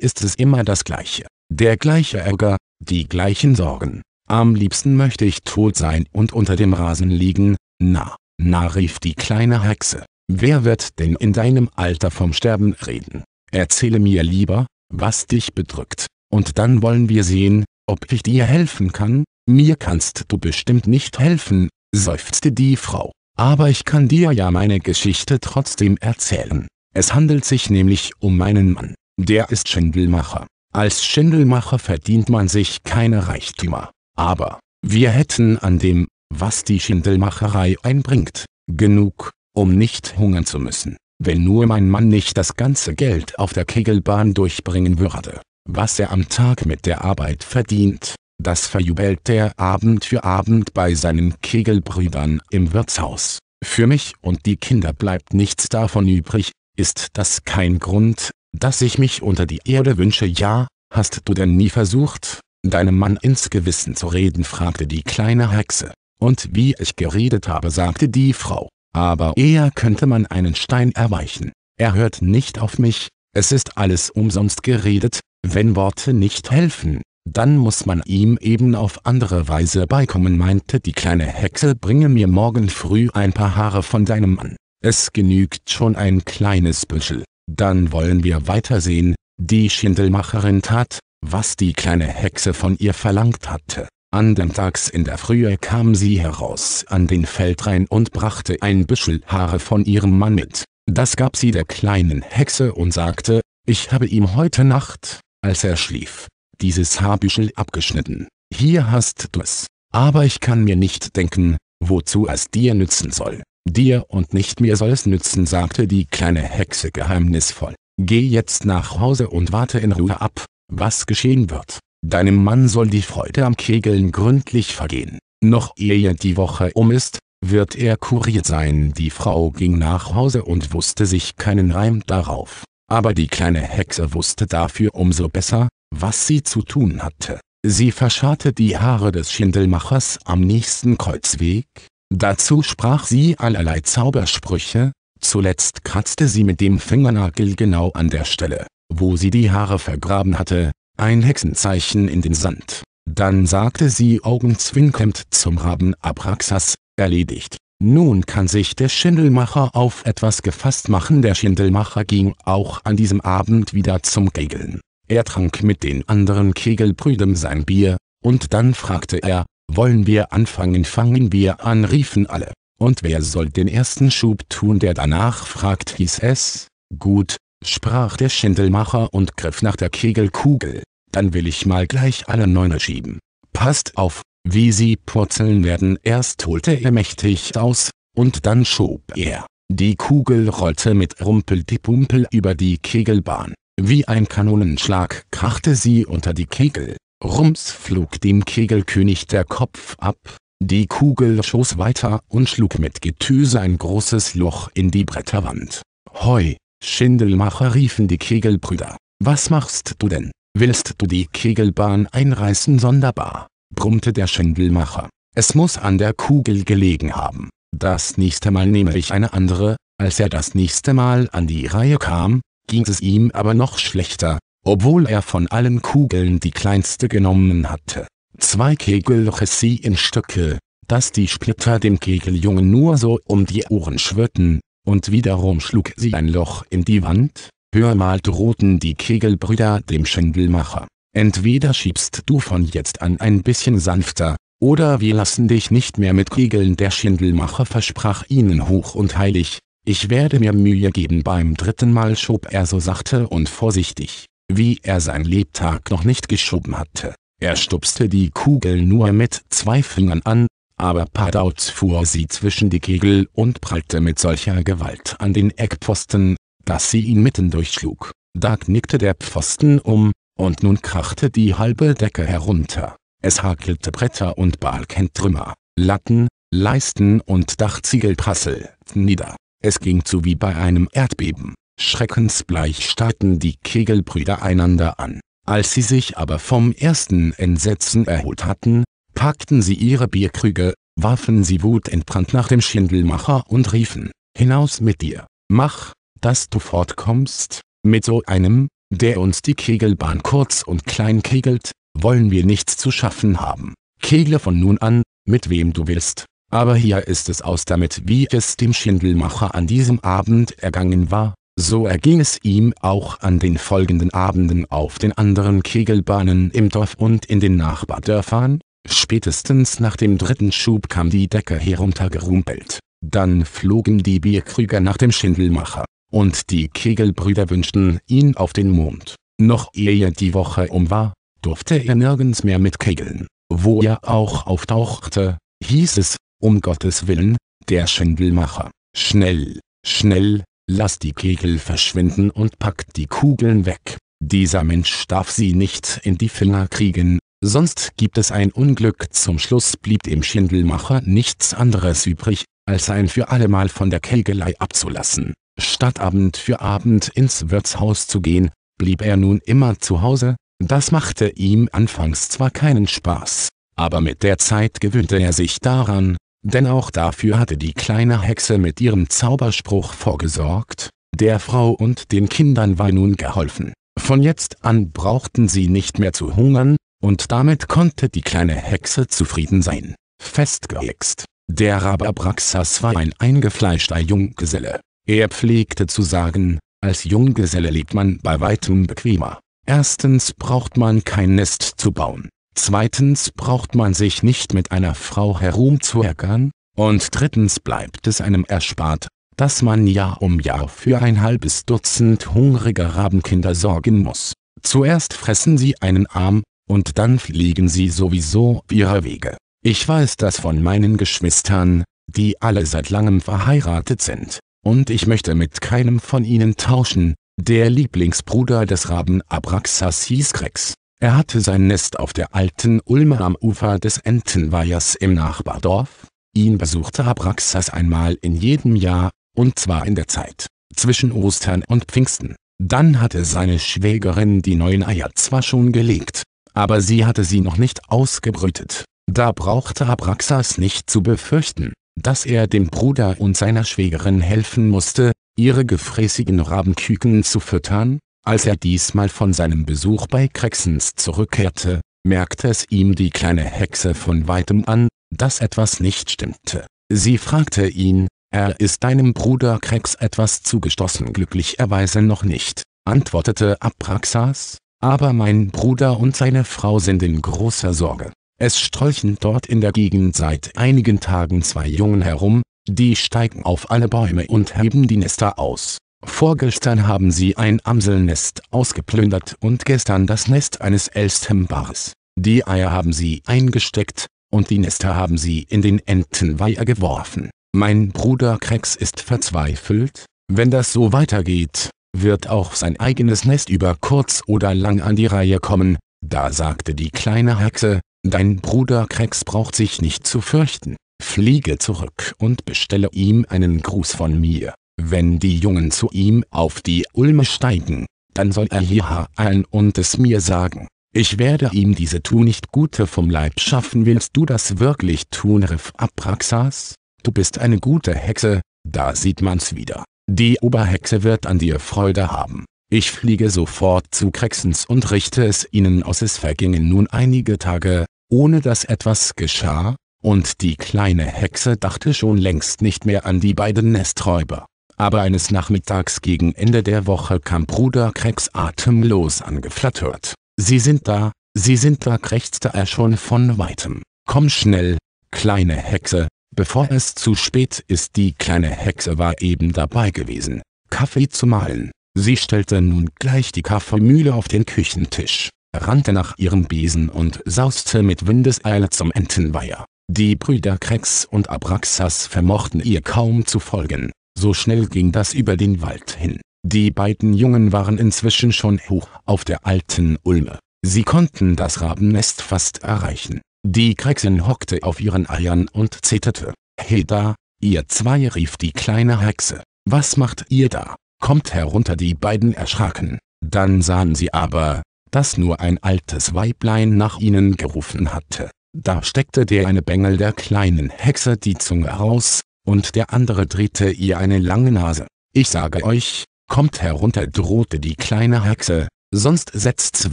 ist es immer das Gleiche. Der gleiche Ärger, die gleichen Sorgen. Am liebsten möchte ich tot sein und unter dem Rasen liegen, na, na rief die kleine Hexe. Wer wird denn in deinem Alter vom Sterben reden? Erzähle mir lieber, was dich bedrückt, und dann wollen wir sehen, ob ich dir helfen kann, mir kannst du bestimmt nicht helfen, seufzte die Frau. Aber ich kann dir ja meine Geschichte trotzdem erzählen. Es handelt sich nämlich um meinen Mann. Der ist Schindelmacher. Als Schindelmacher verdient man sich keine Reichtümer. Aber, wir hätten an dem, was die Schindelmacherei einbringt, genug, um nicht hungern zu müssen. Wenn nur mein Mann nicht das ganze Geld auf der Kegelbahn durchbringen würde, was er am Tag mit der Arbeit verdient, das verjubelt er Abend für Abend bei seinen Kegelbrüdern im Wirtshaus. Für mich und die Kinder bleibt nichts davon übrig, ist das kein Grund, dass ich mich unter die Erde wünsche ja, hast du denn nie versucht, deinem Mann ins Gewissen zu reden? fragte die kleine Hexe. Und wie ich geredet habe, sagte die Frau. Aber eher könnte man einen Stein erweichen. Er hört nicht auf mich, es ist alles umsonst geredet, wenn Worte nicht helfen dann muss man ihm eben auf andere Weise beikommen meinte die kleine Hexe bringe mir morgen früh ein paar Haare von deinem Mann. Es genügt schon ein kleines Büschel. Dann wollen wir weitersehen. Die Schindelmacherin tat, was die kleine Hexe von ihr verlangt hatte. Andern Tags in der Frühe kam sie heraus an den Feldrain und brachte ein Büschel Haare von ihrem Mann mit. Das gab sie der kleinen Hexe und sagte, ich habe ihm heute Nacht, als er schlief, dieses Habischel abgeschnitten. Hier hast du es. Aber ich kann mir nicht denken, wozu es dir nützen soll. Dir und nicht mir soll es nützen, sagte die kleine Hexe geheimnisvoll. Geh jetzt nach Hause und warte in Ruhe ab, was geschehen wird. Deinem Mann soll die Freude am Kegeln gründlich vergehen. Noch ehe die Woche um ist, wird er kuriert sein. Die Frau ging nach Hause und wusste sich keinen Reim darauf. Aber die kleine Hexe wusste dafür umso besser, was sie zu tun hatte. Sie verscharrte die Haare des Schindelmachers am nächsten Kreuzweg, dazu sprach sie allerlei Zaubersprüche, zuletzt kratzte sie mit dem Fingernagel genau an der Stelle, wo sie die Haare vergraben hatte, ein Hexenzeichen in den Sand. Dann sagte sie augenzwinkend zum Raben Abraxas, erledigt. Nun kann sich der Schindelmacher auf etwas gefasst machen. Der Schindelmacher ging auch an diesem Abend wieder zum Kegeln. Er trank mit den anderen Kegelbrüdern sein Bier, und dann fragte er, wollen wir anfangen fangen wir an riefen alle, und wer soll den ersten Schub tun der danach fragt hieß es, gut, sprach der Schindelmacher und griff nach der Kegelkugel, dann will ich mal gleich alle Neune schieben. Passt auf, wie sie purzeln werden erst holte er mächtig aus, und dann schob er. Die Kugel rollte mit Rumpel die Pumpel über die Kegelbahn. Wie ein Kanonenschlag krachte sie unter die Kegel. Rums flog dem Kegelkönig der Kopf ab. Die Kugel schoss weiter und schlug mit Getüse ein großes Loch in die Bretterwand. Heu, Schindelmacher riefen die Kegelbrüder. Was machst du denn? Willst du die Kegelbahn einreißen? Sonderbar, brummte der Schindelmacher. Es muss an der Kugel gelegen haben. Das nächste Mal nehme ich eine andere. Als er das nächste Mal an die Reihe kam, ging es ihm aber noch schlechter, obwohl er von allen Kugeln die kleinste genommen hatte. Zwei Kegel riss sie in Stücke, dass die Splitter dem Kegeljungen nur so um die Ohren schwirrten, und wiederum schlug sie ein Loch in die Wand, hör mal drohten die Kegelbrüder dem Schindelmacher. Entweder schiebst du von jetzt an ein bisschen sanfter, oder wir lassen dich nicht mehr mit Kegeln. Der Schindelmacher versprach ihnen hoch und heilig, ich werde mir Mühe geben beim dritten Mal schob er so sachte und vorsichtig, wie er sein Lebtag noch nicht geschoben hatte. Er stupste die Kugel nur mit zwei Fingern an, aber Pardauz fuhr sie zwischen die Kegel und prallte mit solcher Gewalt an den Eckpfosten, dass sie ihn mitten durchschlug. Da knickte der Pfosten um, und nun krachte die halbe Decke herunter. Es hakelte Bretter und Balkentrümmer, Latten, Leisten und Dachziegel prasselten nieder. Es ging zu wie bei einem Erdbeben. Schreckensbleich starrten die Kegelbrüder einander an. Als sie sich aber vom ersten Entsetzen erholt hatten, packten sie ihre Bierkrüge, warfen sie wutentbrannt nach dem Schindelmacher und riefen, hinaus mit dir, mach, dass du fortkommst, mit so einem, der uns die Kegelbahn kurz und klein kegelt, wollen wir nichts zu schaffen haben. Kegle von nun an, mit wem du willst, aber hier ist es aus damit wie es dem Schindelmacher an diesem Abend ergangen war, so erging es ihm auch an den folgenden Abenden auf den anderen Kegelbahnen im Dorf und in den Nachbardörfern, spätestens nach dem dritten Schub kam die Decke heruntergerumpelt, dann flogen die Bierkrüger nach dem Schindelmacher, und die Kegelbrüder wünschten ihn auf den Mond, noch ehe die Woche um war, durfte er nirgends mehr mit kegeln, wo er auch auftauchte, hieß es, um Gottes Willen, der Schindelmacher, schnell, schnell, lass die Kegel verschwinden und pack die Kugeln weg. Dieser Mensch darf sie nicht in die Finger kriegen, sonst gibt es ein Unglück. Zum Schluss blieb dem Schindelmacher nichts anderes übrig, als ein für allemal von der Kegelei abzulassen. Statt Abend für Abend ins Wirtshaus zu gehen, blieb er nun immer zu Hause, das machte ihm anfangs zwar keinen Spaß, aber mit der Zeit gewöhnte er sich daran, denn auch dafür hatte die kleine Hexe mit ihrem Zauberspruch vorgesorgt, der Frau und den Kindern war nun geholfen. Von jetzt an brauchten sie nicht mehr zu hungern, und damit konnte die kleine Hexe zufrieden sein. Festgehext. Der Rababraxas war ein eingefleischter Junggeselle. Er pflegte zu sagen, als Junggeselle lebt man bei weitem bequemer. Erstens braucht man kein Nest zu bauen zweitens braucht man sich nicht mit einer Frau herumzuärgern, und drittens bleibt es einem erspart, dass man Jahr um Jahr für ein halbes Dutzend hungriger Rabenkinder sorgen muss. Zuerst fressen sie einen Arm, und dann fliegen sie sowieso ihrer Wege. Ich weiß das von meinen Geschwistern, die alle seit langem verheiratet sind, und ich möchte mit keinem von ihnen tauschen, der Lieblingsbruder des Raben Abraxas hieß Krex. Er hatte sein Nest auf der alten Ulme am Ufer des Entenweihers im Nachbardorf. Ihn besuchte Abraxas einmal in jedem Jahr, und zwar in der Zeit zwischen Ostern und Pfingsten. Dann hatte seine Schwägerin die neuen Eier zwar schon gelegt, aber sie hatte sie noch nicht ausgebrütet. Da brauchte Abraxas nicht zu befürchten, dass er dem Bruder und seiner Schwägerin helfen musste, ihre gefräßigen Rabenküken zu füttern, als er diesmal von seinem Besuch bei Krexens zurückkehrte, merkte es ihm die kleine Hexe von weitem an, dass etwas nicht stimmte. Sie fragte ihn, er ist deinem Bruder Krex etwas zugestoßen glücklicherweise noch nicht, antwortete Abraxas, aber mein Bruder und seine Frau sind in großer Sorge. Es strolchen dort in der Gegend seit einigen Tagen zwei Jungen herum, die steigen auf alle Bäume und heben die Nester aus. Vorgestern haben sie ein Amselnest ausgeplündert und gestern das Nest eines Elsternbars. Die Eier haben sie eingesteckt, und die Nester haben sie in den Entenweiher geworfen. Mein Bruder Krex ist verzweifelt, wenn das so weitergeht, wird auch sein eigenes Nest über kurz oder lang an die Reihe kommen, da sagte die kleine Hexe, dein Bruder Krex braucht sich nicht zu fürchten, fliege zurück und bestelle ihm einen Gruß von mir. Wenn die Jungen zu ihm auf die Ulme steigen, dann soll er hierher eilen und es mir sagen. Ich werde ihm diese Tu nicht Gute vom Leib schaffen. Willst du das wirklich tun? Riff Abraxas. Du bist eine gute Hexe, da sieht man's wieder. Die Oberhexe wird an dir Freude haben. Ich fliege sofort zu Krexens und richte es ihnen aus. Es vergingen nun einige Tage, ohne dass etwas geschah, und die kleine Hexe dachte schon längst nicht mehr an die beiden Nesträuber aber eines Nachmittags gegen Ende der Woche kam Bruder Krex atemlos angeflattert. Sie sind da, sie sind da, krächzte er schon von weitem. Komm schnell, kleine Hexe, bevor es zu spät ist. Die kleine Hexe war eben dabei gewesen, Kaffee zu mahlen. Sie stellte nun gleich die Kaffeemühle auf den Küchentisch, rannte nach ihrem Besen und sauste mit Windeseile zum Entenweiher. Die Brüder Krex und Abraxas vermochten ihr kaum zu folgen. So schnell ging das über den Wald hin. Die beiden Jungen waren inzwischen schon hoch auf der alten Ulme. Sie konnten das Rabennest fast erreichen. Die Krexin hockte auf ihren Eiern und zeterte. Hey da, ihr zwei rief die kleine Hexe. Was macht ihr da? Kommt herunter die beiden erschraken. Dann sahen sie aber, dass nur ein altes Weiblein nach ihnen gerufen hatte. Da steckte der eine Bengel der kleinen Hexe die Zunge raus, und der andere drehte ihr eine lange Nase. Ich sage euch, kommt herunter drohte die kleine Hexe, sonst setzt's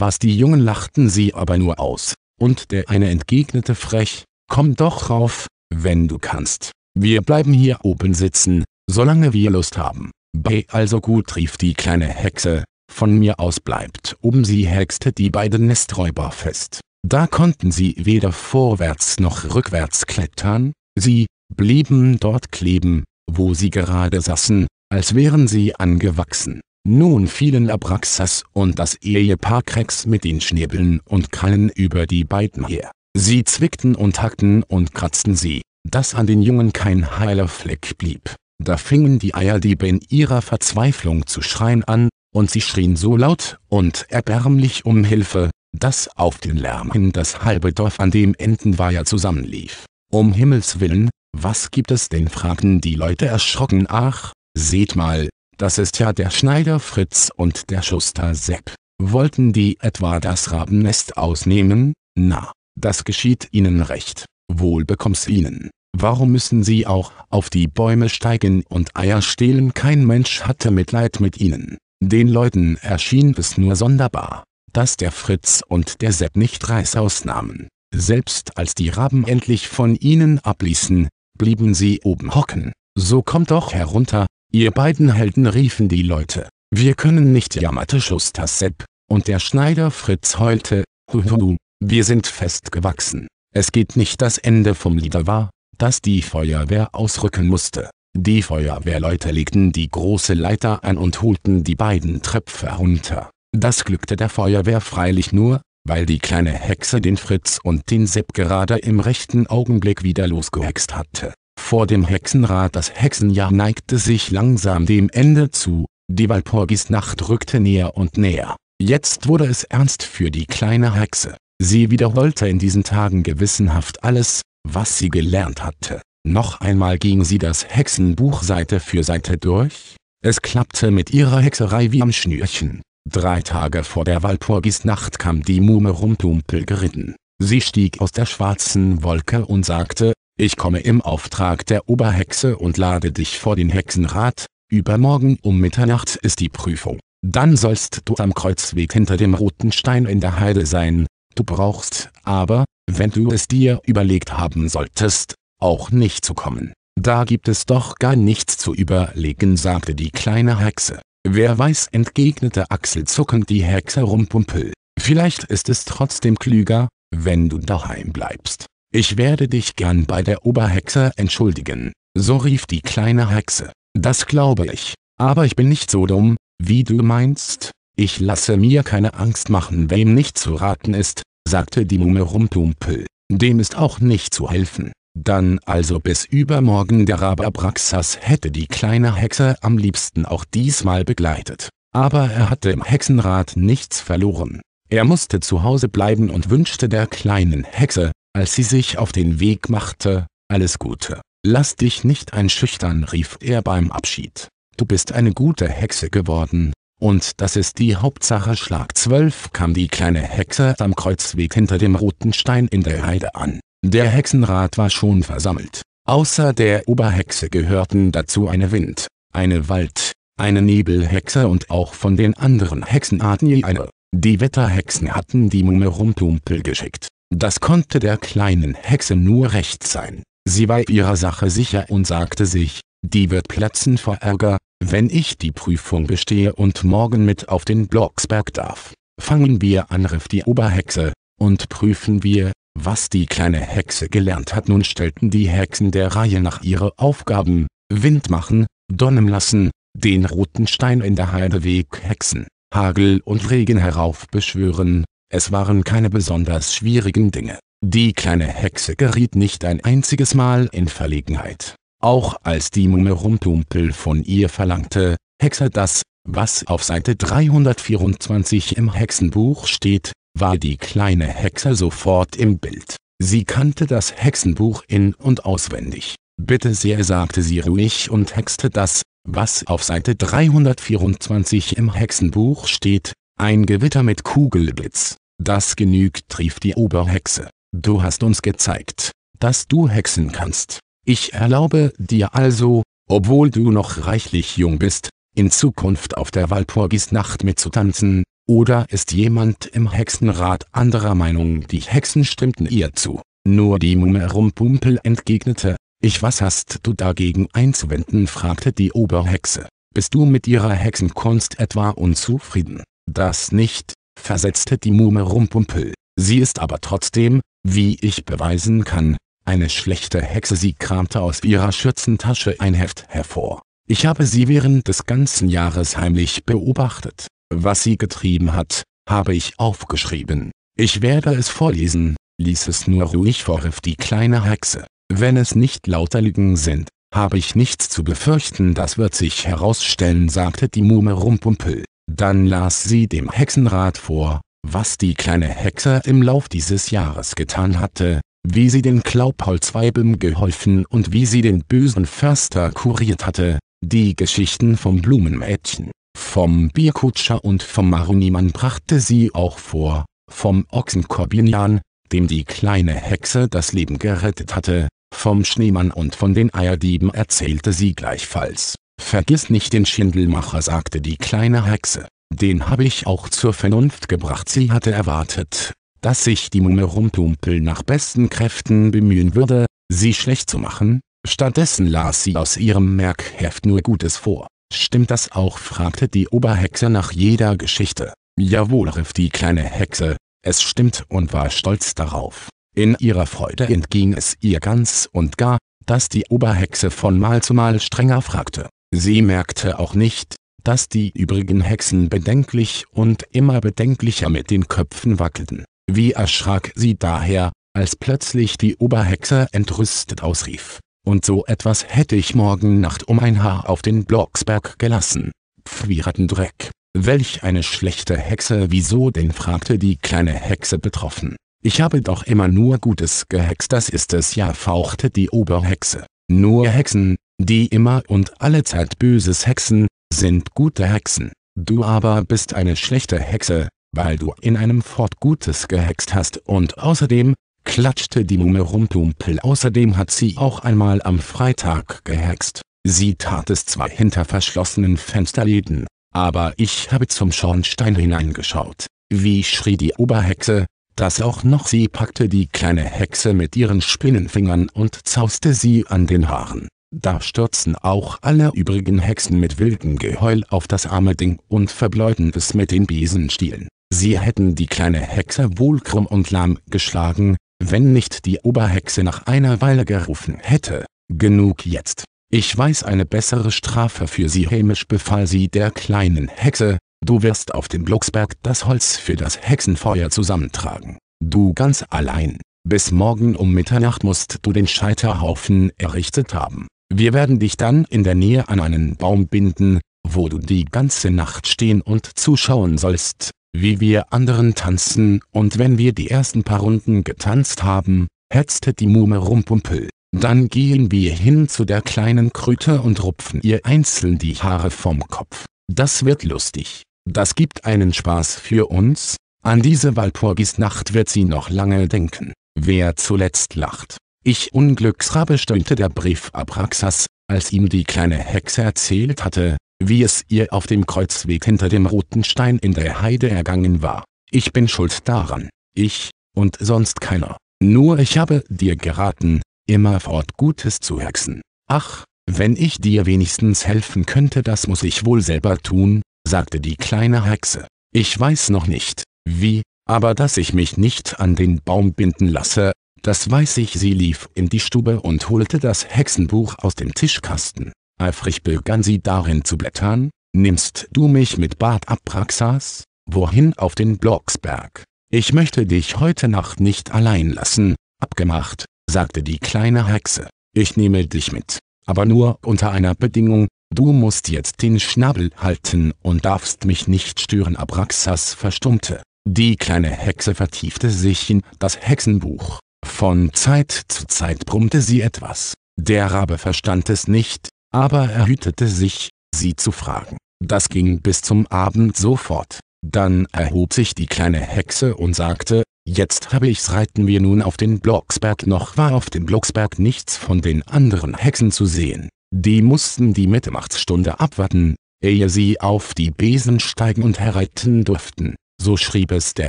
was die Jungen lachten sie aber nur aus, und der eine entgegnete frech, komm doch rauf, wenn du kannst, wir bleiben hier oben sitzen, solange wir Lust haben. Bei also gut rief die kleine Hexe, von mir aus bleibt oben sie hexte die beiden Nesträuber fest. Da konnten sie weder vorwärts noch rückwärts klettern, sie, blieben dort kleben, wo sie gerade saßen, als wären sie angewachsen. Nun fielen Abraxas und das Ehepaar Krex mit den Schnäbeln und Krallen über die beiden her. Sie zwickten und hackten und kratzten sie, dass an den Jungen kein heiler Fleck blieb. Da fingen die Eierdiebe in ihrer Verzweiflung zu schreien an, und sie schrien so laut und erbärmlich um Hilfe, dass auf den Lärm hin das halbe Dorf an dem Entenweiher zusammenlief. Um Himmels willen, was gibt es denn? fragten die Leute erschrocken. Ach, seht mal, das ist ja der Schneider Fritz und der Schuster Sepp. Wollten die etwa das Rabennest ausnehmen? Na, das geschieht ihnen recht. Wohl bekomm's ihnen. Warum müssen sie auch auf die Bäume steigen und Eier stehlen? Kein Mensch hatte Mitleid mit ihnen. Den Leuten erschien es nur sonderbar, dass der Fritz und der Sepp nicht Reis ausnahmen. Selbst als die Raben endlich von ihnen abließen, blieben sie oben hocken. So kommt doch herunter, ihr beiden Helden riefen die Leute. Wir können nicht jammerte Schuster Sepp, und der Schneider Fritz heulte, huhuhu, wir sind festgewachsen. Es geht nicht das Ende vom Lieder war, dass die Feuerwehr ausrücken musste. Die Feuerwehrleute legten die große Leiter an und holten die beiden Tröpfe runter. Das glückte der Feuerwehr freilich nur, weil die kleine Hexe den Fritz und den Sepp gerade im rechten Augenblick wieder losgehext hatte. Vor dem Hexenrat das Hexenjahr neigte sich langsam dem Ende zu, die Walpurgis rückte näher und näher. Jetzt wurde es ernst für die kleine Hexe. Sie wiederholte in diesen Tagen gewissenhaft alles, was sie gelernt hatte. Noch einmal ging sie das Hexenbuch Seite für Seite durch, es klappte mit ihrer Hexerei wie am Schnürchen. Drei Tage vor der Walpurgisnacht kam die Muhme Rumtumpel geritten. Sie stieg aus der schwarzen Wolke und sagte, ich komme im Auftrag der Oberhexe und lade dich vor den Hexenrat, übermorgen um Mitternacht ist die Prüfung. Dann sollst du am Kreuzweg hinter dem roten Stein in der Heide sein, du brauchst aber, wenn du es dir überlegt haben solltest, auch nicht zu kommen. Da gibt es doch gar nichts zu überlegen, sagte die kleine Hexe. Wer weiß entgegnete Axel zuckend die Hexe Rumpumpel. Vielleicht ist es trotzdem klüger, wenn du daheim bleibst. Ich werde dich gern bei der Oberhexe entschuldigen, so rief die kleine Hexe. Das glaube ich, aber ich bin nicht so dumm, wie du meinst. Ich lasse mir keine Angst machen, wem nicht zu raten ist, sagte die Mumme Rumpumpel. Dem ist auch nicht zu helfen. Dann also bis übermorgen der Rabapraxas hätte die kleine Hexe am liebsten auch diesmal begleitet. Aber er hatte im Hexenrat nichts verloren. Er musste zu Hause bleiben und wünschte der kleinen Hexe, als sie sich auf den Weg machte, alles Gute. Lass dich nicht einschüchtern, rief er beim Abschied. Du bist eine gute Hexe geworden, und das ist die Hauptsache. Schlag 12 kam die kleine Hexe am Kreuzweg hinter dem roten Stein in der Heide an. Der Hexenrat war schon versammelt. Außer der Oberhexe gehörten dazu eine Wind, eine Wald, eine Nebelhexe und auch von den anderen Hexenarten je eine. Die Wetterhexen hatten die Mumme Rumtumpel geschickt. Das konnte der kleinen Hexe nur recht sein. Sie war ihrer Sache sicher und sagte sich, die wird platzen vor Ärger, wenn ich die Prüfung bestehe und morgen mit auf den Blocksberg darf. Fangen wir an, rief die Oberhexe, und prüfen wir, was die kleine Hexe gelernt hat nun stellten die Hexen der Reihe nach ihre Aufgaben, Wind machen, Donnern lassen, den roten Stein in der Heideweg hexen, Hagel und Regen heraufbeschwören, es waren keine besonders schwierigen Dinge. Die kleine Hexe geriet nicht ein einziges Mal in Verlegenheit. Auch als die Mumme Rumtumpel von ihr verlangte, Hexer das, was auf Seite 324 im Hexenbuch steht, war die kleine Hexe sofort im Bild. Sie kannte das Hexenbuch in und auswendig. Bitte sehr sagte sie ruhig und hexte das, was auf Seite 324 im Hexenbuch steht, ein Gewitter mit Kugelblitz. Das genügt, rief die Oberhexe. Du hast uns gezeigt, dass du hexen kannst. Ich erlaube dir also, obwohl du noch reichlich jung bist, in Zukunft auf der Walpurgisnacht mitzutanzen, oder ist jemand im Hexenrat anderer Meinung? Die Hexen stimmten ihr zu. Nur die Mumme Rumpumpel entgegnete, ich was hast du dagegen einzuwenden? fragte die Oberhexe. Bist du mit ihrer Hexenkunst etwa unzufrieden? Das nicht, versetzte die Mumme Rumpumpel. Sie ist aber trotzdem, wie ich beweisen kann, eine schlechte Hexe. Sie kramte aus ihrer Schürzentasche ein Heft hervor. Ich habe sie während des ganzen Jahres heimlich beobachtet. Was sie getrieben hat, habe ich aufgeschrieben. Ich werde es vorlesen, ließ es nur ruhig vorriff die kleine Hexe. Wenn es nicht lauter Lügen sind, habe ich nichts zu befürchten, das wird sich herausstellen, sagte die Mume Rumpumpel. Dann las sie dem Hexenrat vor, was die kleine Hexe im Lauf dieses Jahres getan hatte, wie sie den Klaupolzweibem geholfen und wie sie den bösen Förster kuriert hatte, die Geschichten vom Blumenmädchen, vom Bierkutscher und vom Maruniman brachte sie auch vor, vom Ochsenkorbinian, dem die kleine Hexe das Leben gerettet hatte, vom Schneemann und von den Eierdieben erzählte sie gleichfalls. Vergiss nicht den Schindelmacher sagte die kleine Hexe, den habe ich auch zur Vernunft gebracht. Sie hatte erwartet, dass sich die Mumme Rumtumpel nach besten Kräften bemühen würde, sie schlecht zu machen, stattdessen las sie aus ihrem Merkheft nur Gutes vor. Stimmt das auch? fragte die Oberhexe nach jeder Geschichte. Jawohl, rief die kleine Hexe, es stimmt und war stolz darauf. In ihrer Freude entging es ihr ganz und gar, dass die Oberhexe von Mal zu Mal strenger fragte. Sie merkte auch nicht, dass die übrigen Hexen bedenklich und immer bedenklicher mit den Köpfen wackelten. Wie erschrak sie daher, als plötzlich die Oberhexe entrüstet ausrief und so etwas hätte ich morgen Nacht um ein Haar auf den Blocksberg gelassen. Pff, wie Rattendreck. Welch eine schlechte Hexe, wieso denn? fragte die kleine Hexe betroffen. Ich habe doch immer nur Gutes gehext, das ist es ja, fauchte die Oberhexe. Nur Hexen, die immer und alle Zeit böses Hexen, sind gute Hexen. Du aber bist eine schlechte Hexe, weil du in einem Fort Gutes gehext hast und außerdem, klatschte die Mumme Rumtumpel außerdem hat sie auch einmal am Freitag gehext. Sie tat es zwar hinter verschlossenen Fensterläden, aber ich habe zum Schornstein hineingeschaut. Wie schrie die Oberhexe, dass auch noch sie packte die kleine Hexe mit ihren Spinnenfingern und zauste sie an den Haaren. Da stürzten auch alle übrigen Hexen mit wildem Geheul auf das arme Ding und verbläuten es mit den Besenstielen. Sie hätten die kleine Hexe wohl krumm und lahm geschlagen, wenn nicht die Oberhexe nach einer Weile gerufen hätte, genug jetzt, ich weiß eine bessere Strafe für sie hämisch befahl sie der kleinen Hexe, du wirst auf dem Blocksberg das Holz für das Hexenfeuer zusammentragen, du ganz allein, bis morgen um Mitternacht musst du den Scheiterhaufen errichtet haben, wir werden dich dann in der Nähe an einen Baum binden, wo du die ganze Nacht stehen und zuschauen sollst, wie wir anderen tanzen und wenn wir die ersten paar Runden getanzt haben, hetzte die Muhme rumpumpel. Dann gehen wir hin zu der kleinen Kröte und rupfen ihr einzeln die Haare vom Kopf. Das wird lustig. Das gibt einen Spaß für uns. An diese Walpurgisnacht wird sie noch lange denken. Wer zuletzt lacht. Ich Unglücksrabe stöhnte der Brief Abraxas, als ihm die kleine Hexe erzählt hatte, wie es ihr auf dem Kreuzweg hinter dem roten Stein in der Heide ergangen war. Ich bin schuld daran, ich, und sonst keiner. Nur ich habe dir geraten, immerfort Gutes zu hexen. Ach, wenn ich dir wenigstens helfen könnte, das muss ich wohl selber tun, sagte die kleine Hexe. Ich weiß noch nicht, wie, aber dass ich mich nicht an den Baum binden lasse, das weiß ich. Sie lief in die Stube und holte das Hexenbuch aus dem Tischkasten. Eifrig begann sie darin zu blättern, nimmst du mich mit Bart Abraxas, wohin auf den Blocksberg. Ich möchte dich heute Nacht nicht allein lassen, abgemacht, sagte die kleine Hexe. Ich nehme dich mit, aber nur unter einer Bedingung, du musst jetzt den Schnabel halten und darfst mich nicht stören. Abraxas verstummte. Die kleine Hexe vertiefte sich in das Hexenbuch. Von Zeit zu Zeit brummte sie etwas. Der Rabe verstand es nicht, aber er hütete sich, sie zu fragen. Das ging bis zum Abend sofort. Dann erhob sich die kleine Hexe und sagte, jetzt habe ich's reiten wir nun auf den Blocksberg. Noch war auf dem Blocksberg nichts von den anderen Hexen zu sehen. Die mussten die Mitternachtsstunde abwarten, ehe sie auf die Besen steigen und herreiten durften. So schrieb es der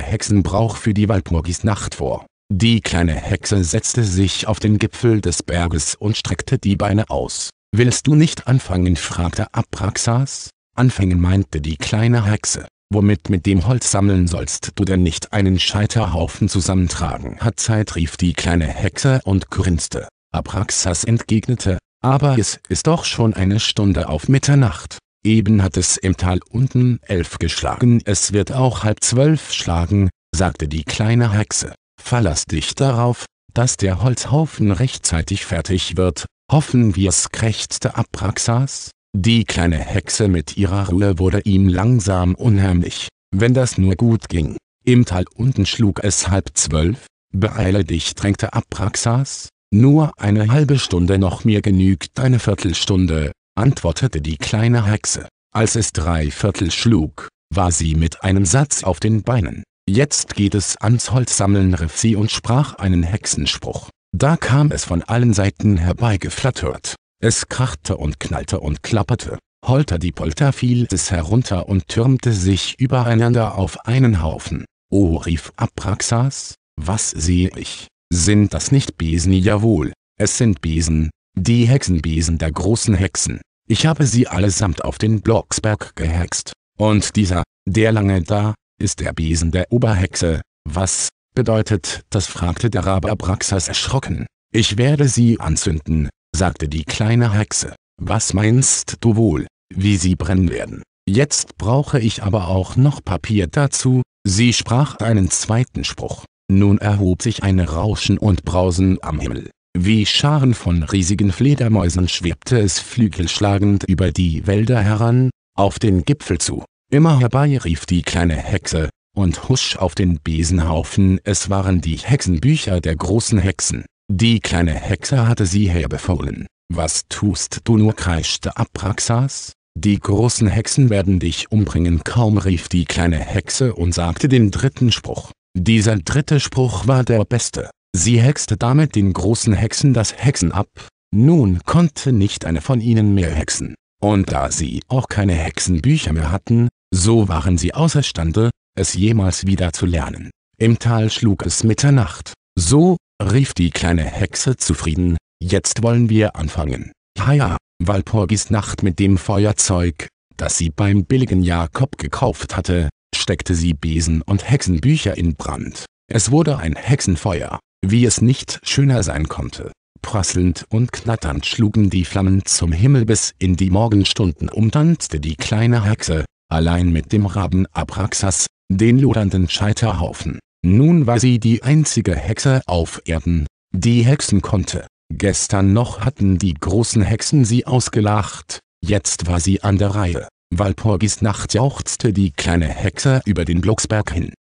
Hexenbrauch für die Walpurgisnacht vor. Die kleine Hexe setzte sich auf den Gipfel des Berges und streckte die Beine aus. Willst du nicht anfangen? fragte Abraxas. Anfangen meinte die kleine Hexe. Womit mit dem Holz sammeln sollst du denn nicht einen Scheiterhaufen zusammentragen? Hat Zeit, rief die kleine Hexe und grinste. Abraxas entgegnete, aber es ist doch schon eine Stunde auf Mitternacht. Eben hat es im Tal unten elf geschlagen, es wird auch halb zwölf schlagen, sagte die kleine Hexe. Verlass dich darauf, dass der Holzhaufen rechtzeitig fertig wird, Hoffen wir's krächzte Abraxas. Die kleine Hexe mit ihrer Ruhe wurde ihm langsam unheimlich, wenn das nur gut ging. Im Tal unten schlug es halb zwölf. Beeile dich drängte Abraxas. Nur eine halbe Stunde noch mir genügt eine Viertelstunde, antwortete die kleine Hexe. Als es drei Viertel schlug, war sie mit einem Satz auf den Beinen. Jetzt geht es ans Holz sammeln rief sie und sprach einen Hexenspruch. Da kam es von allen Seiten herbeigeflattert. Es krachte und knallte und klapperte. Holter die Polter fiel es herunter und türmte sich übereinander auf einen Haufen. Oh, rief Abraxas, was sehe ich? Sind das nicht Besen? Jawohl, es sind Besen, die Hexenbesen der großen Hexen. Ich habe sie allesamt auf den Blocksberg gehext. Und dieser, der lange da, ist der Besen der Oberhexe. Was, bedeutet, das fragte der Rabe Abraxas erschrocken. Ich werde sie anzünden, sagte die kleine Hexe. Was meinst du wohl, wie sie brennen werden? Jetzt brauche ich aber auch noch Papier dazu, sie sprach einen zweiten Spruch. Nun erhob sich ein Rauschen und Brausen am Himmel. Wie Scharen von riesigen Fledermäusen schwebte es flügelschlagend über die Wälder heran, auf den Gipfel zu. Immer herbei rief die kleine Hexe, und husch auf den Besenhaufen. Es waren die Hexenbücher der großen Hexen. Die kleine Hexe hatte sie herbefohlen. Was tust du nur kreischte Abraxas. Die großen Hexen werden dich umbringen. Kaum rief die kleine Hexe und sagte den dritten Spruch. Dieser dritte Spruch war der beste. Sie hexte damit den großen Hexen das Hexen ab. Nun konnte nicht eine von ihnen mehr hexen. Und da sie auch keine Hexenbücher mehr hatten, so waren sie außerstande, es jemals wieder zu lernen. Im Tal schlug es Mitternacht. So, rief die kleine Hexe zufrieden, jetzt wollen wir anfangen. Haja, Walpurgis Nacht mit dem Feuerzeug, das sie beim billigen Jakob gekauft hatte, steckte sie Besen und Hexenbücher in Brand. Es wurde ein Hexenfeuer, wie es nicht schöner sein konnte. Prasselnd und knatternd schlugen die Flammen zum Himmel bis in die Morgenstunden umtanzte die kleine Hexe, allein mit dem Raben Abraxas, den lodernden Scheiterhaufen. Nun war sie die einzige Hexe auf Erden, die hexen konnte. Gestern noch hatten die großen Hexen sie ausgelacht, jetzt war sie an der Reihe. Walpurgis Nacht jauchzte die kleine Hexe über den Blocksberg hin.